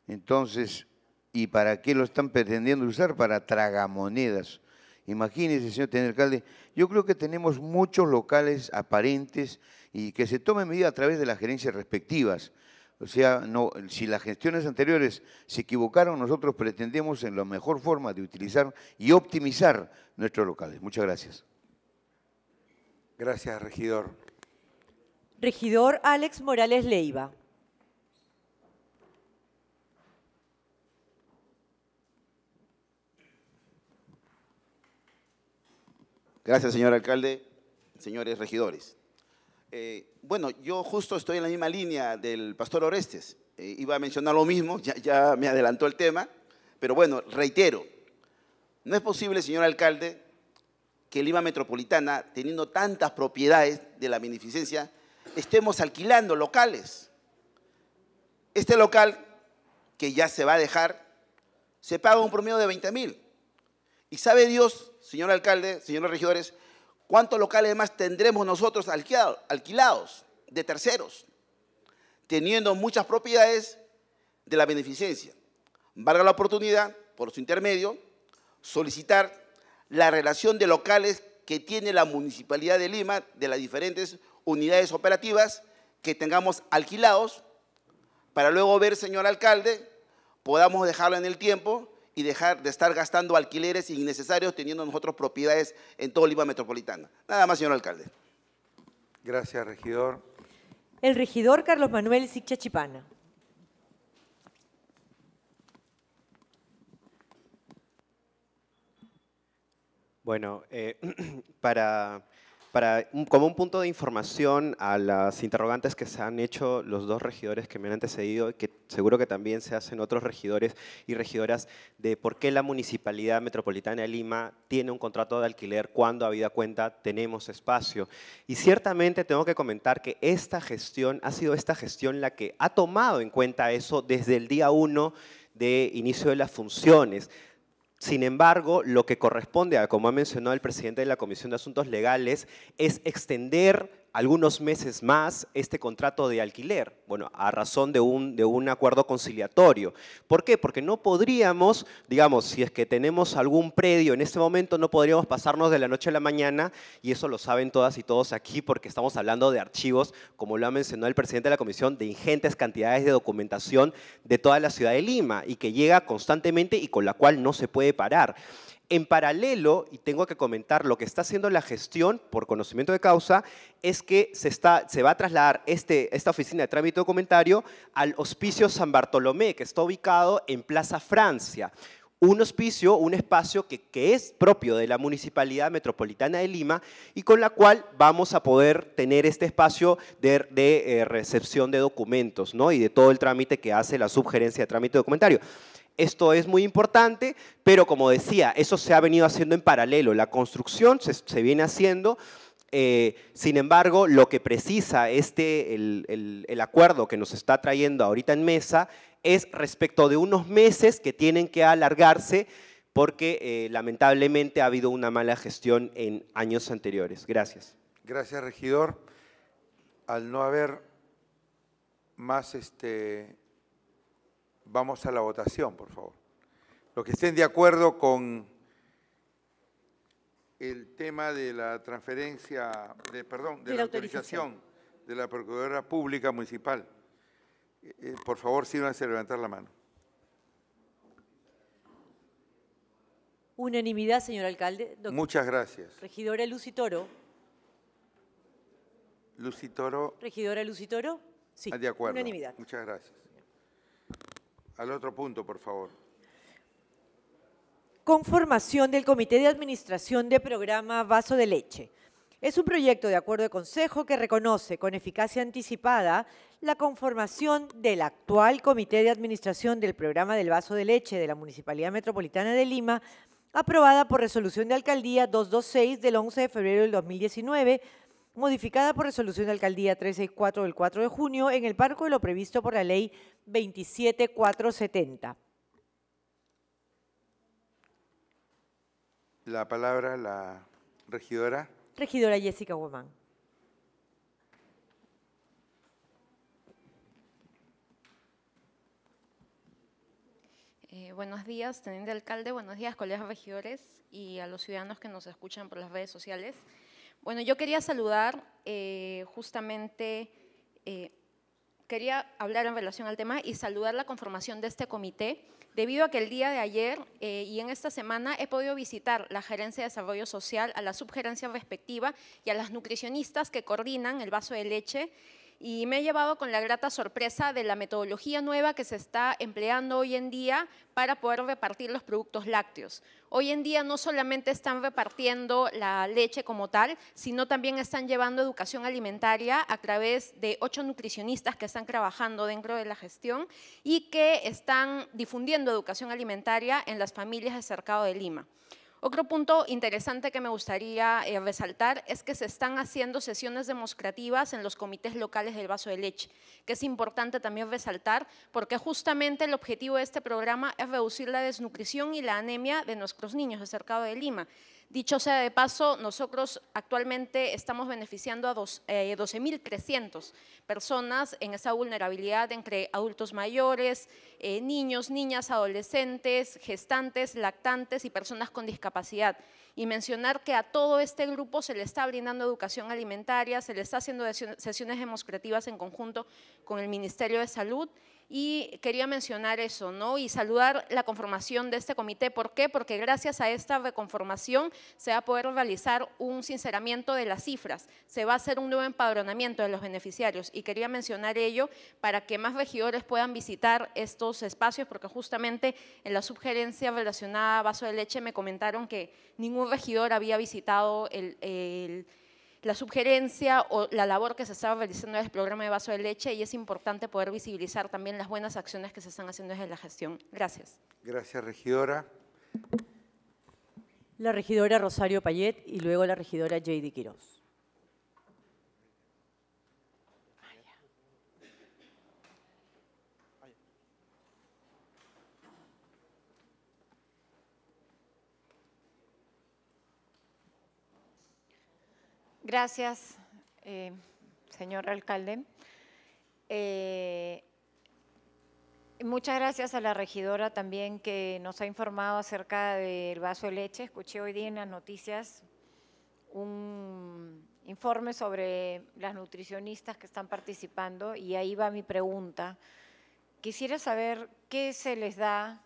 Entonces, ¿y para qué lo están pretendiendo usar? Para tragamonedas. Imagínese, señor teniente alcalde, yo creo que tenemos muchos locales aparentes y que se tomen medidas a través de las gerencias respectivas. O sea, no, si las gestiones anteriores se equivocaron, nosotros pretendemos en la mejor forma de utilizar y optimizar nuestros locales. Muchas gracias. Gracias, regidor. Regidor Alex Morales Leiva. Gracias, señor alcalde, señores regidores. Eh, bueno, yo justo estoy en la misma línea del pastor Orestes. Eh, iba a mencionar lo mismo, ya, ya me adelantó el tema, pero bueno, reitero, no es posible, señor alcalde, que Lima Metropolitana, teniendo tantas propiedades de la beneficencia, estemos alquilando locales. Este local, que ya se va a dejar, se paga un promedio de 20 mil. Y sabe Dios, señor alcalde, señores regidores, ¿Cuántos locales más tendremos nosotros alquilados de terceros, teniendo muchas propiedades de la beneficencia? Valga la oportunidad, por su intermedio, solicitar la relación de locales que tiene la Municipalidad de Lima de las diferentes unidades operativas que tengamos alquilados para luego ver, señor alcalde, podamos dejarlo en el tiempo y dejar de estar gastando alquileres innecesarios teniendo nosotros propiedades en todo Lima Metropolitana. Nada más, señor alcalde. Gracias, regidor. El regidor Carlos Manuel Chipana. Bueno, eh, para como un punto de información a las interrogantes que se han hecho los dos regidores que me han antecedido, que seguro que también se hacen otros regidores y regidoras, de por qué la Municipalidad Metropolitana de Lima tiene un contrato de alquiler cuando, a vida cuenta, tenemos espacio. Y ciertamente tengo que comentar que esta gestión, ha sido esta gestión la que ha tomado en cuenta eso desde el día 1 de inicio de las funciones. Sin embargo, lo que corresponde, a, como ha mencionado el presidente de la Comisión de Asuntos Legales, es extender algunos meses más este contrato de alquiler, bueno, a razón de un, de un acuerdo conciliatorio. ¿Por qué? Porque no podríamos, digamos, si es que tenemos algún predio en este momento, no podríamos pasarnos de la noche a la mañana, y eso lo saben todas y todos aquí, porque estamos hablando de archivos, como lo ha mencionado el presidente de la comisión, de ingentes cantidades de documentación de toda la ciudad de Lima, y que llega constantemente y con la cual no se puede parar. En paralelo, y tengo que comentar, lo que está haciendo la gestión, por conocimiento de causa, es que se, está, se va a trasladar este, esta oficina de trámite documentario al Hospicio San Bartolomé, que está ubicado en Plaza Francia. Un hospicio, un espacio que, que es propio de la Municipalidad Metropolitana de Lima y con la cual vamos a poder tener este espacio de, eh, recepción de documentos ¿no? y de todo el trámite que hace la subgerencia de trámite documentario. Esto es muy importante, pero como decía, eso se ha venido haciendo en paralelo. La construcción se, viene haciendo. Eh, sin embargo, lo que precisa este, el, acuerdo que nos está trayendo ahorita en mesa es respecto de unos meses que tienen que alargarse porque eh, lamentablemente ha habido una mala gestión en años anteriores. Gracias. Gracias, regidor. Al no haber más este, Vamos a la votación, por favor. Los que estén de acuerdo con el tema de la transferencia, de, perdón, de, la, autorización. de la Procuradora Pública Municipal, eh, eh, por favor, sírvanse a levantar la mano. Unanimidad, señor alcalde. Muchas gracias. Regidora Lucy Toro. Lucy Toro. Regidora Lucy Toro. Sí. Ah, de acuerdo. Unanimidad. Muchas gracias. Al otro punto, por favor. Conformación del Comité de Administración de Programa Vaso de Leche. Es un proyecto de acuerdo de consejo que reconoce con eficacia anticipada la conformación del actual Comité de Administración del Programa del Vaso de Leche de la Municipalidad Metropolitana de Lima, aprobada por resolución de Alcaldía 226 del 11 de febrero del 2019 modificada por resolución de Alcaldía 364 del 4 de junio, en el marco de lo previsto por la Ley 27470. La palabra la regidora. Regidora Jessica Guamán. Eh, buenos días, teniente alcalde, buenos días, colegas regidores y a los ciudadanos que nos escuchan por las redes sociales. Bueno, yo quería saludar eh, justamente, eh, quería hablar en relación al tema y saludar la conformación de este comité, debido a que el día de ayer eh, y en esta semana he podido visitar la Gerencia de Desarrollo Social, a la subgerencia respectiva y a las nutricionistas que coordinan el vaso de leche y me he llevado con la grata sorpresa de la metodología nueva que se está empleando hoy en día para poder repartir los productos lácteos. Hoy en día no solamente están repartiendo la leche como tal, sino también están llevando educación alimentaria a través de ocho nutricionistas que están trabajando dentro de la gestión y que están difundiendo educación alimentaria en las familias de Cercado de Lima. Otro punto interesante que me gustaría eh, resaltar es que se están haciendo sesiones demostrativas en los comités locales del vaso de leche, que es importante también resaltar porque justamente el objetivo de este programa es reducir la desnutrición y la anemia de nuestros niños de cercado de Lima. Dicho sea de paso, nosotros actualmente estamos beneficiando a 12.300 eh, personas en esa vulnerabilidad entre adultos mayores, eh, niños, niñas, adolescentes, gestantes, lactantes y personas con discapacidad. Y mencionar que a todo este grupo se le está brindando educación alimentaria, se le está haciendo sesiones demostrativas en conjunto con el Ministerio de Salud y quería mencionar eso, ¿no? Y saludar la conformación de este comité. ¿Por qué? Porque gracias a esta reconformación se va a poder realizar un sinceramiento de las cifras. Se va a hacer un nuevo empadronamiento de los beneficiarios. Y quería mencionar ello para que más regidores puedan visitar estos espacios, porque justamente en la subgerencia relacionada a vaso de leche me comentaron que ningún regidor había visitado el, el la sugerencia o la labor que se está realizando en el programa de vaso de leche y es importante poder visibilizar también las buenas acciones que se están haciendo desde la gestión. Gracias. Gracias, regidora. La regidora Rosario Payet y luego la regidora J.D. Quiroz. Gracias, eh, señor alcalde. Eh, muchas gracias a la regidora también que nos ha informado acerca del vaso de leche. Escuché hoy día en las noticias un informe sobre las nutricionistas que están participando y ahí va mi pregunta. Quisiera saber qué se les da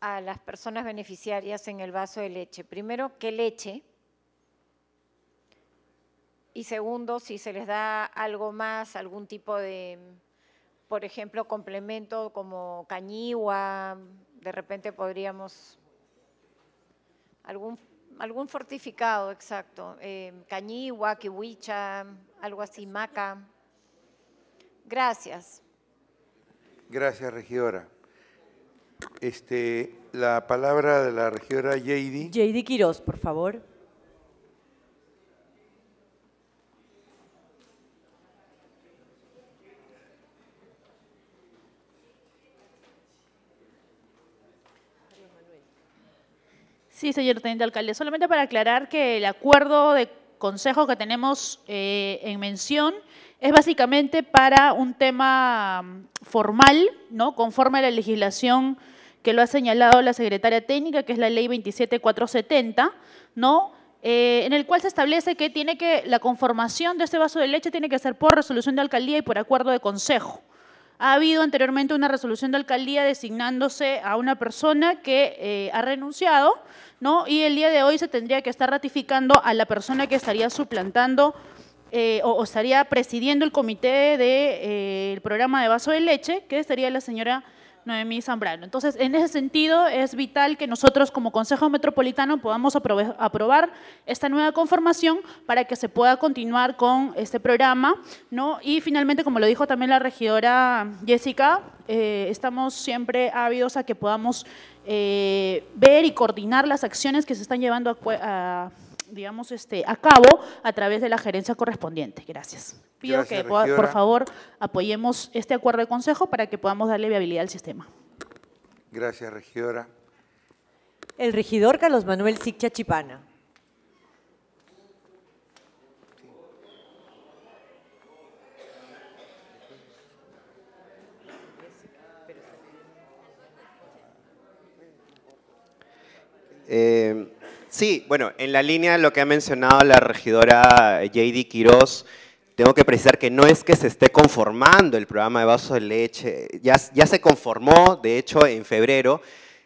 a las personas beneficiarias en el vaso de leche. Primero, ¿qué leche? Y segundo, si se les da algo más, algún tipo de, por ejemplo, complemento como cañigua, de repente podríamos, algún, algún fortificado, exacto, eh, cañigua, kiwicha, algo así, maca. Gracias. Gracias, regidora. Este, la palabra de la regidora Jady. Jady Quiroz, por favor. Sí, señor teniente alcalde. Solamente para aclarar que el acuerdo de consejo que tenemos eh, en mención es básicamente para un tema mm, formal, ¿no? conforme a la legislación que lo ha señalado la secretaria técnica, que es la ley 27470, ¿no? Eh, en el cual se establece que tiene que la conformación de este vaso de leche tiene que ser por resolución de alcaldía y por acuerdo de consejo. Ha habido anteriormente una resolución de alcaldía designándose a una persona que eh, ha renunciado, ¿no? Y el día de hoy se tendría que estar ratificando a la persona que estaría suplantando eh, o, estaría presidiendo el comité del de, eh, programa de vaso de leche, que sería la señora Noemí Zambrano. Entonces, en ese sentido, es vital que nosotros como Consejo Metropolitano podamos aprobar esta nueva conformación para que se pueda continuar con este programa. ¿no? Y finalmente, como lo dijo también la regidora Jessica, eh, estamos siempre ávidos a que podamos eh, ver y coordinar las acciones que se están llevando a, digamos, este, a cabo a través de la gerencia correspondiente. Gracias. Pido que, por favor, apoyemos este acuerdo de consejo para que podamos darle viabilidad al sistema. Gracias, regidora. El regidor Carlos Manuel Siccha Chipana. Eh, sí, bueno, en la línea de lo que ha mencionado la regidora eh, JD Quirós, tengo que precisar que no es que se esté conformando el programa de vasos de leche, ya, se conformó, de hecho, en febrero.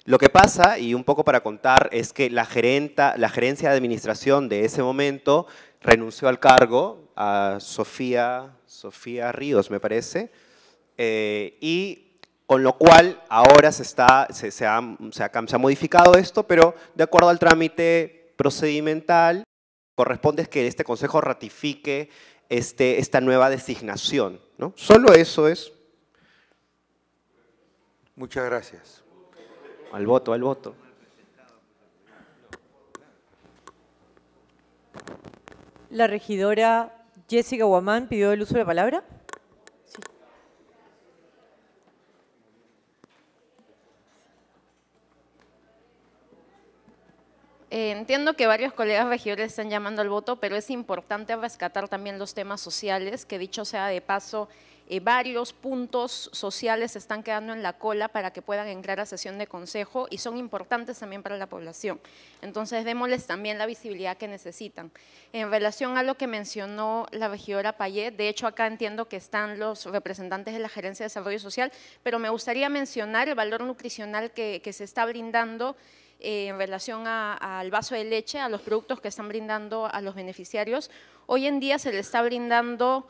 Lo que pasa, y un poco para contar, es que la, gerenta, la gerencia de administración de ese momento renunció al cargo a Sofía, Sofía Ríos, me parece, eh, y con lo cual, ahora se, está, se, ha, modificado esto, pero de acuerdo al trámite procedimental, corresponde que este Consejo ratifique este, esta nueva designación. ¿no? Solo eso es. Muchas gracias. Al voto, al voto. La regidora Jessica Guamán pidió el uso de la palabra. Eh, entiendo que varios colegas regidores están llamando al voto, pero es importante rescatar también los temas sociales, que dicho sea de paso, eh, varios puntos sociales están quedando en la cola para que puedan entrar a sesión de consejo y son importantes también para la población. Entonces, démosles también la visibilidad que necesitan. En relación a lo que mencionó la regidora Payet, de hecho acá entiendo que están los representantes de la Gerencia de Desarrollo Social, pero me gustaría mencionar el valor nutricional que se está brindando eh, en relación al vaso de leche, a los productos que están brindando a los beneficiarios. Hoy en día se le está brindando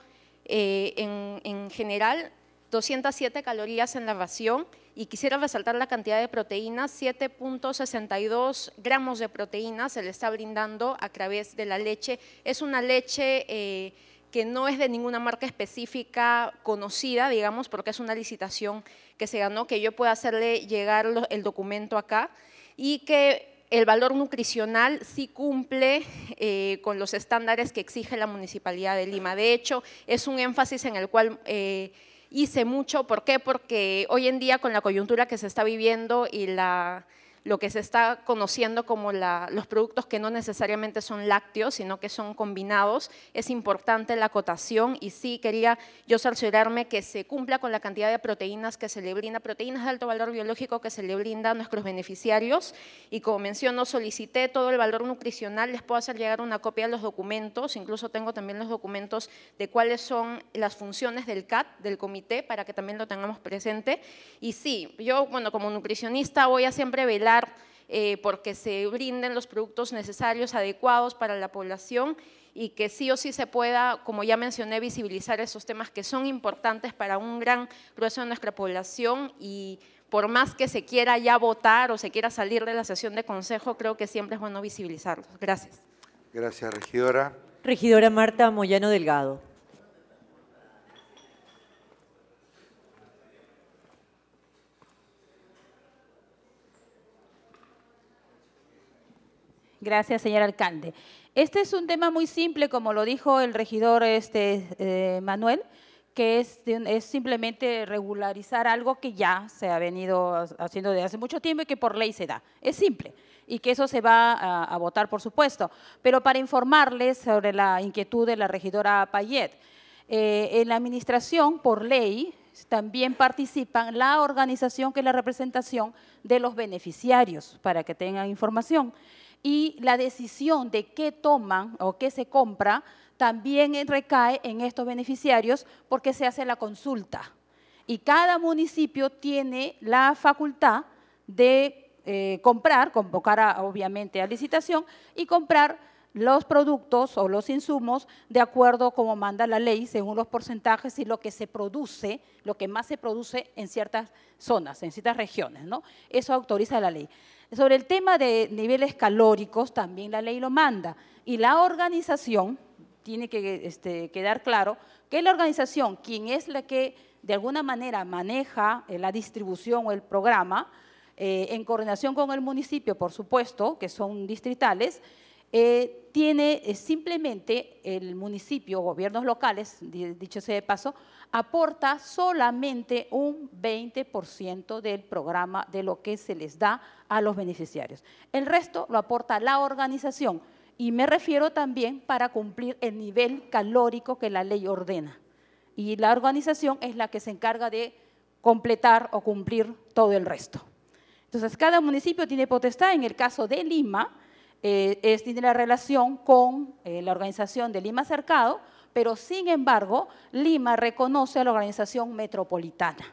eh, en, general 207 calorías en la ración y quisiera resaltar la cantidad de proteínas, 7.62 gramos de proteínas se le está brindando a través de la leche. Es una leche eh, que no es de ninguna marca específica conocida, digamos, porque es una licitación que se ganó, que yo pueda hacerle llegar el documento acá y que el valor nutricional sí cumple eh, con los estándares que exige la Municipalidad de Lima. De hecho, es un énfasis en el cual eh, hice mucho. ¿Por qué? Porque hoy en día con la coyuntura que se está viviendo y la lo que se está conociendo como los productos que no necesariamente son lácteos, sino que son combinados. Es importante la cotación y sí quería yo cerciorarme que se cumpla con la cantidad de proteínas que se le brinda, proteínas de alto valor biológico que se le brinda a nuestros beneficiarios. Y como menciono, solicité todo el valor nutricional, les puedo hacer llegar una copia de los documentos, incluso tengo también los documentos de cuáles son las funciones del CAT, del comité, para que también lo tengamos presente. Y sí, yo, bueno, como nutricionista voy a siempre velar eh, porque se brinden los productos necesarios, adecuados para la población y que sí o sí se pueda, como ya mencioné, visibilizar esos temas que son importantes para un gran grueso de nuestra población y por más que se quiera ya votar o se quiera salir de la sesión de consejo, creo que siempre es bueno visibilizarlos. Gracias. Gracias, regidora. Regidora Marta Moyano Delgado. Gracias, señor alcalde. Este es un tema muy simple, como lo dijo el regidor este, eh, Manuel, que es, simplemente regularizar algo que ya se ha venido haciendo desde hace mucho tiempo y que por ley se da. Es simple y que eso se va a, votar, por supuesto. Pero para informarles sobre la inquietud de la regidora Payet, eh, en la administración, por ley, también participan la organización que es la representación de los beneficiarios, para que tengan información y la decisión de qué toman o qué se compra también recae en estos beneficiarios porque se hace la consulta. Y cada municipio tiene la facultad de eh, comprar, convocar obviamente a licitación y comprar los productos o los insumos de acuerdo como manda la ley, según los porcentajes y lo que se produce, lo que más se produce en ciertas zonas, en ciertas regiones, ¿no? Eso autoriza la ley. Sobre el tema de niveles calóricos, también la ley lo manda. Y la organización, tiene que este, quedar claro que la organización, quien es la que de alguna manera maneja eh, la distribución o el programa, eh, en coordinación con el municipio, por supuesto, que son distritales, eh, tiene simplemente el municipio, gobiernos locales, dicho sea de paso, aporta solamente un 20% del programa de lo que se les da a los beneficiarios. El resto lo aporta la organización y me refiero también para cumplir el nivel calórico que la ley ordena. Y la organización es la que se encarga de completar o cumplir todo el resto. Entonces, cada municipio tiene potestad. En el caso de Lima, eh, es, tiene la relación con eh, la organización de Lima Cercado, pero sin embargo Lima reconoce a la organización metropolitana,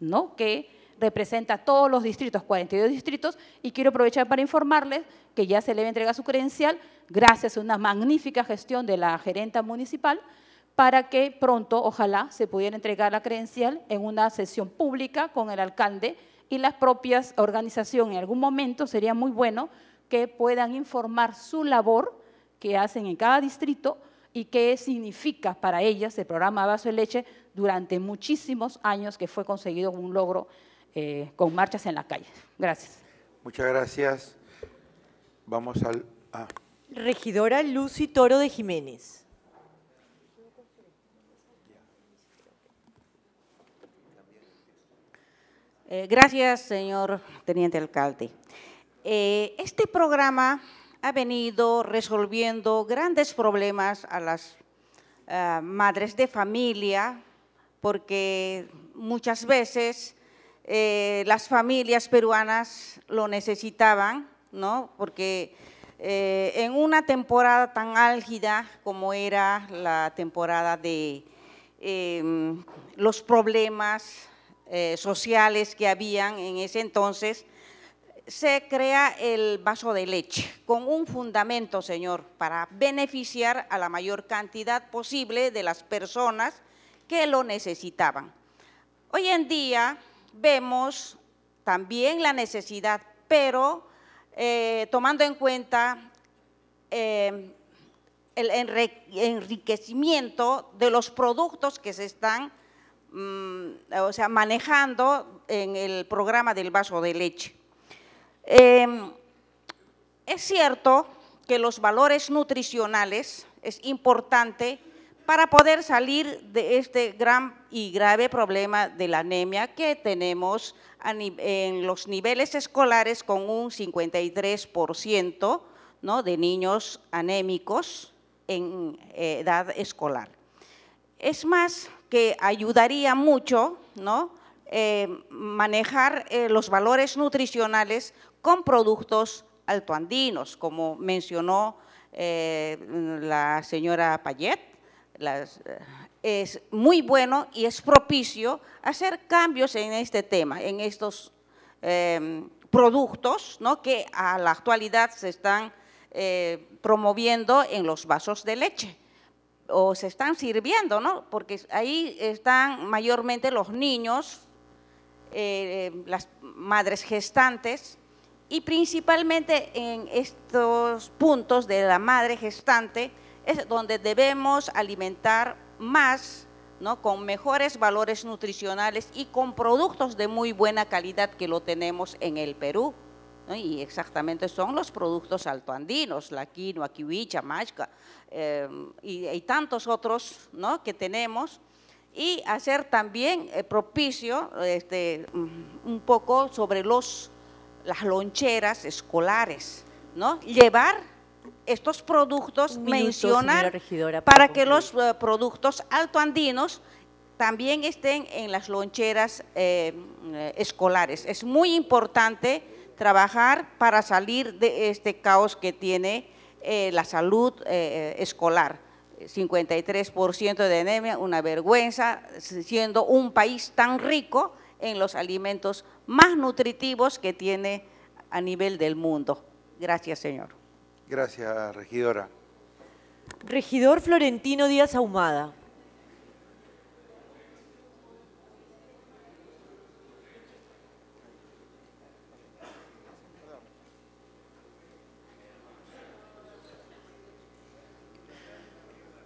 ¿no? que representa todos los distritos, 42 distritos, y quiero aprovechar para informarles que ya se le entrega su credencial gracias a una magnífica gestión de la gerenta municipal para que pronto, ojalá, se pudiera entregar la credencial en una sesión pública con el alcalde y las propias organizaciones. En algún momento sería muy bueno que puedan informar su labor que hacen en cada distrito y qué significa para ellas el programa Vaso de Leche durante muchísimos años que fue conseguido un logro eh, con marchas en la calle. Gracias. Muchas gracias. Vamos al... Ah. Regidora Lucy Toro de Jiménez. Eh, gracias, señor Teniente Alcalde. Eh, este programa ha venido resolviendo grandes problemas a las eh, madres de familia, porque muchas veces eh, las familias peruanas lo necesitaban, ¿no? porque eh, en una temporada tan álgida como era la temporada de em, los problemas sociales que habían en ese entonces, se crea el vaso de leche con un fundamento, Señor, para beneficiar a la mayor cantidad posible de las personas que lo necesitaban. Hoy en día vemos también la necesidad, pero eh, tomando en cuenta eh, el enriquecimiento de los productos que se están mm, o sea, manejando en el programa del vaso de leche. Em, es cierto que los valores nutricionales es importante para poder salir de este gran y grave problema de la anemia que tenemos en los niveles escolares con un 53% ¿no? de niños anémicos en eh, edad escolar. Es más que ayudaría mucho eh, manejar eh, los valores nutricionales con productos altoandinos, como mencionó eh, la señora Payet. Eh, es muy bueno y es propicio hacer cambios en este tema, en estos em, productos que a la actualidad se están eh, promoviendo en los vasos de leche o se están sirviendo, ¿no? porque ahí están mayormente los niños, las madres gestantes, y principalmente en estos puntos de la madre gestante es donde debemos alimentar más, ¿no? con mejores valores nutricionales y con productos de muy buena calidad que lo tenemos en el Perú. Y exactamente son los productos altoandinos, la quinoa, kiwicha, machca em, y, tantos otros ¿no? que tenemos y hacer también eh, propicio este, un poco sobre los las loncheras escolares, ¿no? Llevar estos productos, mencionar para, que los productos eh, productos altoandinos también estén en las loncheras eh, eh, escolares. Es muy importante trabajar para salir de este caos que tiene la salud escolar. 53% de anemia, una vergüenza, siendo un país tan rico en los alimentos más nutritivos que tiene a nivel del mundo. Gracias, señor. Gracias, regidora. Regidor Florentino Díaz Ahumada.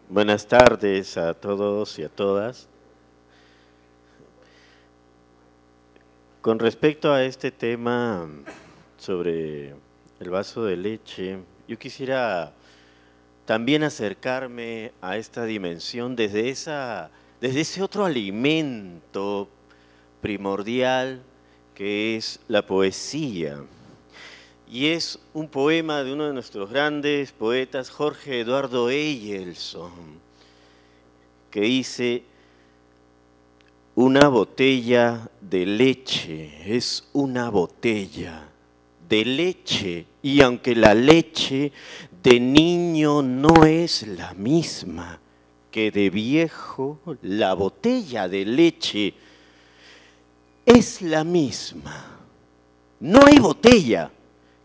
Buenas tardes a todos y a todas. Con respecto a este tema sobre el vaso de leche, yo quisiera también acercarme a esta dimensión desde, esa, desde ese otro alimento primordial que es la poesía. Y es un poema de uno de nuestros grandes poetas, Jorge Eduardo Eyelson, que dice, una botella de leche es una botella de leche y aunque la leche de niño no es la misma que de viejo, la botella de leche es la misma. No hay botella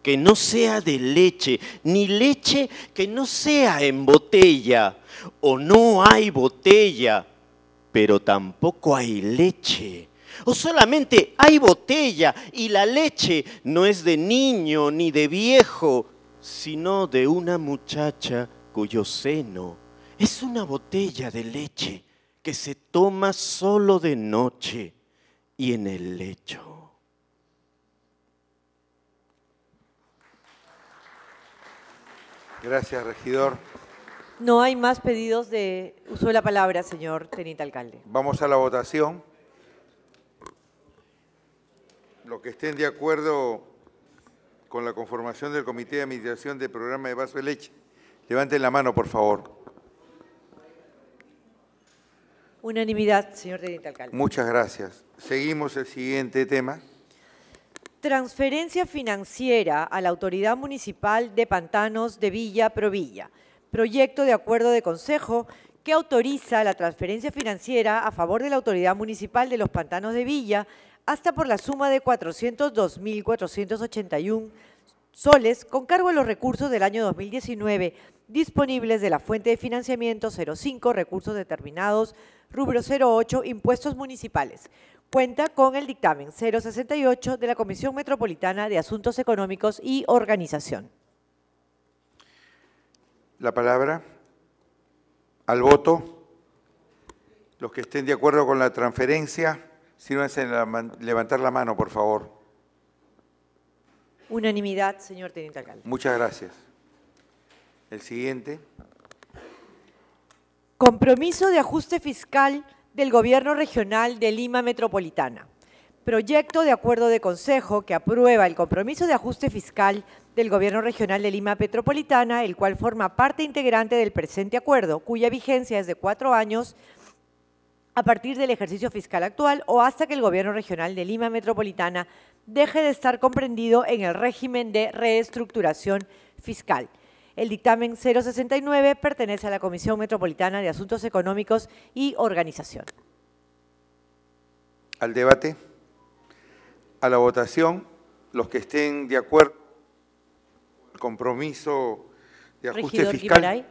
que no sea de leche, ni leche que no sea en botella, o no hay botella pero tampoco hay leche. O solamente hay botella y la leche no es de niño ni de viejo, sino de una muchacha cuyo seno es una botella de leche que se toma solo de noche y en el lecho. Gracias, regidor. No hay más pedidos de uso de la palabra, señor teniente alcalde. Vamos a la votación. Los que estén de acuerdo con la conformación del Comité de Administración del Programa de Vaso de Leche, levanten la mano, por favor. Unanimidad, señor teniente alcalde. Muchas gracias. Seguimos el siguiente tema. Transferencia financiera a la Autoridad Municipal de Pantanos de Villa Provilla proyecto de acuerdo de consejo que autoriza la transferencia financiera a favor de la Autoridad Municipal de los Pantanos de Villa hasta por la suma de 402.481 soles con cargo a los recursos del año 2019 disponibles de la fuente de financiamiento 05 recursos determinados rubro 08 impuestos municipales. Cuenta con el dictamen 068 de la Comisión Metropolitana de Asuntos Económicos y Organización la palabra al voto. Los que estén de acuerdo con la transferencia, sírvanse levantar la mano, por favor. Unanimidad, señor Teniente Alcalde. Muchas gracias. El siguiente. Compromiso de ajuste fiscal del Gobierno Regional de Lima Metropolitana. Proyecto de acuerdo de consejo que aprueba el compromiso de ajuste fiscal del Gobierno Regional de Lima Metropolitana, el cual forma parte integrante del presente acuerdo, cuya vigencia es de cuatro años a partir del ejercicio fiscal actual o hasta que el Gobierno Regional de Lima Metropolitana deje de estar comprendido en el régimen de reestructuración fiscal. El dictamen 069 pertenece a la Comisión Metropolitana de Asuntos Económicos y Organización. Al debate, a la votación, los que estén de acuerdo compromiso de ajuste fiscal.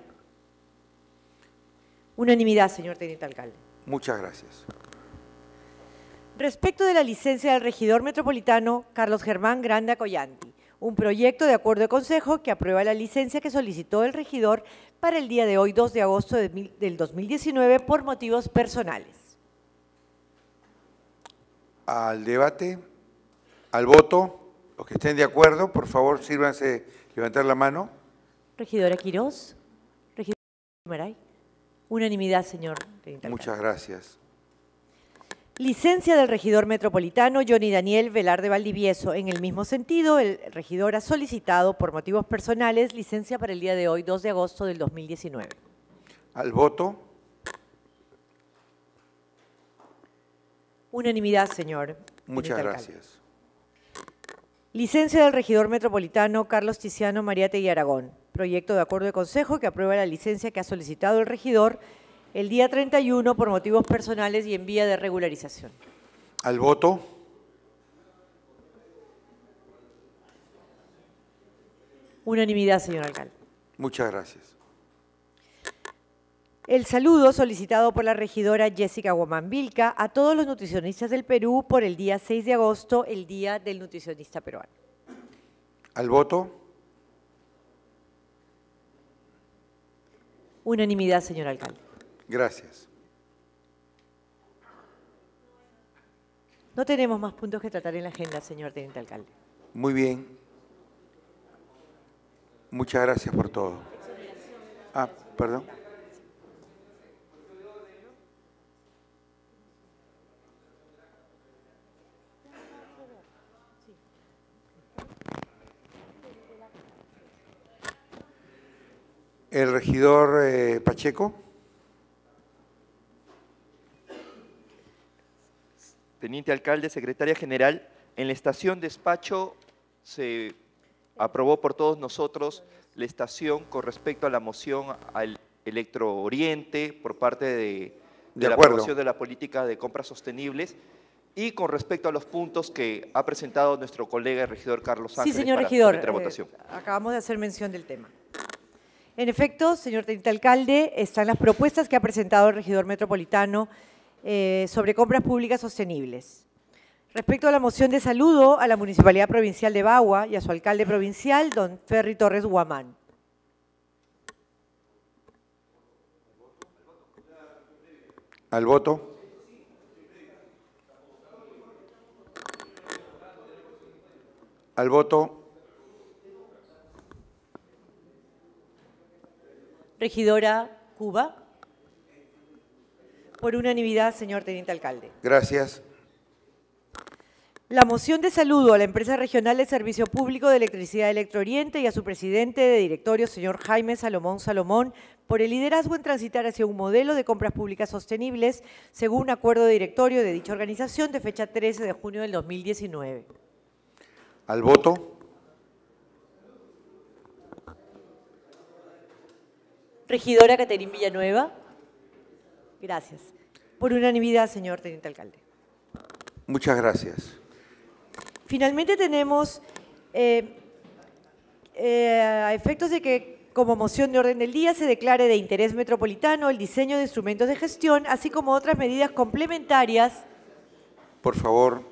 Unanimidad, señor teniente alcalde. Muchas gracias. Respecto de la licencia del regidor metropolitano Carlos Germán Grande Coyanti, un proyecto de acuerdo de consejo que aprueba la licencia que solicitó el regidor para el día de hoy, 2 de agosto del 2019, por motivos personales. Al debate, al voto, los que estén de acuerdo, por favor, sírvanse Levantar la mano. Regidora Quirós. Regidora Maray. Unanimidad, señor. Muchas gracias. Licencia del regidor metropolitano Johnny Daniel Velarde Valdivieso. En el mismo sentido, el regidor ha solicitado por motivos personales licencia para el día de hoy, 2 de agosto del 2019. Al voto. Unanimidad, señor. Muchas gracias. Licencia del regidor metropolitano Carlos Tiziano María y Aragón. Proyecto de acuerdo de consejo que aprueba la licencia que ha solicitado el regidor el día 31 por motivos personales y en vía de regularización. Al voto. Unanimidad, señor alcalde. Muchas gracias. El saludo solicitado por la regidora Jessica Vilca a todos los nutricionistas del Perú por el día 6 de agosto, el Día del Nutricionista Peruano. Al voto. Unanimidad, señor alcalde. Gracias. No tenemos más puntos que tratar en la agenda, señor teniente alcalde. Muy bien. Muchas gracias por todo. Ah, perdón. el regidor eh, Pacheco. Teniente alcalde, secretaria general, en la estación despacho se aprobó por todos nosotros la estación con respecto a la moción al Electro Oriente por parte de, la aprobación de la política de compras sostenibles y con respecto a los puntos que ha presentado nuestro colega el regidor Carlos Sánchez. Sí, señor regidor, eh, acabamos de hacer mención del tema. En efecto, señor teniente alcalde, están las propuestas que ha presentado el regidor metropolitano eh, sobre compras públicas sostenibles. Respecto a la moción de saludo a la Municipalidad Provincial de Bagua y a su alcalde provincial, don Ferry Torres Guamán. ¿Al voto? ¿Al voto? Regidora Cuba. Por unanimidad, señor Teniente Alcalde. Gracias. La moción de saludo a la empresa regional de servicio público de electricidad Electro Electrooriente y a su presidente de directorio, señor Jaime Salomón Salomón, por el liderazgo en transitar hacia un modelo de compras públicas sostenibles, según acuerdo de directorio de dicha organización de fecha 13 de junio del 2019. Al voto. Regidora Caterín Villanueva. Gracias. Por unanimidad, señor teniente alcalde. Muchas gracias. Finalmente tenemos, eh, eh, a efectos de que como moción de orden del día se declare de interés metropolitano el diseño de instrumentos de gestión, así como otras medidas complementarias. Por favor.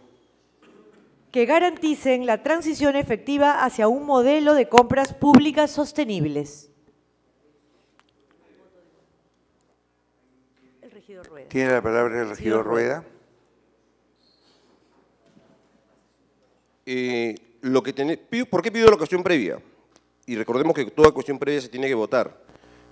Que garanticen la transición efectiva hacia un modelo de compras públicas sostenibles. Tiene la palabra el regidor Rueda. Eh, lo que ¿Por qué pido la cuestión previa? Y recordemos que toda cuestión previa se tiene que votar.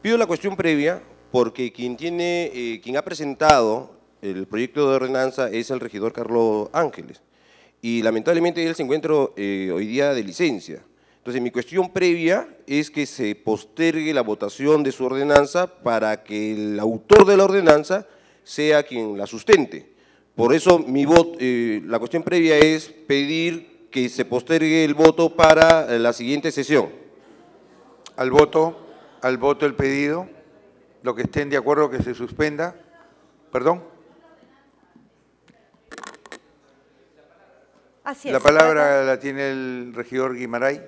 Pido la cuestión previa porque quien, tiene, eh, quien ha presentado el proyecto de ordenanza es el regidor Carlos Ángeles. Y lamentablemente él se encuentra eh, hoy día de licencia. Entonces, mi cuestión previa es que se postergue la votación de su ordenanza para que el autor de la ordenanza sea quien la sustente. Por eso, mi voto, eh, la cuestión previa es pedir que se postergue el voto para eh, la siguiente sesión. Al voto, al voto el pedido, lo que estén de acuerdo que se suspenda. Perdón. la palabra la tiene el regidor Guimaray.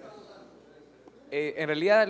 Eh, en realidad,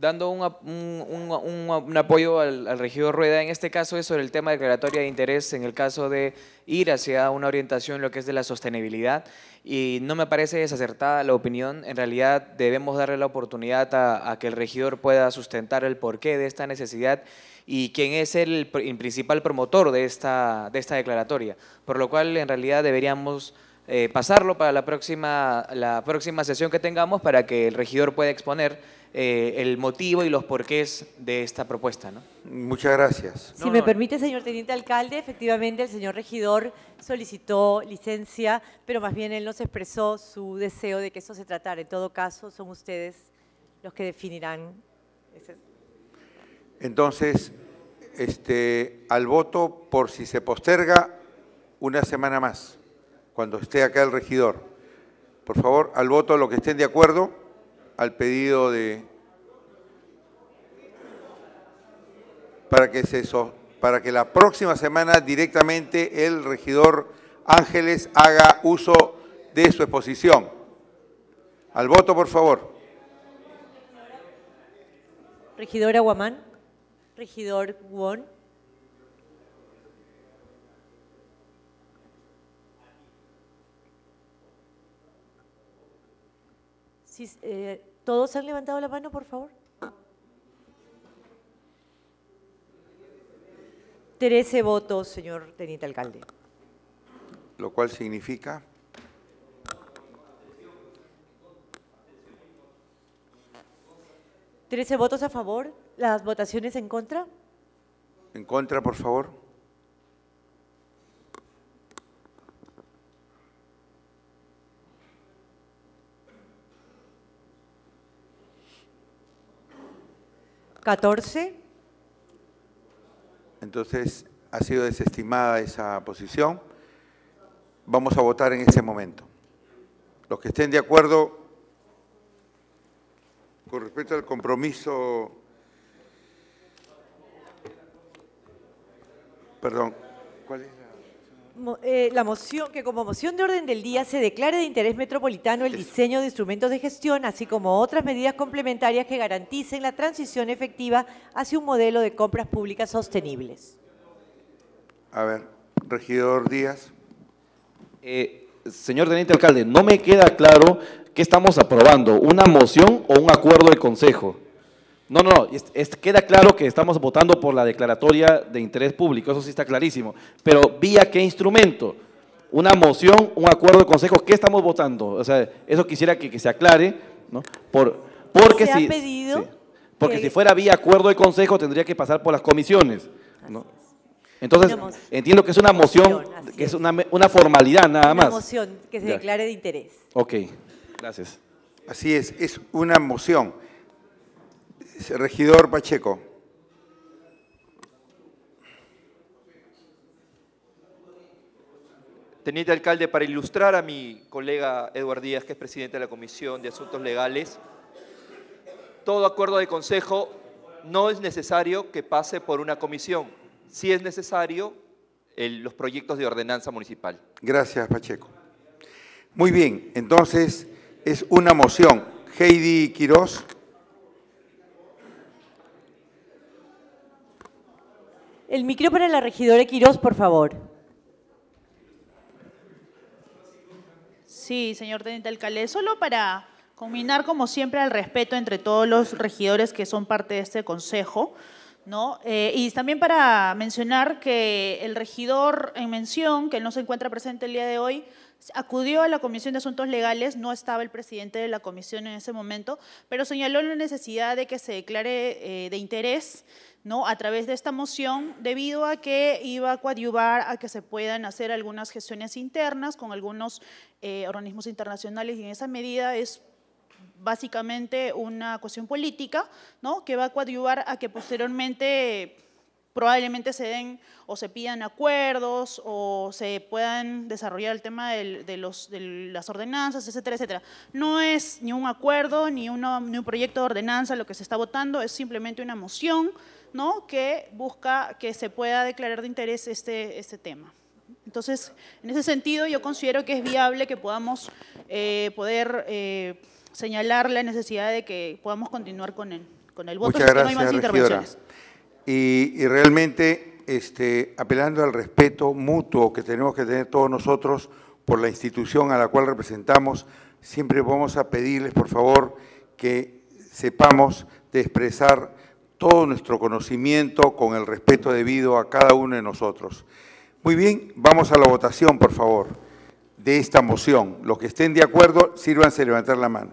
dando un, apoyo al, regidor Rueda, en este caso es sobre el tema declaratoria de interés, en el caso de ir hacia una orientación lo que es de la sostenibilidad, y no me parece desacertada la opinión, en realidad debemos darle la oportunidad a, que el regidor pueda sustentar el porqué de esta necesidad y quién es el, principal promotor de esta declaratoria, por lo cual en realidad deberíamos eh, pasarlo para la próxima, la próxima sesión que tengamos para que el regidor pueda exponer eh, el motivo y los porqués de esta propuesta. ¿no? Muchas gracias. Si me permite, señor teniente alcalde, efectivamente el señor regidor solicitó licencia, pero más bien él nos expresó su deseo de que eso se tratara. En todo caso, son ustedes los que definirán. Entonces, este, al voto por si se posterga una semana más cuando esté acá el regidor. Por favor, al voto lo que estén de acuerdo al pedido de... Para que, se, para que la próxima semana directamente el regidor Ángeles haga uso de su exposición. Al voto, por favor. Regidor Aguamán, Regidor Won. Eh, ¿Todos han levantado la mano, por favor? Trece votos, señor teniente alcalde. Lo cual significa... Trece votos a favor, las votaciones en contra. En contra, por favor. 14. Entonces, ha sido desestimada esa posición. Vamos a votar en ese momento. Los que estén de acuerdo con respecto al compromiso... Perdón, ¿cuál es eh, la moción, que como moción de orden del día se declare de interés metropolitano el diseño de instrumentos de gestión, así como otras medidas complementarias que garanticen la transición efectiva hacia un modelo de compras públicas sostenibles. A ver, regidor Díaz. Eh, señor Teniente Alcalde, no me queda claro qué estamos aprobando, una moción o un acuerdo del Consejo. No, no, no, queda claro que estamos votando por la declaratoria de interés público, eso sí está clarísimo, pero vía qué instrumento. Una moción, un acuerdo de consejo, ¿qué estamos votando? O sea, eso quisiera que, se aclare, ¿no? Por, porque si, ha pedido porque si fuera vía acuerdo de consejo tendría que pasar por las comisiones, Entonces, entiendo que es una moción, que es una, formalidad nada más. Una moción que se declare de interés. Ok, gracias. Así es, es una moción. Regidor Pacheco. teniente alcalde, para ilustrar a mi colega Eduard Díaz, que es presidente de la Comisión de Asuntos Legales, todo acuerdo de consejo no es necesario que pase por una comisión. Si es necesario los proyectos de ordenanza municipal. Gracias, Pacheco. Muy bien, entonces es una moción. Heidi Quiroz. El micrófono para la regidora Quiroz, por favor. Sí, señor Teniente Alcalde, solo para combinar como siempre al respeto entre todos los regidores que son parte de este consejo, ¿no? Eh, y también para mencionar que el regidor en mención, que no se encuentra presente el día de hoy, acudió a la Comisión de Asuntos Legales, no estaba el presidente de la comisión en ese momento, pero señaló la necesidad de que se declare eh, de interés ¿no? a través de esta moción debido a que iba a coadyuvar a que se puedan hacer algunas gestiones internas con algunos eh, organismos internacionales y en esa medida es básicamente una cuestión política ¿no? que va a coadyuvar a que posteriormente probablemente se den o se pidan acuerdos o se puedan desarrollar el tema de, los, las ordenanzas, etcétera, etcétera. No es ni un acuerdo ni, un proyecto de ordenanza lo que se está votando, es simplemente una moción ¿no? que busca que se pueda declarar de interés este, este tema. Entonces, en ese sentido, yo considero que es viable que podamos eh, poder eh, señalar la necesidad de que podamos continuar con el, el voto, no hay más intervenciones y, realmente este, apelando al respeto mutuo que tenemos que tener todos nosotros por la institución a la cual representamos, siempre vamos a pedirles, por favor, que sepamos de expresar todo nuestro conocimiento con el respeto debido a cada uno de nosotros. Muy bien, vamos a la votación, por favor, de esta moción. Los que estén de acuerdo, sírvanse a levantar la mano.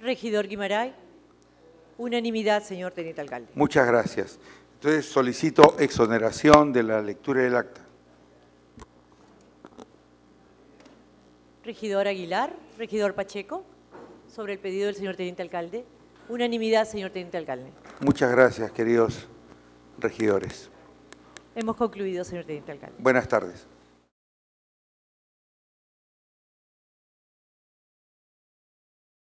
Regidor Guimaray. Unanimidad, señor teniente alcalde. Muchas gracias. Entonces solicito exoneración de la lectura del acta. Regidor Aguilar, regidor Pacheco, sobre el pedido del señor teniente alcalde. Unanimidad, señor teniente alcalde. Muchas gracias, queridos regidores. Hemos concluido, señor teniente alcalde. Buenas tardes.